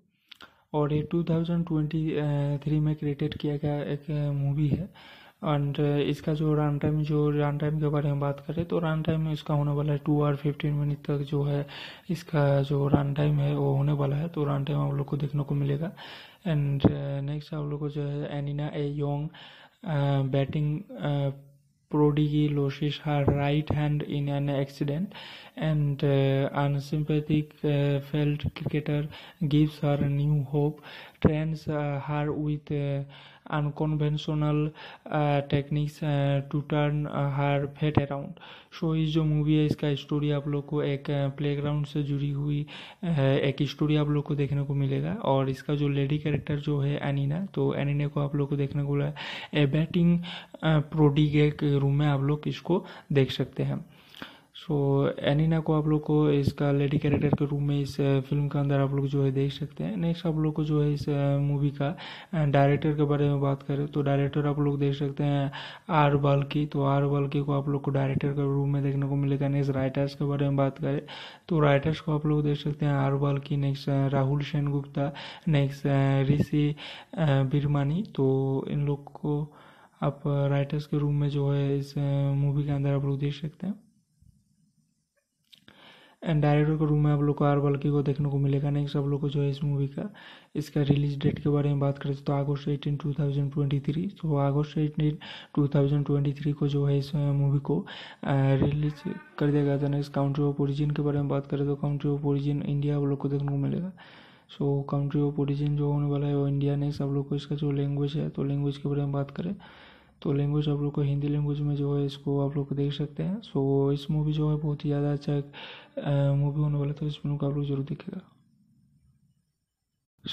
और ये 2023 में क्रिएटेड किया गया एक मूवी है एंड इसका जो रन टाइम जो रन टाइम के बारे में बात करें तो रन टाइम में इसका होने वाला है टू आर फिफ्टीन मिनट तक जो है इसका जो रन टाइम है वो होने वाला है तो रन टाइम आप लोग को देखने को मिलेगा एंड नेक्स्ट आप लोग को जो है एनिना a young batting prodigy loses her right hand in an accident and uh, unsympathetic uh, field cricketer gives her new hope trains uh, her with uh, unconventional techniques to turn her fate around so ये जो movie है इसका story आप लोग को एक playground uh, से जुड़ी हुई uh, एक स्टोरी आप लोग को देखने को मिलेगा और इसका जो लेडी कैरेक्टर जो है एनिना तो एनिना को आप लोग को देखने को मिला ए बैटिंग प्रोडी के रूम में आप लोग इसको देख सकते हैं सो एनिना को आप लोग को इसका लेडी कैरेक्टर के रूप में इस फिल्म uh, के अंदर आप लोग जो है देख सकते हैं नेक्स्ट आप लोग को जो है इस मूवी uh, का डायरेक्टर uh, के बारे में बात करें तो डायरेक्टर आप लोग देख सकते हैं आर बाल्की तो आर बाल्की को आप लोग को डायरेक्टर के रूप में देखने को मिलेगा नेक्स्ट राइटर्स के बारे में बात करें तो राइटर्स को आप लोग देख सकते हैं R Balki next Rahul Sen Gupta next Rishi बिरमानी तो इन लोग को आप राइटर्स के रूम में जो है इस मूवी के अंदर आप लोग देख सकते हैं डायरेक्टर के रूम में आप लोग को आर बल्कि को देखने को मिलेगा नेक्स्ट आप लोग को जो है इस मूवी का इसका रिलीज डेट के बारे में बात करें तो अगस्त eighteen two thousand twenty three तो अगस्त eighteen two thousand twenty three को जो है इस मूवी को रिलीज कर दिया गया था नेक्स्ट काउंट्री ऑफ ओरिजिन के बारे में बात करें तो काउंट्री ऑफ ओरिजिन इंडिया आप लोग को देखने को मिलेगा सो काउंट्री ऑफ ओरिजिन जो होने वाला है वो इंडिया नेक्स्ट आप लोग को इसका जो लैंग्वेज है तो लैंग्वेज के बारे में बात करें तो लैंग्वेज आप लोग को हिंदी लैंग्वेज में जो है इसको आप लोग देख सकते हैं सो इस मूवी जो है बहुत ही ज़्यादा अच्छा मूवी होने वाला तो इस मूवी को आप लोग जरूर देखेगा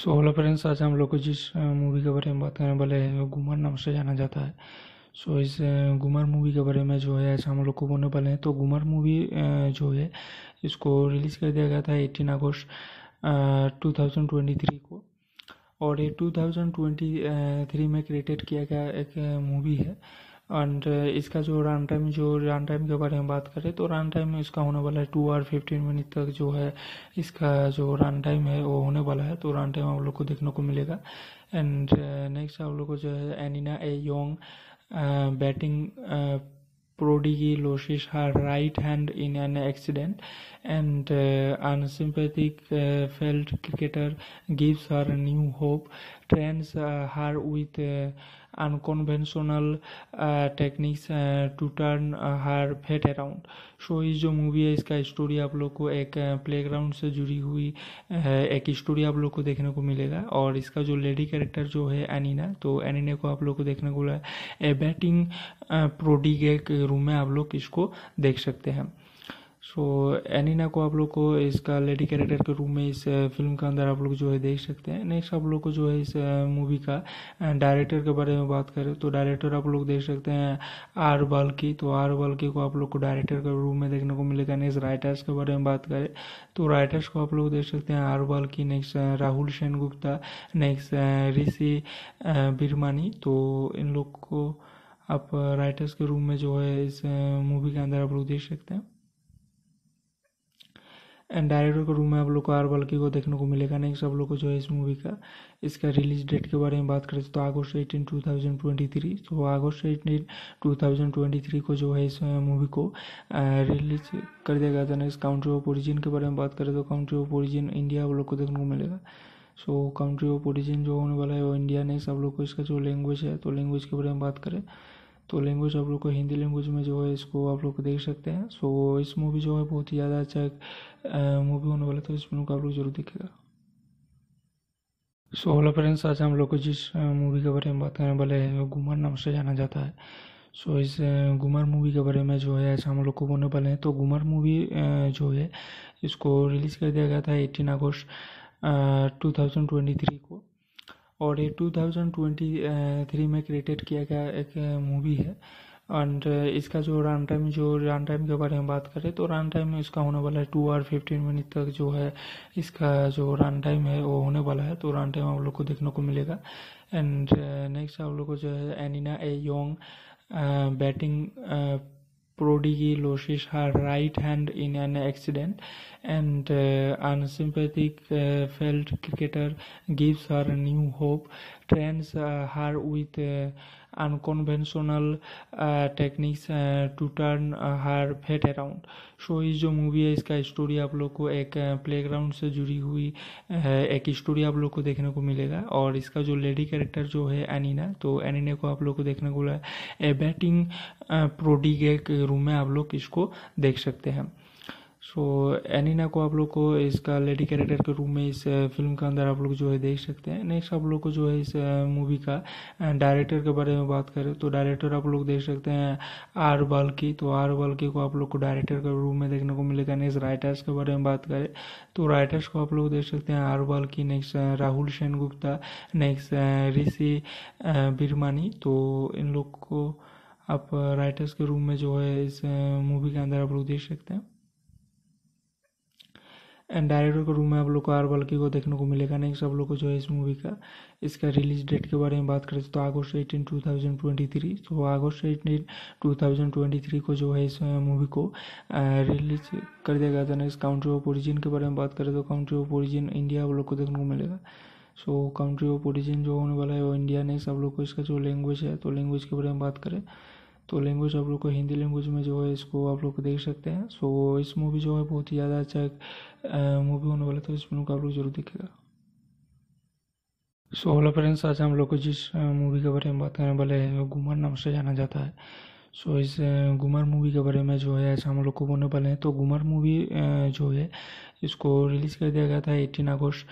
सो हेलो फ्रेंड्स आज हम लोग को जिस मूवी के बारे में बात करने वाले हैं गुमर नाम से जाना जाता है सो so, इस गुमर मूवी के बारे में जो है ऐसा हम लोग को बोलने वाले हैं तो गुमर मूवी जो है इसको रिलीज़ कर दिया गया था एटीन अगस्त टू थाउजेंड ट्वेंटी थ्री को और ये 2023 में क्रिएटेड किया गया एक मूवी है एंड इसका जो रन टाइम जो रन टाइम के बारे में बात करें तो रन टाइम में इसका होने वाला है टू आर फिफ्टीन मिनट तक जो है इसका जो रन टाइम है वो होने वाला है तो रन टाइम आप लोग को देखने को मिलेगा एंड नेक्स्ट आप लोग को जो है एनिना a young batting prodigy loses her right hand in an accident and uh, unsympathetic uh, field cricketer gives her new hope trains uh, her with uh, unconventional uh, techniques uh, to turn uh, her fate around so ये जो movie है इसका story आप लोग को एक playground uh, से जुड़ी हुई uh, एक स्टोरी आप लोग को देखने को मिलेगा और इसका जो लेडी कैरेक्टर जो है एनिना तो एनिना को आप लोग को देखने को मिला ए बैटिंग प्रोडिगे के रूम में आप लोग इसको देख सकते हैं सो तो एनिना को आप लोग को इसका लेडी कैरेक्टर के रूप में इस फिल्म के अंदर आप लोग जो है देख सकते हैं नेक्स्ट आप लोग को जो है इस मूवी का डायरेक्टर के बारे में बात करें तो डायरेक्टर आप लोग देख सकते हैं आर बाल्की तो आर बाल्की को आप लोग को डायरेक्टर के रूप में देखने को मिलेगा नेक्स्ट राइटर्स के बारे में बात करें तो राइटर्स को आप लोग देख सकते हैं R Balki next Rahul Sen Gupta next Rishi बिरमानी तो इन लोग को आप राइटर्स के रूम में जो है इस मूवी के अंदर आप लोग देख सकते हैं डायरेक्टर के रूम में आप लोग को आर बल्कि को देखने को मिलेगा नेक्स्ट आप लोग को जो है इस मूवी का इसका रिलीज डेट के बारे में बात करें तो अगस्त eighteen two thousand twenty three तो अगस्त eighteen two thousand twenty three को जो है इस मूवी uh, को रिलीज uh, कर दिया गया था नेक्स्ट काउंट्री ऑफ ओरिजिन के बारे में बात करें तो काउंट्री ऑफ ओरिजिन इंडिया आप लोग को देखने को मिलेगा सो काउंट्री ऑफ ओरिजिन जो होने वाला है वो इंडिया नेक्स्ट आप लोग को इसका जो लैंग्वेज है तो लैंग्वेज के बारे में बात करें तो लैंग्वेज आप लोग को हिंदी लैंग्वेज में जो है इसको आप लोग देख सकते हैं सो so, इस मूवी जो है बहुत ही ज़्यादा अच्छा मूवी होने वाला तो इस मूवी को आप लोग जरूर देखेगा सो हेलो फ्रेंड्स आज हम लोग को जिस मूवी के बारे में बात करने वाले हैं गुमर नाम से जाना जाता है सो so, इस गुमर मूवी के बारे में जो है ऐसा हम लोग को बोलने वाले हैं तो गुमर मूवी जो है इसको रिलीज़ कर दिया गया था एटीन अगस्त टू थाउजेंड ट्वेंटी थ्री को और ये टू थाउजेंड ट्वेंटी थ्री में क्रिएटेड किया गया एक मूवी है एंड uh, इसका जो रन टाइम जो रन टाइम के बारे में बात करें तो रन टाइम में इसका होने वाला है टू आर फिफ्टीन मिनट तक जो है इसका जो रन टाइम है वो होने वाला है तो रन टाइम आप लोग को देखने को मिलेगा एंड नेक्स्ट uh, आप लोग को जो है एनिना a young batting prodigy loses her right hand in an accident and uh, failed cricketer gives her new hope trains her with unconventional techniques to turn her fate around so ये जो movie है इसका story आप लोग को एक playground uh, से जुड़ी हुई uh, एक स्टोरी आप लोग को देखने को मिलेगा और इसका जो लेडी कैरेक्टर जो है एनिना तो एनिना को आप लोग को देखने को मिला ए बैटिंग प्रोडी के रूम में आप लोग इसको देख सकते हैं सो तो एनिना को आप लोग को इसका लेडी कैरेक्टर के रूप में इस फिल्म के अंदर आप लोग जो है देख सकते हैं नेक्स्ट आप लोग को जो है इस मूवी का डायरेक्टर के बारे में बात करें तो डायरेक्टर आप लोग देख सकते हैं आर बाल्की तो आर बाल्की को आप लोग को डायरेक्टर के रूप में देखने को मिलेगा नेक्स्ट राइटर्स के बारे में बात करें तो राइटर्स को आप लोग देख सकते हैं R Balki next Rahul Sen Gupta next Rishi बिरमानी तो इन लोग को आप राइटर्स के रूम में जो है इस मूवी के अंदर आप लोग देख सकते हैं डायरेक्टर के रूम में आप लोग को आर बल्कि को देखने को मिलेगा नेक्स्ट आप लोग को जो है इस मूवी का इसका रिलीज डेट के बारे में बात करें तो अगस्त eighteen two thousand twenty three तो अगस्त eighteen two thousand twenty three को जो है इस मूवी को रिलीज कर दिया गया था नेक्स्ट काउंट्री ऑफ ओरिजिन के बारे में बात करें तो काउंट्री ऑफ ओरिजिन इंडिया आप लोग को देखने को मिलेगा सो काउंट्री ऑफ ओरिजिन जो होने वाला है वो इंडिया नेक्स्ट आप लोग को इसका जो लैंग्वेज है तो लैंग्वेज के बारे में बात करें तो लैंग्वेज आप लोग को हिंदी लैंग्वेज में जो है इसको आप लोग देख सकते हैं सो इस मूवी जो है बहुत ही ज़्यादा अच्छा मूवी होने वाला तो इस मूवी को आप लोग जरूर देखेगा सो हेलो फ्रेंड्स आज हम लोग को जिस मूवी के बारे में बात करने वाले हैं गुमर नाम से जाना जाता है सो so, इस गुमर मूवी के बारे में जो है ऐसा हम लोग को बोलने वाले हैं तो गुमर मूवी जो है इसको रिलीज़ कर दिया गया था एटीन अगस्त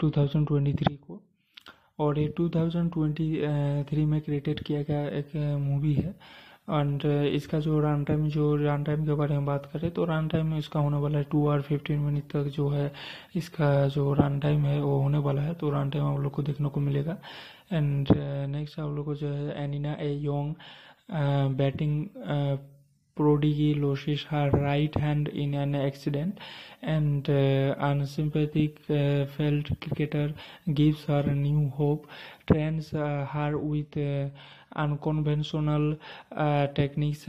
टू थाउजेंड ट्वेंटी थ्री को और ये 2023 में क्रिएटेड किया गया एक मूवी है एंड इसका जो रन टाइम जो रन टाइम के बारे में बात करें तो रन टाइम में इसका होने वाला है टू आर फिफ्टीन मिनट तक जो है इसका जो रन टाइम है वो होने वाला है तो रन टाइम आप लोग को देखने को मिलेगा एंड नेक्स्ट आप लोग को जो है एनिना a young batting prodigy loses her right hand in an accident and uh, unsympathetic uh, felt cricketer gives her new hope, trains uh, her with uh, unconventional techniques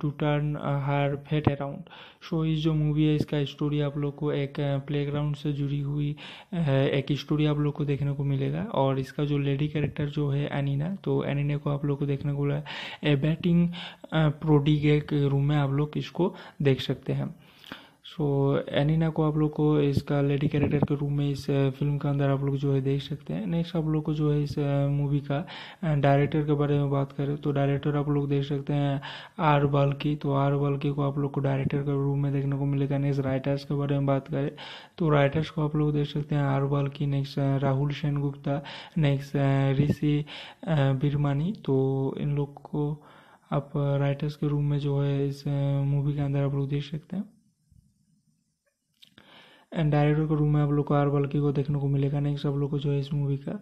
to turn her fate around so ये जो movie है इसका story आप लोग को एक playground से जुड़ी हुई एक स्टोरी आप लोग को देखने को मिलेगा और इसका जो लेडी कैरेक्टर जो है एनिना तो एनिना को आप लोग को देखने को मिला ए बैटिंग प्रोडी के रूम में आप लोग इसको देख सकते हैं सो एनिना को आप लोग को इसका लेडी कैरेक्टर के रूप में इस फिल्म uh, के अंदर आप लोग जो है देख सकते हैं नेक्स्ट आप लोग को जो है इस मूवी uh, का डायरेक्टर uh, के बारे में बात करें तो डायरेक्टर आप लोग देख सकते हैं आर बाल्की तो आर बाल्की को आप लोग को डायरेक्टर के रूप में देखने को मिलेगा नेक्स्ट राइटर्स के बारे में बात करें तो राइटर्स को आप लोग देख सकते हैं R Balki next Rahul Sen Gupta next Rishi बिरमानी तो इन लोग को आप राइटर्स के रूम में जो है इस मूवी के अंदर आप लोग देख सकते हैं डायरेक्टर के रूम में आप लोग को आर बल्कि को देखने को मिलेगा नेक्स्ट आप लोग को जो है इस मूवी का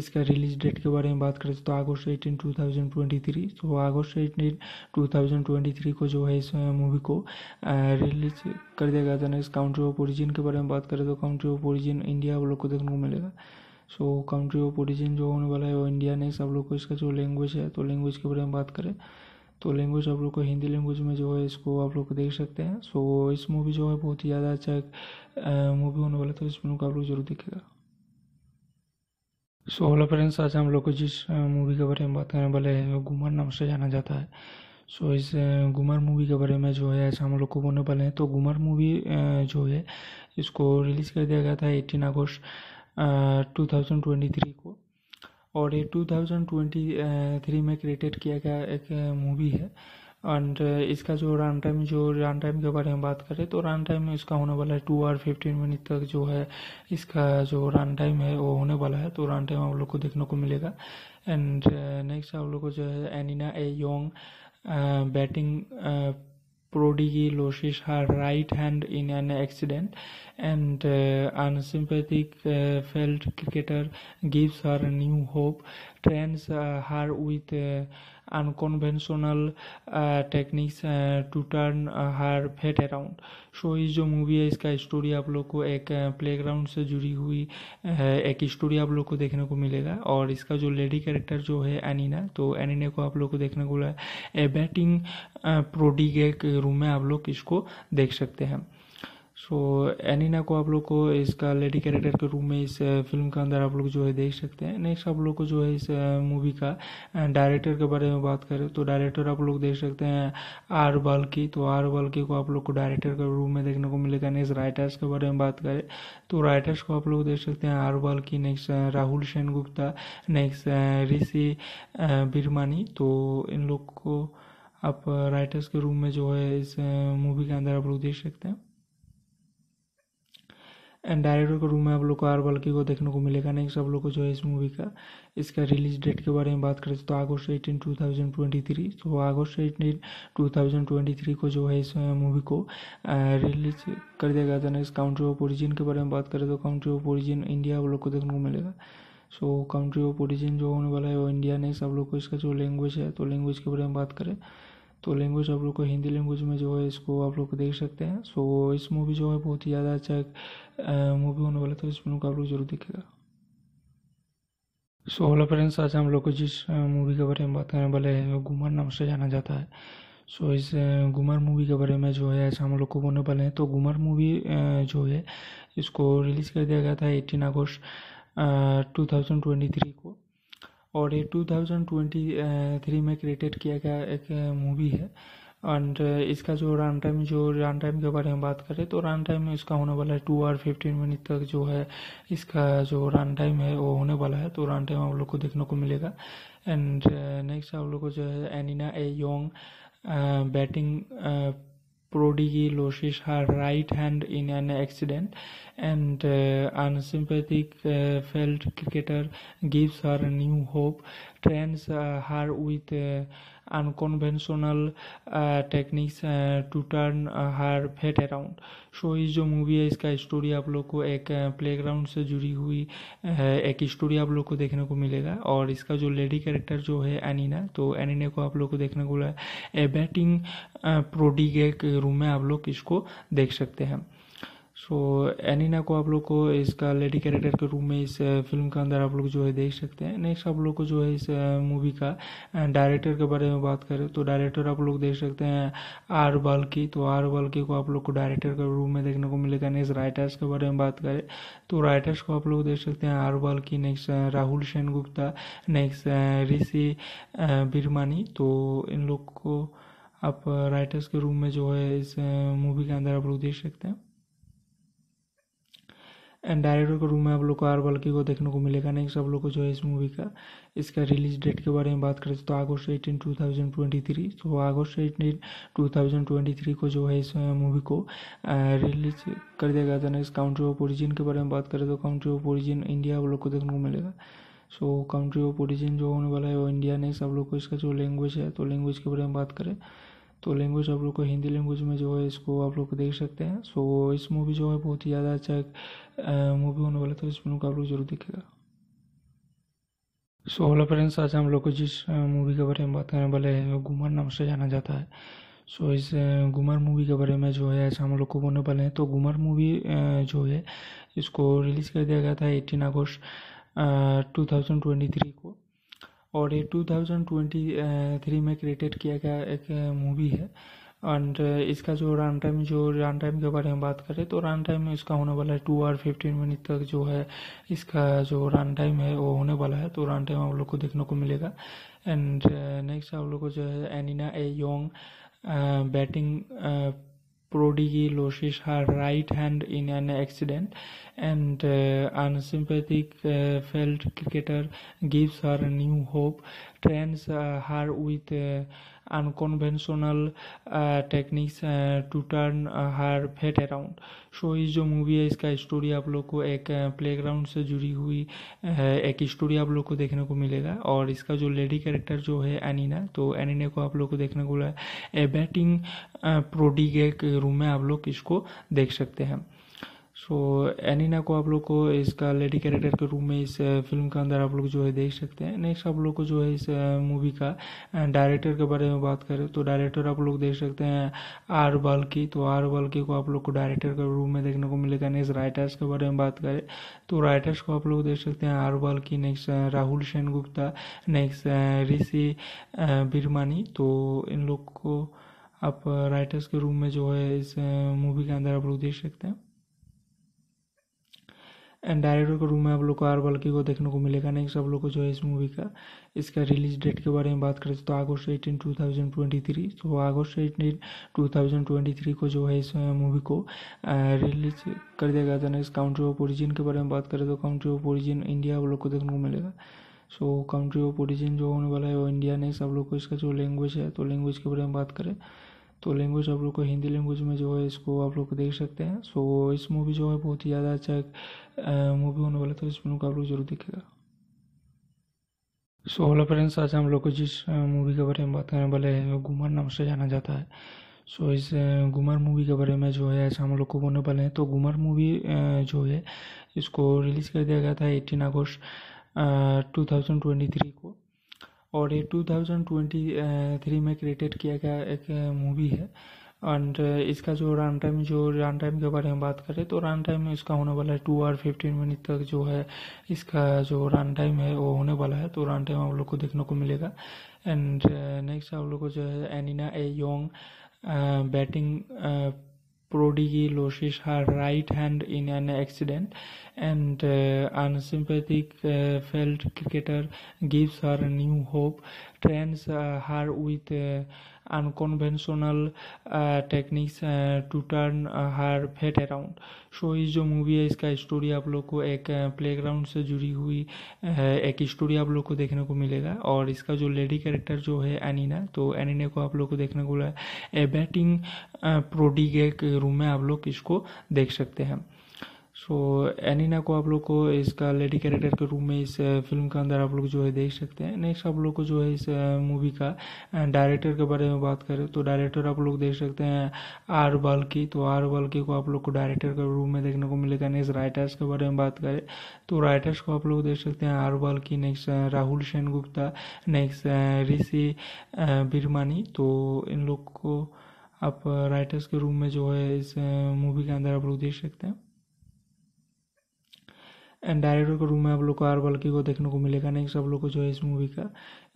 इसका रिलीज डेट के बारे में बात करें तो अगस्त eighteen two thousand twenty three तो अगस्त eighteen two thousand twenty three को जो है इस मूवी को रिलीज कर दिया गया था नेक्स्ट काउंट्री ऑफ ओरिजिन के बारे में बात करें तो काउंट्री ऑफ ओरिजिन इंडिया आप लोग को देखने को मिलेगा सो कंट्री ऑफ ओरिजिन जो होने वाला है वो इंडिया नेक्स्ट आप लोग को इसका जो लैंग्वेज है तो लैंग्वेज के बारे में बात करें तो लैंग्वेज आप लोग को हिंदी लैंग्वेज में जो है इसको आप लोग देख सकते हैं सो इस मूवी जो है बहुत ही ज़्यादा अच्छा मूवी होने वाला तो इस मूवी को आप लोग जरूर देखेगा सो हेलो फ्रेंड्स आज हम लोग को जिस मूवी के बारे में बात करने वाले हैं घुमर नाम से जाना जाता है सो so, इस घुमर मूवी के बारे में जो है ऐसा हम लोग को बोलने वाले हैं तो घुमर मूवी जो है इसको रिलीज़ कर दिया गया था एटीन अगस्त टू थाउजेंड ट्वेंटी थ्री को और ये 2023 में क्रिएटेड किया गया एक मूवी है एंड इसका जो रन टाइम जो रन टाइम के बारे में बात करें तो रन टाइम में इसका होने वाला है टू आर फिफ्टीन मिनट तक जो है इसका जो रन टाइम है वो होने वाला है तो रन टाइम आप लोग को देखने को मिलेगा एंड नेक्स्ट आप लोग को जो है एनिना a young batting prodigy loses her right hand in an accident and uh, unsympathetic uh, field cricketer gives her new hope trains uh, her with uh, unconventional techniques to turn her fate around so इस जो movie है इसका story आप लोग को एक playground uh, से जुड़ी हुई uh, एक स्टोरी आप लोग को देखने को मिलेगा और इसका जो लेडी कैरेक्टर जो है एनिना तो एनिना को आप लोग को देखने को मिला ए बैटिंग प्रोडिगे के रूम में आप लोग इसको देख सकते हैं सो एनिना को आप लोग को इसका लेडी कैरेक्टर के रूप में इस फिल्म uh, के अंदर आप लोग जो है देख सकते हैं नेक्स्ट आप लोग को जो है इस मूवी uh, का डायरेक्टर uh, के बारे में बात करें तो डायरेक्टर आप लोग देख सकते हैं आर बाल्की तो आर बाल्की को आप लोग को डायरेक्टर के रूप में देखने को मिलेगा नेक्स्ट राइटर्स के बारे में बात करें तो राइटर्स को आप लोग देख सकते हैं R Balki next Rahul Sen Gupta next Rishi बिरमानी तो इन लोग को आप राइटर्स के रूम में जो है इस मूवी के अंदर आप लोग देख सकते हैं एंड डायरेक्टर के रूम में आप लोग को आर बल्कि को देखने को मिलेगा नेक्स्ट आप लोग को जो है इस मूवी का इसका रिलीज डेट के बारे में बात करें तो अगस्त eighteen two thousand twenty three तो अगस्त eighteen two thousand twenty three को जो है इस मूवी को रिलीज कर दिया गया था नेक्स्ट काउंट्री ऑफ ओरिजिन के बारे में बात करें तो काउंट्री ऑफ ओरिजिन इंडिया आप लोग को देखने को मिलेगा सो काउंट्री ऑफ ओरिजिन जो होने वाला है वो इंडिया नेक्स्ट आप लोग को इसका जो लैंग्वेज है तो लैंग्वेज के बारे में बात करें तो लैंग्वेज आप लोग को हिंदी लैंग्वेज में जो है इसको आप लोग देख सकते हैं सो इस मूवी जो है बहुत ही ज़्यादा अच्छा मूवी होने वाला तो इस मूवी को आप लोग जरूर देखेगा सो हेलो फ्रेंड्स आज हम लोग को जिस मूवी के बारे में बात करने वाले हैं गुमर नाम से जाना जाता है सो so, इस गुमर मूवी के बारे में जो है आज हम लोग को बोलने वाले हैं तो गुमर मूवी जो है इसको रिलीज़ कर दिया गया था एटीन अगस्त टू थाउजेंड ट्वेंटी थ्री को और ये 2023 में क्रिएटेड किया गया एक मूवी है एंड इसका जो रन टाइम जो रन टाइम के बारे में बात करें तो रन टाइम में इसका होने वाला है टू आर फिफ्टीन मिनट तक जो है इसका जो रन टाइम है वो होने वाला है तो रन टाइम आप लोग को देखने को मिलेगा एंड नेक्स्ट आप लोग को जो है एनिना a young batting prodigy loses her right hand in an accident and uh, unsympathetic uh, felt cricketer gives her new hope trains uh, her with uh, unconventional techniques to turn her fate around so ये जो movie है इसका story आप लोग को एक playground uh, से जुड़ी हुई uh, एक स्टोरी आप लोग को देखने को मिलेगा और इसका जो लेडी कैरेक्टर जो है एनिना तो एनिना को आप लोग को देखने को मिला ए बैटिंग प्रोडिगे के रूम में आप लोग इसको देख सकते हैं सो एनिना को आप लोग को इसका लेडी कैरेक्टर के रूप में इस फिल्म uh, के अंदर आप लोग जो है देख सकते हैं नेक्स्ट आप लोग को जो है इस मूवी uh, का डायरेक्टर uh, के बारे में बात करें तो डायरेक्टर आप लोग देख सकते हैं आर बाल्की तो आर बाल्की को आप लोग को डायरेक्टर के रूप में देखने को मिलेगा नेक्स्ट राइटर्स के बारे में बात करें तो राइटर्स को आप लोग देख सकते हैं R Balki next Rahul Sen Gupta next Rishi बिरमानी तो इन लोग को आप राइटर्स के रूम में जो है इस मूवी के अंदर आप लोग देख सकते हैं डायरेक्टर के रूम में आप लोग को आर बल्कि को देखने को मिलेगा नेक्स्ट आप लोग को जो है इस मूवी का इसका रिलीज डेट के बारे में बात करें तो अगस्त eighteen two thousand twenty three तो अगस्त eighteen two thousand twenty three को जो है इस मूवी को रिलीज कर दिया गया था नेक्स्ट काउंट्री ऑफ ओरिजिन के बारे में बात करें तो काउंट्री ऑफ ओरिजिन इंडिया आप लोग को देखने को मिलेगा सो काउंट्री ऑफ ओरिजिन जो होने वाला है वो इंडिया नेक्स्ट आप लोग को इसका जो लैंग्वेज है तो लैंग्वेज के बारे में बात करें तो लैंग्वेज आप लोग को हिंदी लैंग्वेज में जो है इसको आप लोग देख सकते हैं सो इस मूवी जो है बहुत ही ज़्यादा अच्छा मूवी होने वाला तो इस मूवी को आप लोग जरूर देखेगा सो हेलो फ्रेंड्स आज हम लोग को जिस मूवी के बारे में बात करने वाले हैं गुमर नाम से जाना जाता है सो so, इस गुमर मूवी के बारे में जो है ऐसा हम लोग को बोलने वाले हैं तो गुमर मूवी जो है इसको रिलीज़ कर दिया गया था एटीन अगस्त टू थाउजेंड ट्वेंटी थ्री को और ये 2023 में क्रिएटेड किया गया एक मूवी है एंड इसका जो रन टाइम जो रन टाइम के बारे में बात करें तो रन टाइम में इसका होने वाला है टू आर फिफ्टीन मिनट तक जो है इसका जो रन टाइम है वो होने वाला है तो रन टाइम आप लोग को देखने को मिलेगा एंड नेक्स्ट आप लोग को जो है एनिना a young batting prodigy loses her right hand in an accident and uh, unsympathetic uh, field cricketer gives her new hope trains uh, her with uh, unconventional uh, techniques uh, to turn uh, her fate around so ये जो movie है इसका story आप लोग को एक playground uh, से जुड़ी हुई uh, एक स्टोरी आप लोग को देखने को मिलेगा और इसका जो लेडी कैरेक्टर जो है एनिना तो एनिना को आप लोग को देखने को मिला ए बैटिंग प्रोडी के रूम में आप लोग इसको देख सकते हैं सो तो एनिना को आप लोग को इसका लेडी कैरेक्टर के रूप में इस फिल्म के अंदर आप लोग जो है देख सकते हैं नेक्स्ट आप लोग को जो है इस मूवी का डायरेक्टर के बारे में बात करें तो डायरेक्टर आप लोग देख सकते हैं आर बाल्की तो आर बाल्की को आप लोग को डायरेक्टर के रूप में देखने को मिलेगा नेक्स्ट राइटर्स के बारे में बात करें तो राइटर्स को आप लोग देख सकते हैं R Balki next Rahul Sen Gupta next Rishi बिरमानी तो इन लोग को आप राइटर्स के रूम में जो है इस मूवी के अंदर आप लोग देख सकते हैं डायरेक्टर के रूम में आप लोग को आर बल्कि को देखने को मिलेगा नेक्स्ट आप लोग को जो है इस मूवी का इसका रिलीज डेट के बारे में बात करें तो अगस्त eighteen two thousand twenty three तो अगस्त eighteen two thousand twenty three को जो है इस मूवी को रिलीज कर दिया गया था नेक्स्ट काउंट्री ऑफ ओरिजिन के बारे में बात करें तो काउंट्री ऑफ ओरिजिन इंडिया आप लोग को देखने को मिलेगा सो काउंट्री ऑफ ओरिजिन जो होने वाला है वो इंडिया नेक्स्ट आप लोग को इसका जो लैंग्वेज है तो लैंग्वेज के बारे में बात करें तो लैंग्वेज आप लोग को हिंदी लैंग्वेज में जो है इसको आप लोग देख सकते हैं सो इस मूवी जो है बहुत ही ज़्यादा अच्छा मूवी होने वाला तो इस मूवी को आप लोग जरूर देखेगा सो हेलो फ्रेंड्स आज हम लोग को जिस मूवी के बारे में बात करने वाले हैं गुमर नाम से जाना जाता है सो so, इस गुमर मूवी के बारे में जो है ऐसा हम लोग को बोलने वाले हैं तो गुमर मूवी जो है इसको रिलीज़ कर दिया गया था एटीन अगस्त टू थाउजेंड ट्वेंटी थ्री को और ये 2023 में क्रिएटेड किया गया एक मूवी है एंड इसका जो रन टाइम जो रन टाइम के बारे में बात करें तो रन टाइम में इसका होने वाला है टू आर फिफ्टीन मिनट तक जो है इसका जो रन टाइम है वो होने वाला है तो रन टाइम आप लोग को देखने को मिलेगा एंड नेक्स्ट आप लोग को जो है एनिना a young batting prodigy loses her right hand in an accident and uh, unsympathetic uh, felt cricketer gives her new hope trains uh, her with uh, unconventional techniques to turn her fate around so ये जो movie है इसका story आप लोग को एक playground uh, से जुड़ी हुई uh, एक स्टोरी आप लोग को देखने को मिलेगा और इसका जो लेडी कैरेक्टर जो है एनिना तो एनिना को आप लोग को देखने को मिला ए बैटिंग प्रोडी के रूम में आप लोग इसको देख सकते हैं सो एनिना को आप लोग को इसका लेडी कैरेक्टर के रूप में इस फिल्म uh, के अंदर आप लोग जो है देख सकते हैं नेक्स्ट आप लोग को जो है इस मूवी uh, का डायरेक्टर uh, के बारे में बात करें तो डायरेक्टर आप लोग देख सकते हैं आर बाल्की तो आर बाल्की को आप लोग को डायरेक्टर के रूप में देखने को मिलेगा नेक्स्ट राइटर्स के बारे में बात करें तो राइटर्स को आप लोग देख सकते हैं R Balki next Rahul Sen Gupta next Rishi बिरमानी तो इन लोग को आप राइटर्स के रूम में जो है इस मूवी के अंदर आप लोग देख सकते हैं डायरेक्टर के रूम में आप लोग को आर बल्कि को देखने को मिलेगा नेक्स्ट आप लोग को जो है इस मूवी का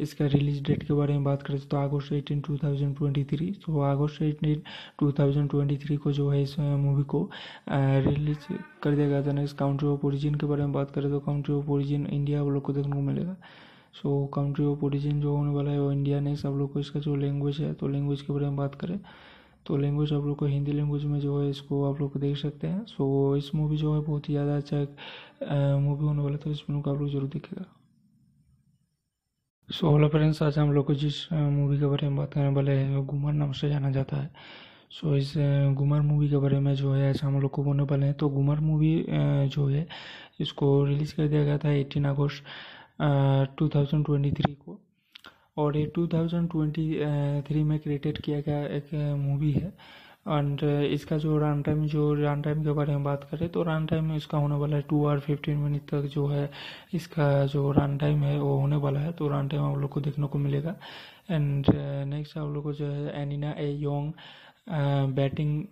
इसका रिलीज डेट के बारे में बात करें तो अगस्त eighteen two thousand twenty three तो अगस्त eighteen two thousand twenty three को जो है इस मूवी को रिलीज कर दिया गया था नेक्स्ट काउंट्री ऑफ ओरिजिन के बारे में बात करें तो काउंट्री ऑफ ओरिजिन इंडिया आप लोग को देखने को मिलेगा सो काउंट्री ऑफ ओरिजिन जो होने वाला है वो इंडिया नेक्स्ट आप लोग को इसका जो लैंग्वेज है तो लैंग्वेज के बारे में बात करें तो लैंग्वेज आप लोग को हिंदी लैंग्वेज में जो है इसको आप लोग देख सकते हैं सो इस मूवी जो है बहुत ही ज़्यादा अच्छा मूवी होने वाला तो इस मूवी को आप लोग जरूर देखेगा सो हेलो फ्रेंड्स आज हम लोग को जिस मूवी के बारे में बात करने वाले हैं गुमर नाम से जाना जाता है सो so, इस गुमर मूवी के बारे में जो है ऐसा हम लोग को बोलने वाले हैं तो गुमर मूवी जो है इसको रिलीज़ कर दिया गया था एटीन अगस्त टू थाउजेंड ट्वेंटी थ्री को और ये 2023 में क्रिएटेड किया गया एक मूवी है एंड इसका जो रन टाइम जो रन टाइम के बारे में बात करें तो रन टाइम में इसका होने वाला है टू आर फिफ्टीन मिनट तक जो है इसका जो रन टाइम है वो होने वाला है तो रन टाइम आप लोग को देखने को मिलेगा एंड नेक्स्ट आप लोग को जो है एनिना a young batting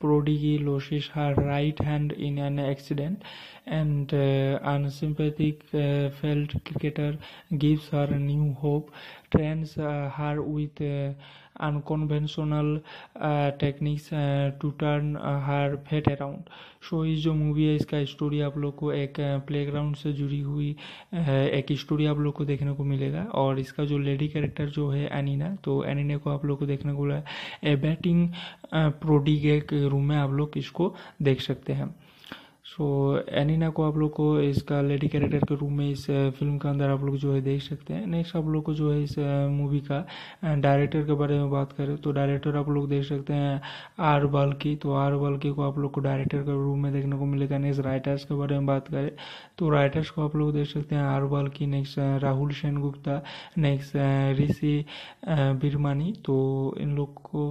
prodigy loses her right hand in an accident and uh, unsympathetic uh, field cricketer gives her new hope trains uh, her with uh, unconventional uh, techniques uh, to turn uh, her fate around so so, जो movie है इसका story आप लोग को एक playground uh, से जुड़ी हुई uh, एक स्टोरी आप लोग को देखने को मिलेगा और इसका जो लेडी कैरेक्टर जो है एनिना तो एनिना को आप लोग को देखने को मिला ए बैटिंग प्रोडिगे के रूम में आप लोग इसको देख सकते हैं सो एनिना को आप लोग को इसका लेडी कैरेक्टर के रूप में इस फिल्म uh, के अंदर आप लोग जो है देख सकते हैं नेक्स्ट आप लोग को जो है इस मूवी uh, का डायरेक्टर uh, के बारे में बात करें तो डायरेक्टर आप लोग देख सकते हैं आर बाल्की तो आर बाल्की को आप लोग को डायरेक्टर के रूप में देखने को मिलेगा नेक्स्ट राइटर्स के बारे में बात करें तो राइटर्स को आप लोग देख सकते हैं R Balki next Rahul Sen Gupta next Rishi बिरमानी तो इन लोग को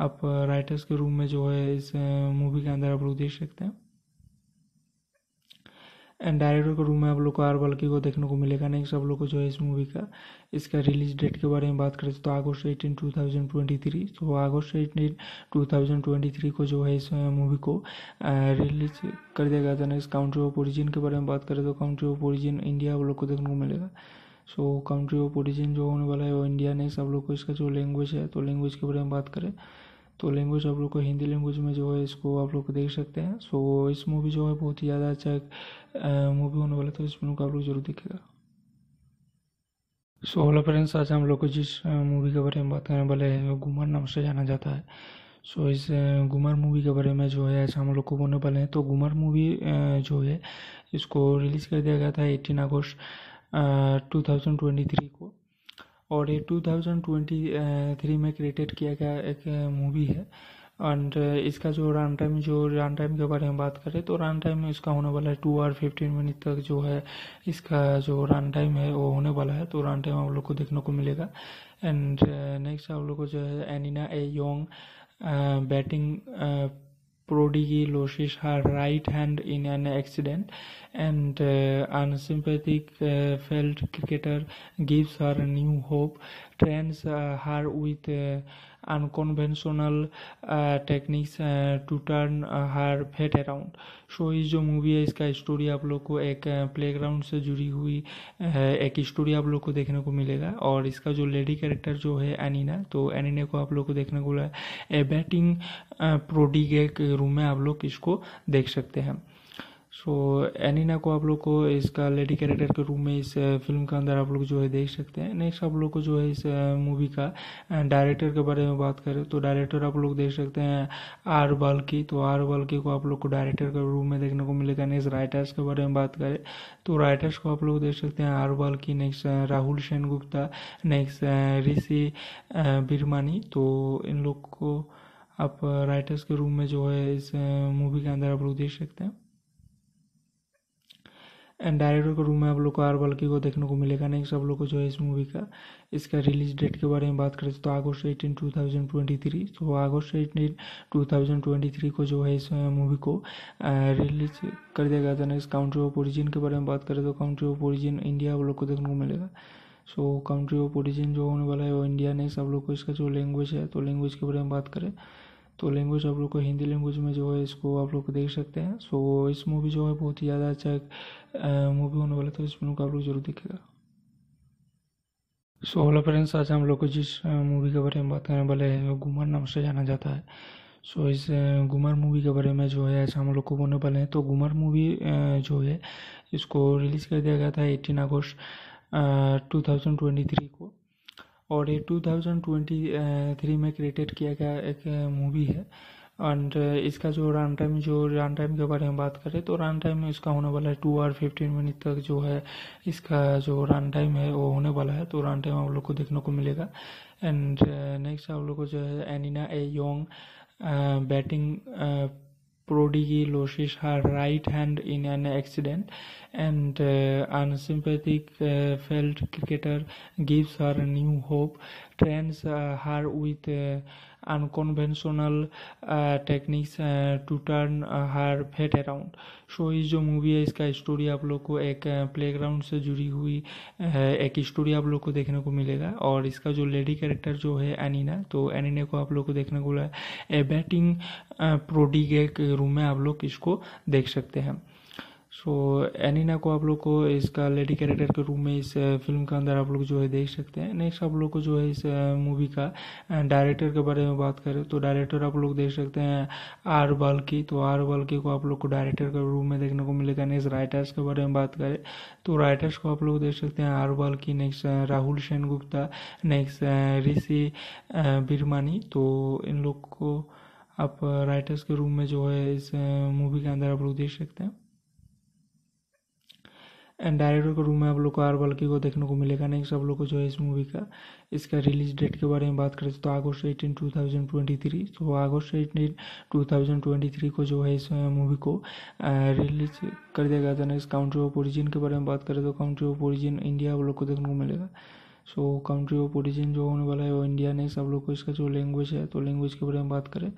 आप राइटर्स के रूम में जो है इस मूवी के अंदर आप लोग देख सकते हैं डायरेक्टर के रूम में आप लोग को आर बल्कि को देखने को मिलेगा नेक्स्ट आप लोग को जो है इस मूवी का इसका रिलीज डेट के बारे में बात करें तो अगस्त eighteen two thousand twenty three तो अगस्त eighteen two thousand twenty three को जो है इस मूवी को रिलीज कर दिया गया था नेक्स्ट काउंट्री ऑफ ओरिजिन के बारे में बात करें तो काउंट्री ऑफ ओरिजिन इंडिया आप लोग को देखने को मिलेगा सो कंट्री ऑफ ओरिजिन जो होने वाला है वो इंडिया नेक्स्ट आप लोग को इसका जो लैंग्वेज है तो लैंग्वेज के बारे में बात करें तो लैंग्वेज आप लोग को हिंदी लैंग्वेज में जो है इसको आप लोग देख सकते हैं सो so, इस मूवी जो है बहुत ही ज़्यादा अच्छा मूवी होने वाला तो इस मूवी को आप लोग जरूर देखेगा सो हेलो फ्रेंड्स आज हम लोग को जिस मूवी के बारे में बात करने वाले हैं वो नाम से जाना जाता है सो so, इस गुमर मूवी के बारे में जो है ऐसा हम लोग को बोलने वाले हैं तो गुमर मूवी जो है इसको रिलीज़ कर दिया गया था एटीन अगस्त टू थाउजेंड ट्वेंटी थ्री को और ये टू थाउजेंड ट्वेंटी थ्री में क्रिएटेड किया गया एक मूवी है एंड uh, इसका जो रन टाइम जो रन टाइम के बारे में बात करें तो रन टाइम में इसका होने वाला है टू आर फिफ्टीन मिनट तक जो है इसका जो रन टाइम है वो होने वाला है तो रन टाइम आप लोग को देखने को मिलेगा एंड नेक्स्ट uh, आप लोग को जो है एनिना a young batting prodigy loses her right hand in an accident and uh, failed cricketer gives her new hope trains her with unconventional techniques to turn her fate around so ये जो movie है इसका story आप लोग को एक playground uh, से जुड़ी हुई uh, एक स्टोरी आप लोग को देखने को मिलेगा और इसका जो लेडी कैरेक्टर जो है एनिना तो एनिना को आप लोग को देखने को मिला ए बैटिंग प्रोडिगे के रूम में आप लोग इसको देख सकते हैं सो एनिना को आप लोग को इसका लेडी कैरेक्टर के रूप में इस फिल्म uh, के अंदर आप लोग जो है देख सकते हैं नेक्स्ट आप लोग को जो है इस मूवी uh, का डायरेक्टर uh, के बारे में बात करें तो डायरेक्टर आप लोग देख सकते हैं आर बाल्की तो आर बाल्की को आप लोग को डायरेक्टर के रूप में देखने को मिलेगा नेक्स्ट राइटर्स के बारे में बात करें तो राइटर्स को आप लोग देख सकते हैं R Balki next Rahul Sen Gupta next Rishi बिरमानी तो इन लोग को आप राइटर्स के रूम में जो है इस मूवी के अंदर आप लोग देख सकते हैं डायरेक्टर के रूम में आप लोग को आर बल्की को देखने को मिलेगा नेक्स्ट आप लोग को जो है इस मूवी का इसका रिलीज डेट के बारे में बात करें तो अगस्त eighteen two thousand twenty three तो अगस्त eighteen two thousand twenty three को जो है इस मूवी uh, को रिलीज uh, कर दिया गया था नेक्स्ट काउंट्री ऑफ ओरिजिन के बारे में बात करें तो काउंट्री ऑफ ओरिजिन इंडिया आप लोग को देखने को मिलेगा सो कंट्री ऑफ ओरिजिन जो होने वाला है वो इंडिया नेक्स्ट आप लोग को इसका जो लैंग्वेज है तो लैंग्वेज के बारे में बात करें तो लैंग्वेज आप लोग को हिंदी लैंग्वेज में जो है इसको आप लोग देख सकते हैं सो so, इस मूवी जो है बहुत ही ज़्यादा अच्छा मूवी होने वाला तो इस फिल्म को आप लोग जरूर देखेगा सो हेलो फ्रेंड्स आज हम लोग को जिस मूवी के बारे में बात करने वाले हैं वो नाम से जाना जाता है सो so, इस गुमर मूवी के बारे में जो है आज हम लोग को बोलने वाले हैं तो गुमर मूवी जो है इसको रिलीज़ कर दिया गया था एटीन अगस्त टू थाउजेंड ट्वेंटी थ्री को और ये टू थाउजेंड ट्वेंटी थ्री में क्रिएटेड किया गया एक मूवी है एंड uh, इसका जो रन टाइम जो रन टाइम के बारे में बात करें तो रन टाइम में इसका होने वाला है टू आर फिफ्टीन मिनट तक जो है इसका जो रन टाइम है वो होने वाला है तो रन टाइम आप लोग को देखने को मिलेगा एंड नेक्स्ट uh, आप लोग को जो है एनिना a young batting prodigy loses her right hand in an accident and uh, failed cricketer gives her new hope trains her with unconventional techniques to turn her fate around so ये जो movie है इसका story आप लोग को एक playground uh, से जुड़ी हुई uh, एक स्टोरी आप लोग को देखने को मिलेगा और इसका जो लेडी कैरेक्टर जो है एनिना तो एनिना को आप लोग को देखने को मिला ए बैटिंग प्रोडिगे के रूम में आप लोग इसको देख सकते हैं सो एनिना को आप लोग को इसका लेडी कैरेक्टर के रूप में इस फिल्म uh, के अंदर आप लोग जो है देख सकते हैं नेक्स्ट आप लोग को जो है इस मूवी uh, का डायरेक्टर uh, के बारे में बात करें तो डायरेक्टर आप लोग देख सकते हैं आर बाल्की तो आर बाल्की को आप लोग को डायरेक्टर के रूप में देखने को मिलेगा नेक्स्ट राइटर्स के बारे में बात करें तो राइटर्स को आप लोग देख सकते हैं R Balki next Rahul Sen Gupta next Rishi बिरमानी तो इन लोग को आप राइटर्स के रूम में जो है इस मूवी के अंदर आप लोग देख सकते हैं डायरेक्टर के रूम में आप लोग को आर बल्की को देखने को मिलेगा नेक्स्ट आप लोग को जो है इस मूवी का इसका रिलीज डेट के बारे में बात करें तो अगस्त eighteen two thousand twenty three तो अगस्त eighteen two thousand twenty three को जो है इस मूवी uh, को रिलीज uh, कर दिया गया था नेक्स्ट काउंट्री ऑफ ओरिजिन के बारे में बात करें तो काउंट्री ऑफ ओरिजिन इंडिया आप लोग को देखने को मिलेगा सो काउंट्री ऑफ ओरिजिन जो होने वाला है वो इंडिया नेक्स्ट आप लोग को इसका जो लैंग्वेज है तो लैंग्वेज के बारे में बात करें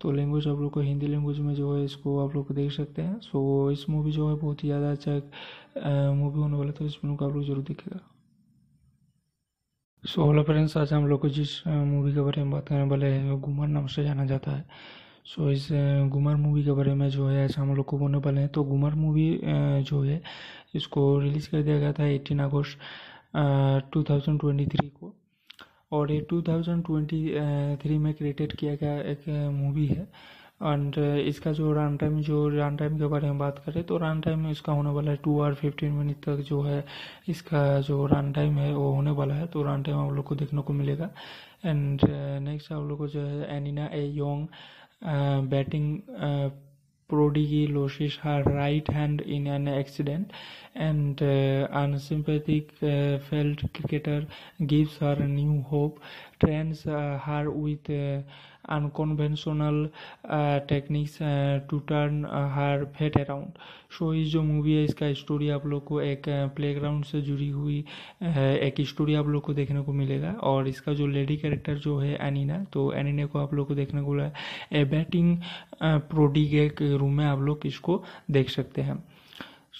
तो लैंग्वेज आप लोग को हिंदी लैंग्वेज में जो है इसको आप लोग देख सकते हैं सो इस मूवी जो है बहुत ही ज़्यादा अच्छा मूवी होने वाला था इस मूवी को आप लोग जरूर देखेगा सो हेलो फ्रेंड्स आज हम लोग को जिस मूवी के बारे में बात करने वाले हैं गुमर नाम से जाना जाता है सो so, इस गुमर मूवी के बारे में जो है ऐसा हम लोग को बोलने वाले हैं तो गुमर मूवी जो है इसको रिलीज़ कर दिया गया था एटीन अगस्त टू थाउजेंड ट्वेंटी थ्री को और ये 2023 में क्रिएटेड किया गया एक मूवी है एंड इसका जो रन टाइम जो रन टाइम के बारे में बात करें तो रन टाइम में इसका होने वाला है टू आर फिफ्टीन मिनट तक जो है इसका जो रन टाइम है वो होने वाला है तो रन टाइम आप लोग को देखने को मिलेगा एंड नेक्स्ट आप लोग को जो है एनिना a young batting Prodigy loses her right hand in an accident, and uh, unsympathetic uh, field cricketer gives her new hope, trains uh, her with uh, unconventional techniques to turn her fate around so ये जो movie है इसका story आप लोग को एक playground uh, से जुड़ी हुई uh, एक स्टोरी आप लोग को देखने को मिलेगा और इसका जो लेडी कैरेक्टर जो है एनिना तो एनिना को आप लोग को देखने को मिला ए बैटिंग प्रोडिगे के रूम में आप लोग इसको देख सकते हैं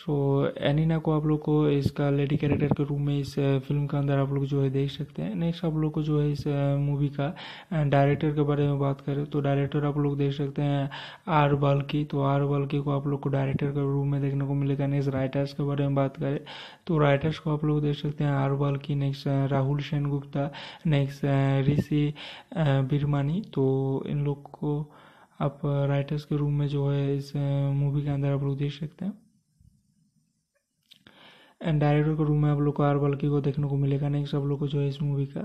सो एनिना को आप लोग को इसका लेडी कैरेक्टर के रूप में इस फिल्म uh, के अंदर आप लोग जो है देख सकते हैं नेक्स्ट आप लोग को जो है इस मूवी uh, का डायरेक्टर uh, के बारे में बात करें तो डायरेक्टर आप लोग देख सकते हैं आर बाल्की तो आर बाल्की को आप लोग को डायरेक्टर के रूप में देखने को मिलेगा नेक्स्ट राइटर्स के बारे में बात करें तो राइटर्स को आप लोग देख सकते हैं R Balki next Rahul Sen Gupta next Rishi बिरमानी तो इन लोग को आप राइटर्स के रूम में जो है इस मूवी के अंदर आप लोग देख सकते हैं डायरेक्टर के रूम में आप लोग को आर बल्की को देखने को मिलेगा नेक्स्ट आप लोग को जो है इस मूवी का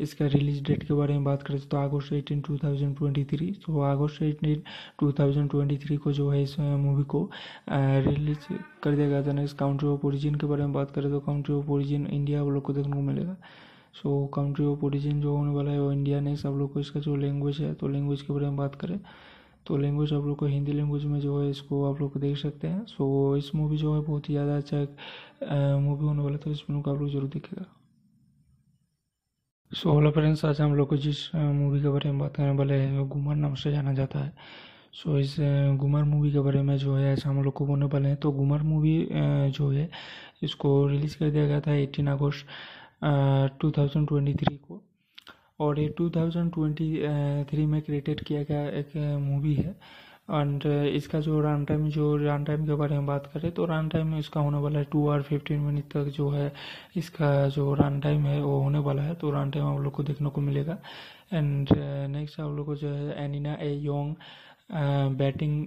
इसका रिलीज डेट के बारे में बात करें तो अगस्त eighteen two thousand twenty three तो अगस्त eighteen two thousand twenty three को जो है इस मूवी को रिलीज कर दिया गया था नेक्स्ट काउंट्री ऑफ ओरिजिन के बारे में बात करें तो काउंट्री ऑफ ओरिजिन इंडिया आप लोग को देखने को मिलेगा सो काउंट्री ऑफ ओरिजिन जो होने वाला है वो इंडिया नेक्स्ट आप लोग को इसका जो लैंग्वेज है तो लैंग्वेज के बारे में बात करें तो लैंग्वेज आप लोग को हिंदी लैंग्वेज में जो है इसको आप लोग देख सकते हैं सो इस मूवी जो है बहुत ही ज़्यादा अच्छा मूवी होने वाला तो इस मूवी को आप लोग जरूर देखेगा सो हेलो फ्रेंड्स आज हम लोग को जिस मूवी के बारे में बात करने वाले हैं गुमर नाम से जाना जाता है सो so, इस गुमर मूवी के बारे में जो है ऐसा हम लोग को बोलने वाले हैं तो गुमर मूवी जो है इसको रिलीज़ कर दिया गया था एटीन अगस्त टू थाउजेंड ट्वेंटी थ्री को और ये 2023 में क्रिएटेड किया गया एक मूवी है एंड इसका जो रन टाइम जो रन टाइम के बारे में बात करें तो रन टाइम में इसका होने वाला है टू आर फिफ्टीन मिनट तक जो है इसका जो रन टाइम है वो होने वाला है तो रन टाइम आप लोग को देखने को मिलेगा एंड नेक्स्ट आप लोग को जो है एनिना a young batting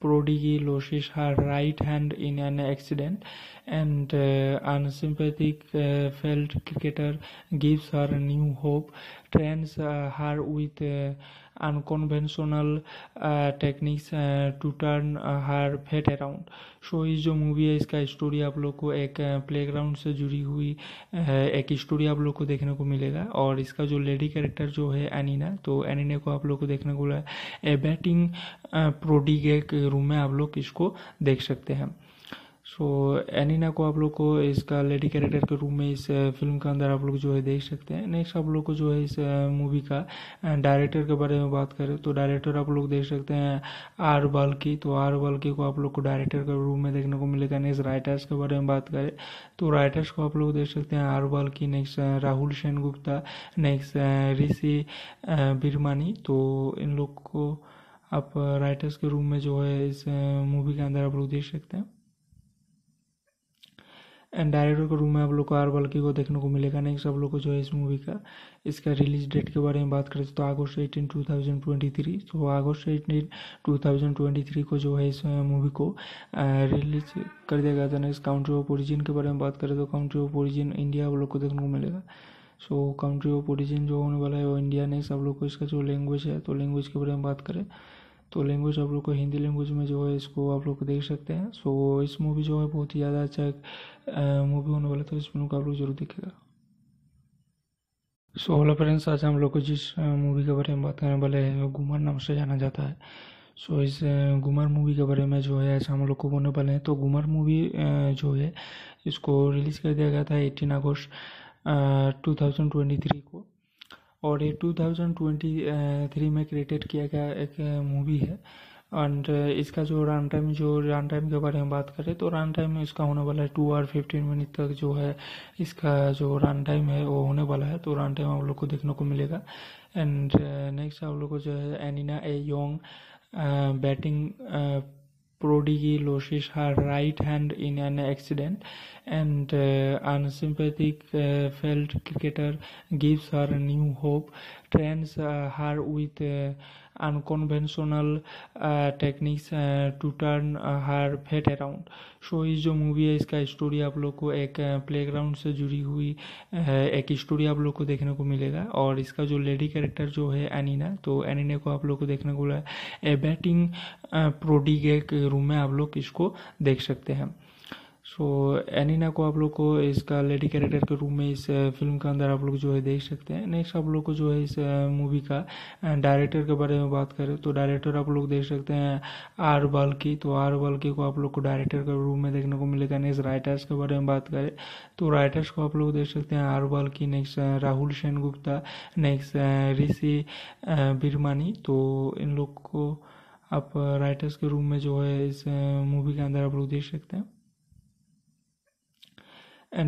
prodigy loses her right hand in an accident and uh, unsympathetic uh, felt cricketer gives her new hope trains uh, her with uh, unconventional uh, techniques uh, to turn uh, her fate around शोइस जो movie है इसका story आप लोग को एक playground से जुड़ी हुई एक स्टोरी आप लोग को देखने को मिलेगा और इसका जो लेडी कैरेक्टर जो है एनिना तो एनिना को आप लोग को देखने को मिला बैटिंग प्रोडिगे के रूम में आप लोग इसको देख सकते हैं सो एनिना को आप लोग को इसका लेडी कैरेक्टर के रूप में इस फिल्म uh, के अंदर आप लोग जो है देख सकते हैं नेक्स्ट आप लोग को जो है इस मूवी uh, का डायरेक्टर uh, के बारे में बात करें तो डायरेक्टर आप लोग देख सकते हैं आर बाल्की तो आर बाल्की को आप लोग को डायरेक्टर के रूप में देखने को मिलेगा नेक्स्ट राइटर्स के बारे में बात करें तो राइटर्स को आप लोग देख सकते हैं R Balki next Rahul Sen Gupta next Rishi बिरमानी तो इन लोग को आप राइटर्स के रूम में जो है इस मूवी के अंदर आप लोग देख सकते हैं डायरेक्टर के रूम में आप लोग को आर बल्कि को देखने को मिलेगा नेक्स्ट आप लोग को जो है इस मूवी का इसका रिलीज डेट के बारे में बात करें तो अगस्त eighteen two thousand twenty three तो अगस्त eighteen two thousand twenty three को जो है इस मूवी को रिलीज कर दिया गया था नेक्स्ट काउंट्री ऑफ ओरिजिन के बारे में बात करें तो काउंट्री ऑफ ओरिजिन इंडिया आप लोग को देखने को मिलेगा सो काउंट्री ऑफ ओरिजिन जो होने वाला है वो इंडिया नेक्स्ट आप लोग को इसका जो लैंग्वेज है तो लैंग्वेज के बारे में बात करें तो लैंग्वेज आप लोग को हिंदी लैंग्वेज में जो है इसको आप लोग देख सकते हैं सो इस मूवी जो है बहुत ही ज़्यादा अच्छा मूवी होने वाला तो इस मूवी को आप लोग जरूर देखेगा सो हेलो फ्रेंड्स आज हम लोग को जिस मूवी के बारे में बात करने वाले हैं गुमर नाम से जाना जाता है सो so, इस गुमर मूवी के बारे में जो है ऐसा हम लोग को बोलने वाले हैं तो गुमर मूवी जो है इसको रिलीज़ कर दिया गया था एटीन अगस्त टू थाउजेंड ट्वेंटी थ्री को और ये 2023 में क्रिएटेड किया गया एक मूवी है एंड इसका जो रन टाइम जो रन टाइम के बारे में बात करें तो रन टाइम में इसका होने वाला है टू आर फिफ्टीन मिनट तक जो है इसका जो रन टाइम है वो होने वाला है तो रन टाइम आप लोग को देखने को मिलेगा एंड नेक्स्ट आप लोग को जो है एनिना a young batting prodigy loses her right hand in an accident and uh, unsympathetic uh, felt cricketer gives her new hope trains uh, her with uh, unconventional techniques to turn her fate around so ये जो movie है इसका story आप लोग को एक playground uh, से जुड़ी हुई uh, एक स्टोरी आप लोग को देखने को मिलेगा और इसका जो लेडी कैरेक्टर जो है एनिना तो एनिना को आप लोग को देखने को मिला ए बैटिंग प्रोडिग एक रूम में आप लोग इसको देख सकते हैं सो एनिना को आप लोग को इसका लेडी कैरेक्टर के रूप में इस फिल्म uh, के अंदर आप लोग जो है देख सकते हैं नेक्स्ट आप लोग को जो है इस मूवी uh, का डायरेक्टर uh, के बारे में बात करें तो डायरेक्टर आप लोग देख सकते हैं आर बाल्की तो आर बाल्की को आप लोग को डायरेक्टर के रूप में देखने को मिलेगा नेक्स्ट राइटर्स के बारे में बात करें तो राइटर्स को आप लोग देख सकते हैं R Balki next Rahul Sen Gupta next Rishi बिरमानी तो इन लोग को आप राइटर्स के रूम में जो है इस मूवी के अंदर आप लोग देख सकते हैं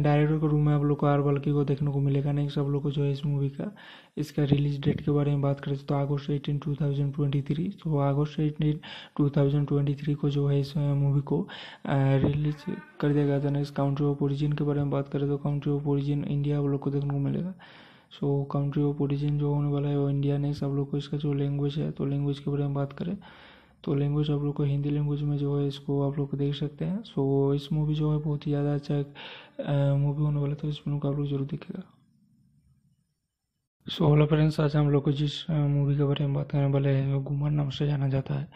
डायरेक्टर के रूम में आप लोग को आर बल्कि को देखने को मिलेगा नेक्स्ट आप लोग को जो है इस मूवी का इसका रिलीज डेट के बारे में बात करें तो अगस्त eighteen two thousand twenty three तो अगस्त eighteen two thousand twenty three को जो है इस मूवी को रिलीज कर दिया गया था नेक्स्ट काउंट्री ऑफ ओरिजिन के बारे में बात करें तो काउंट्री ऑफ ओरिजिन इंडिया आप लोग को देखने को मिलेगा सो कंट्री ऑफ ओरिजिन जो होने वाला है वो इंडिया नेक्स्ट आप लोग को इसका जो लैंग्वेज है तो लैंग्वेज के बारे में बात करें तो लैंग्वेज आप लोग को हिंदी लैंग्वेज में जो है इसको आप लोग देख सकते हैं सो इस मूवी जो है बहुत ही ज़्यादा अच्छा मूवी होने वाला तो इस मूवी को आप लोग जरूर देखेगा सो हेलो फ्रेंड्स आज हम लोग को जिस मूवी के बारे में बात करने वाले हैं गुमर नाम से जाना जाता है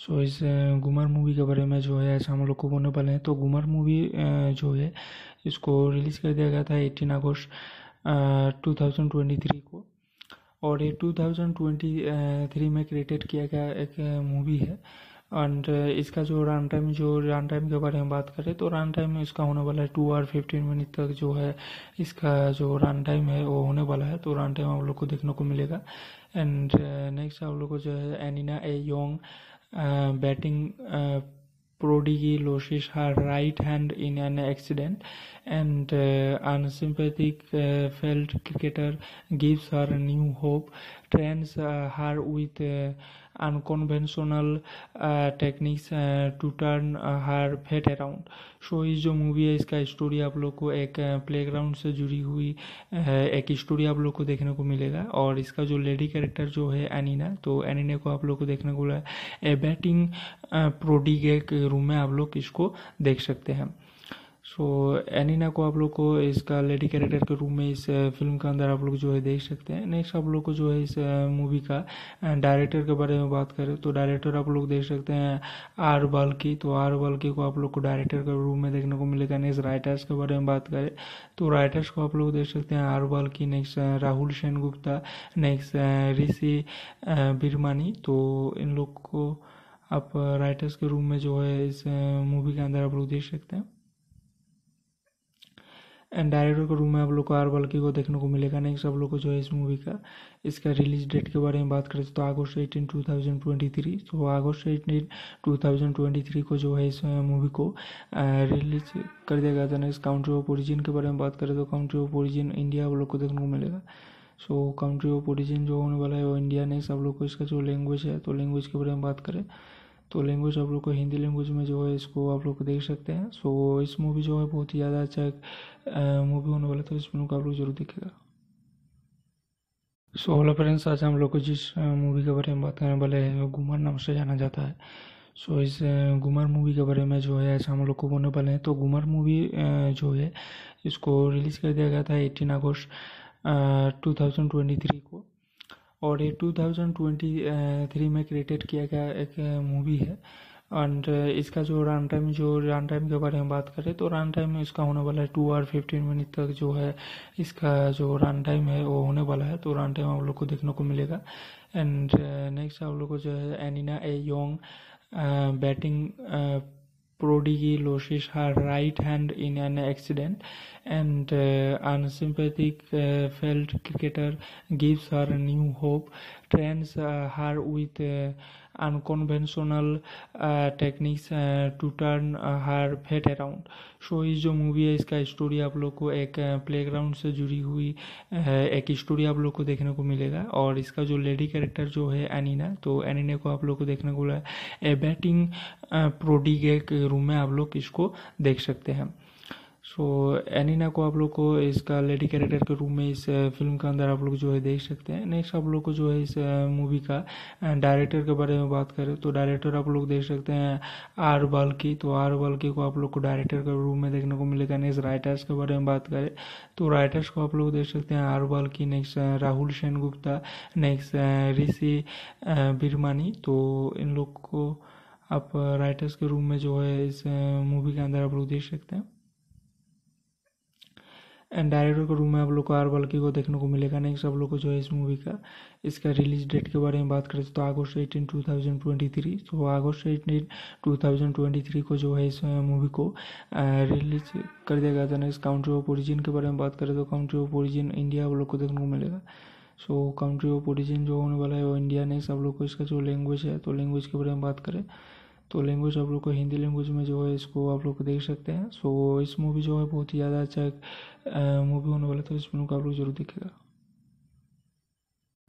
सो so, इस गुमर मूवी के बारे में जो है ऐसा हम लोग को बोलने वाले हैं तो गुमर मूवी जो है इसको रिलीज़ कर दिया गया था एटीन अगस्त टू थाउजेंड ट्वेंटी थ्री को और ये 2023 में क्रिएटेड किया गया एक मूवी है एंड इसका जो रन टाइम जो रन टाइम के बारे में बात करें तो रन टाइम में इसका होने वाला है टू आर फिफ्टीन मिनट तक जो है इसका जो रन टाइम है वो होने वाला है तो रन टाइम आप लोग को देखने को मिलेगा एंड नेक्स्ट आप लोग को जो है एनिना a young batting prodigy loses her right hand in an accident and uh, unsympathetic uh, felt cricketer gives her new hope trains uh, her with uh, unconventional techniques to turn her fate around so ये जो movie है इसका story आप लोग को एक playground uh, से जुड़ी हुई uh, एक स्टोरी आप लोग को देखने को मिलेगा और इसका जो लेडी कैरेक्टर जो है एनिना तो एनिना को आप लोग को देखने को मिला ए बैटिंग प्रोडिगे के रूम में आप लोग इसको देख सकते हैं सो एनिना को आप लोग को इसका लेडी कैरेक्टर के रूप में इस फिल्म uh, के अंदर आप लोग जो है देख सकते हैं नेक्स्ट आप लोग को जो है इस मूवी uh, का डायरेक्टर uh, के बारे में बात करें तो डायरेक्टर आप लोग देख सकते हैं आर बाल्की तो आर बाल्की को आप लोग को डायरेक्टर के रूप में देखने को मिलेगा नेक्स्ट राइटर्स के बारे में बात करें तो राइटर्स को आप लोग देख सकते हैं R Balki next Rahul Sen Gupta next Rishi बिरमानी तो इन लोग को आप राइटर्स के रूम में जो है इस मूवी के अंदर आप लोग देख सकते हैं डायरेक्टर के रूम में आप लोग को आर बल्की को देखने को मिलेगा नेक्स्ट आप लोग को जो है इस मूवी का इसका रिलीज डेट के बारे में बात करें तो अगस्त eighteen two thousand twenty three तो अगस्त eighteen two thousand twenty three को जो है इस मूवी uh, को रिलीज uh, कर दिया गया था नेक्स्ट काउंट्री ऑफ ओरिजिन के बारे में बात करें तो काउंट्री ऑफ ओरिजिन इंडिया आप लोग को देखने को मिलेगा सो काउंट्री ऑफ ओरिजिन जो होने वाला है वो इंडिया नेक्स्ट आप लोग को इसका जो लैंग्वेज है तो लैंग्वेज के बारे में बात करें तो लैंग्वेज आप लोग को हिंदी लैंग्वेज में जो है इसको आप लोग देख सकते हैं सो इस मूवी जो है बहुत ही ज़्यादा अच्छा मूवी होने वाला तो इस मूवी को आप लोग जरूर देखेगा सो हेलो फ्रेंड्स आज हम लोग को जिस मूवी के बारे में बात करने वाले हैं गुमर नाम से जाना जाता है सो so, इस गुमर मूवी के बारे में जो है आज हम लोग को बोलने वाले हैं तो गुमर मूवी जो है इसको रिलीज़ कर दिया गया था एटीन अगस्त टू थाउजेंड ट्वेंटी थ्री को और ये 2023 में क्रिएटेड किया गया एक मूवी है एंड इसका जो रन टाइम जो रन टाइम के बारे में बात करें तो रन टाइम में इसका होने वाला है टू आर फिफ्टीन मिनट तक जो है इसका जो रन टाइम है वो होने वाला है तो रन टाइम आप लोग को देखने को मिलेगा एंड नेक्स्ट आप लोग को जो है एनिना a young batting prodigy loses her right hand in an accident and uh, unsympathetic uh, felt cricketer gives her new hope trains uh, her with uh, unconventional techniques to turn her fate around so ये जो movie है इसका story आप लोग को एक playground uh, से जुड़ी हुई uh, एक स्टोरी आप लोग को देखने को मिलेगा और इसका जो लेडी कैरेक्टर जो है एनिना तो एनिना को आप लोग को देखने को मिला ए बैटिंग प्रोडी के रूम में आप लोग इसको देख सकते हैं सो एनिना को आप लोग को इसका लेडी कैरेक्टर के रूप में इस फिल्म uh, के अंदर आप लोग जो है देख सकते हैं नेक्स्ट आप लोग को जो है इस मूवी uh, का डायरेक्टर uh, के बारे में बात करें तो डायरेक्टर आप लोग देख सकते हैं आर बाल्की तो आर बाल्की को आप लोग को डायरेक्टर के रूप में देखने को मिलेगा नेक्स्ट राइटर्स के बारे में बात करें तो राइटर्स को आप लोग देख सकते हैं R Balki next Rahul Sen Gupta next Rishi बिरमानी तो इन लोग को आप राइटर्स के रूम में जो है इस मूवी के अंदर आप लोग देख सकते हैं डायरेक्टर के रूम में आप लोग को आर बल्की को देखने को मिलेगा नेक्स्ट आप लोग को जो है इस मूवी का इसका रिलीज डेट के बारे में बात करें तो अगस्त eighteen two thousand twenty three तो अगस्त eighteen two thousand twenty three को जो है इस मूवी uh, को रिलीज uh, कर दिया गया था नेक्स्ट काउंट्री ऑफ ओरिजिन के बारे में बात करें तो काउंट्री ऑफ ओरिजिन इंडिया आप लोग को देखने को मिलेगा सो कंट्री ऑफ ओरिजिन जो होने वाला है वो इंडिया नेक्स्ट आप लोग को इसका जो लैंग्वेज है तो लैंग्वेज के बारे में बात करें तो लैंग्वेज आप लोग को हिंदी लैंग्वेज में जो है इसको आप लोग देख सकते हैं सो so, इस मूवी जो है बहुत ही ज़्यादा अच्छा मूवी होने वाला तो इस मूवी को आप लोग जरूर देखेगा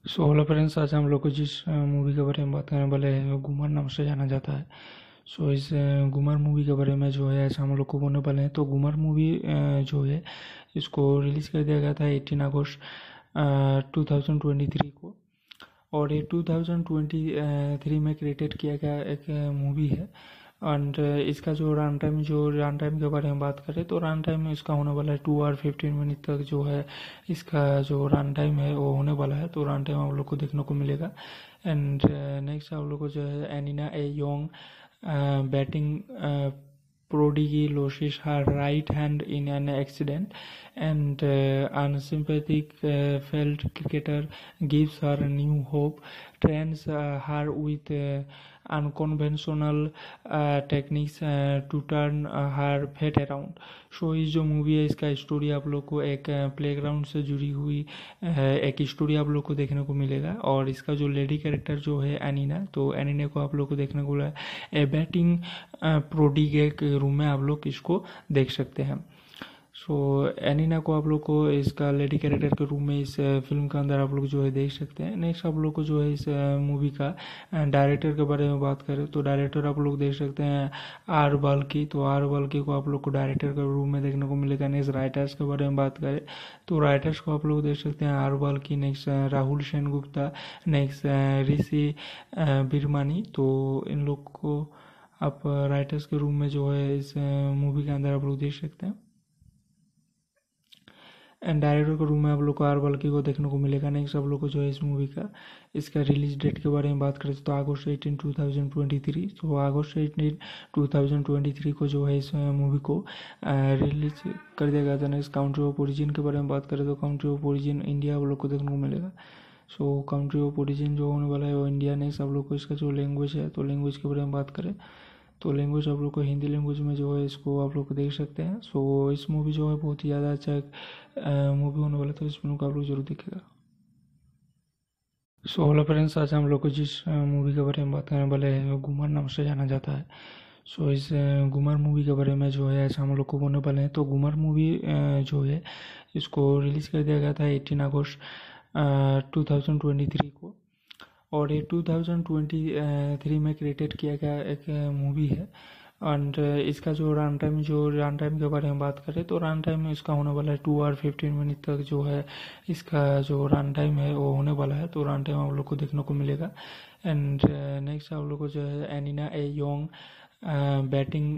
सो हेलो फ्रेंड्स आज हम लोग को जिस मूवी के बारे में बात करने वाले हैं वो नाम से जाना जाता है सो so, इस गुमर मूवी के बारे में जो है ऐसा हम लोग को बोलने वाले हैं तो गुमर मूवी जो है इसको रिलीज़ कर दिया गया था एटीन अगस्त टू थाउजेंड ट्वेंटी थ्री को और ये टू थाउजेंड ट्वेंटी थ्री में क्रिएटेड किया गया एक मूवी है एंड uh, इसका जो रन टाइम जो रन टाइम के बारे में बात करें तो रन टाइम में इसका होने वाला है टू आर फिफ्टीन मिनट तक जो है इसका जो रन टाइम है वो होने वाला है तो रन टाइम आप लोग को देखने को मिलेगा एंड नेक्स्ट uh, आप लोग को जो है एनिना a young batting prodigy loses her right hand in an accident and uh, failed cricketer gives her new hope trains her with unconventional techniques to turn her fate around so ये जो movie है इसका story आप लोग को एक playground uh, से जुड़ी हुई uh, एक स्टोरी आप लोग को देखने को मिलेगा और इसका जो लेडी कैरेक्टर जो है एनिना तो एनिना को आप लोग को देखने को मिला ए बैटिंग प्रोडिगे के रूम में आप लोग इसको देख सकते हैं सो एनिना को आप लोग को इसका लेडी कैरेक्टर के रूप में इस फिल्म uh, के अंदर आप लोग जो है देख सकते हैं नेक्स्ट आप लोग को जो है इस मूवी uh, का डायरेक्टर uh, के बारे में बात करें तो डायरेक्टर आप लोग देख सकते हैं आर बाल्की तो आर बाल्की को आप लोग को डायरेक्टर के रूप में देखने को मिलेगा नेक्स्ट राइटर्स के बारे में बात करें तो राइटर्स को आप लोग देख सकते हैं R Balki next Rahul Sen Gupta next Rishi बिरमानी तो इन लोग को आप राइटर्स के रूम में जो है इस मूवी के अंदर आप लोग देख सकते हैं डायरेक्टर के रूम में आप लोग को आर बल्की को देखने को मिलेगा नेक्स्ट आप लोग को जो है इस मूवी का इसका रिलीज डेट के बारे में बात करें तो अगस्त eighteen two thousand twenty three तो अगस्त eighteen two thousand twenty three को जो है इस मूवी को रिलीज कर दिया गया था नेक्स्ट काउंट्री ऑफ ओरिजिन के बारे में बात करें तो काउंट्री ऑफ ओरिजिन इंडिया आप लोग को देखने को मिलेगा सो काउंट्री ऑफ ओरिजिन जो होने वाला है वो इंडिया नेक्स्ट आप लोग को इसका जो लैंग्वेज है तो लैंग्वेज के बारे में बात करें तो लैंग्वेज आप लोग को हिंदी लैंग्वेज में जो है इसको आप लोग देख सकते हैं सो इस मूवी जो है बहुत ही ज़्यादा अच्छा मूवी होने वाला तो इस मूवी को आप लोग जरूर देखेगा सो हेलो फ्रेंड्स आज हम लोग को जिस मूवी के बारे में बात करने वाले हैं गुमर नाम से जाना जाता है सो so, इस गुमर मूवी के बारे में जो है ऐसा हम लोग को बोलने वाले हैं तो गुमर मूवी जो है इसको रिलीज़ कर दिया गया था एटीन अगस्त टू थाउजेंड ट्वेंटी थ्री को और ये 2023 में क्रिएटेड किया गया एक मूवी है एंड इसका जो रन टाइम जो रन टाइम के बारे में बात करें तो रन टाइम में इसका होने वाला है टू आर फिफ्टीन मिनट तक जो है इसका जो रन टाइम है वो होने वाला है तो रन टाइम आप लोग को देखने को मिलेगा एंड नेक्स्ट आप लोग को जो है एनिना a young batting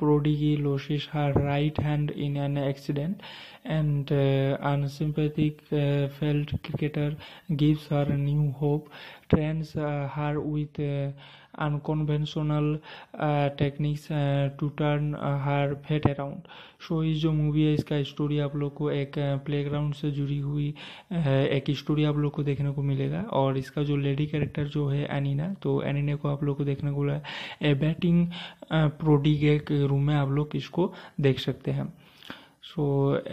Prodigy loses her right hand in an accident, and uh, unsympathetic uh, field cricketer gives her new hope, trains uh, her with uh, unconventional techniques to turn her fate around so ये जो movie है इसका story आप लोग को एक playground uh, से जुड़ी हुई uh, एक स्टोरी आप लोग को देखने को मिलेगा और इसका जो लेडी कैरेक्टर जो है एनिना तो एनिना को आप लोग को देखने को मिला ए बैटिंग प्रोडिगे के रूम में आप लोग इसको देख सकते हैं सो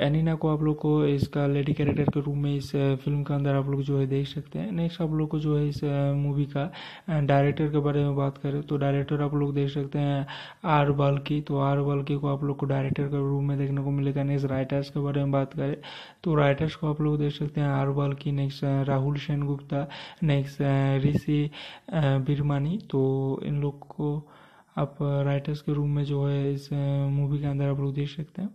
एनिना को आप लोग को इसका लेडी कैरेक्टर के रूप में इस फिल्म uh, के अंदर आप लोग जो है देख सकते हैं नेक्स्ट आप लोग को जो है इस मूवी uh, का डायरेक्टर uh, के बारे में बात करें तो डायरेक्टर आप लोग देख सकते हैं आर बाल्की तो आर बाल्की को आप लोग को डायरेक्टर के रूप में देखने को मिलेगा नेक्स्ट राइटर्स के बारे में बात करें तो राइटर्स को आप लोग देख सकते हैं R Balki next Rahul Sen Gupta next Rishi बिरमानी तो इन लोग को आप राइटर्स के रूम में जो है इस मूवी के अंदर आप लोग देख सकते हैं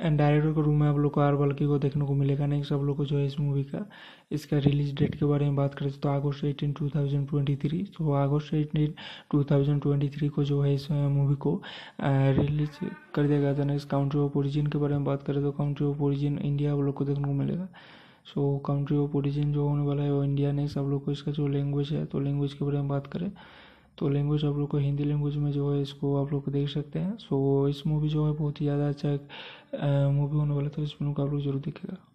डायरेक्टर के रूम में आप लोग को आर बल्की को देखने को मिलेगा नेक्स्ट आप लोग को जो है इस मूवी का इसका रिलीज डेट के बारे में बात करें तो अगस्त eighteen two thousand twenty three तो अगस्त eighteen two thousand twenty three को जो है इस मूवी को रिलीज कर दिया गया था नेक्स्ट काउंट्री ऑफ ओरिजिन के बारे में बात करें तो काउंट्री ऑफ ओरिजिन इंडिया आप लोग को देखने को मिलेगा सो काउंट्री ऑफ ओरिजिन जो होने वाला है वो इंडिया नेक्स्ट आप लोग को इसका जो लैंग्वेज है तो लैंग्वेज के बारे में बात करें तो लैंग्वेज आप लोग को हिंदी लैंग्वेज में जो है इसको आप लोग देख सकते हैं सो इस मूवी जो है बहुत ही ज़्यादा अच्छा मूवी होने वाला था तो इस मूवी को आप लोग जरूर देखेगा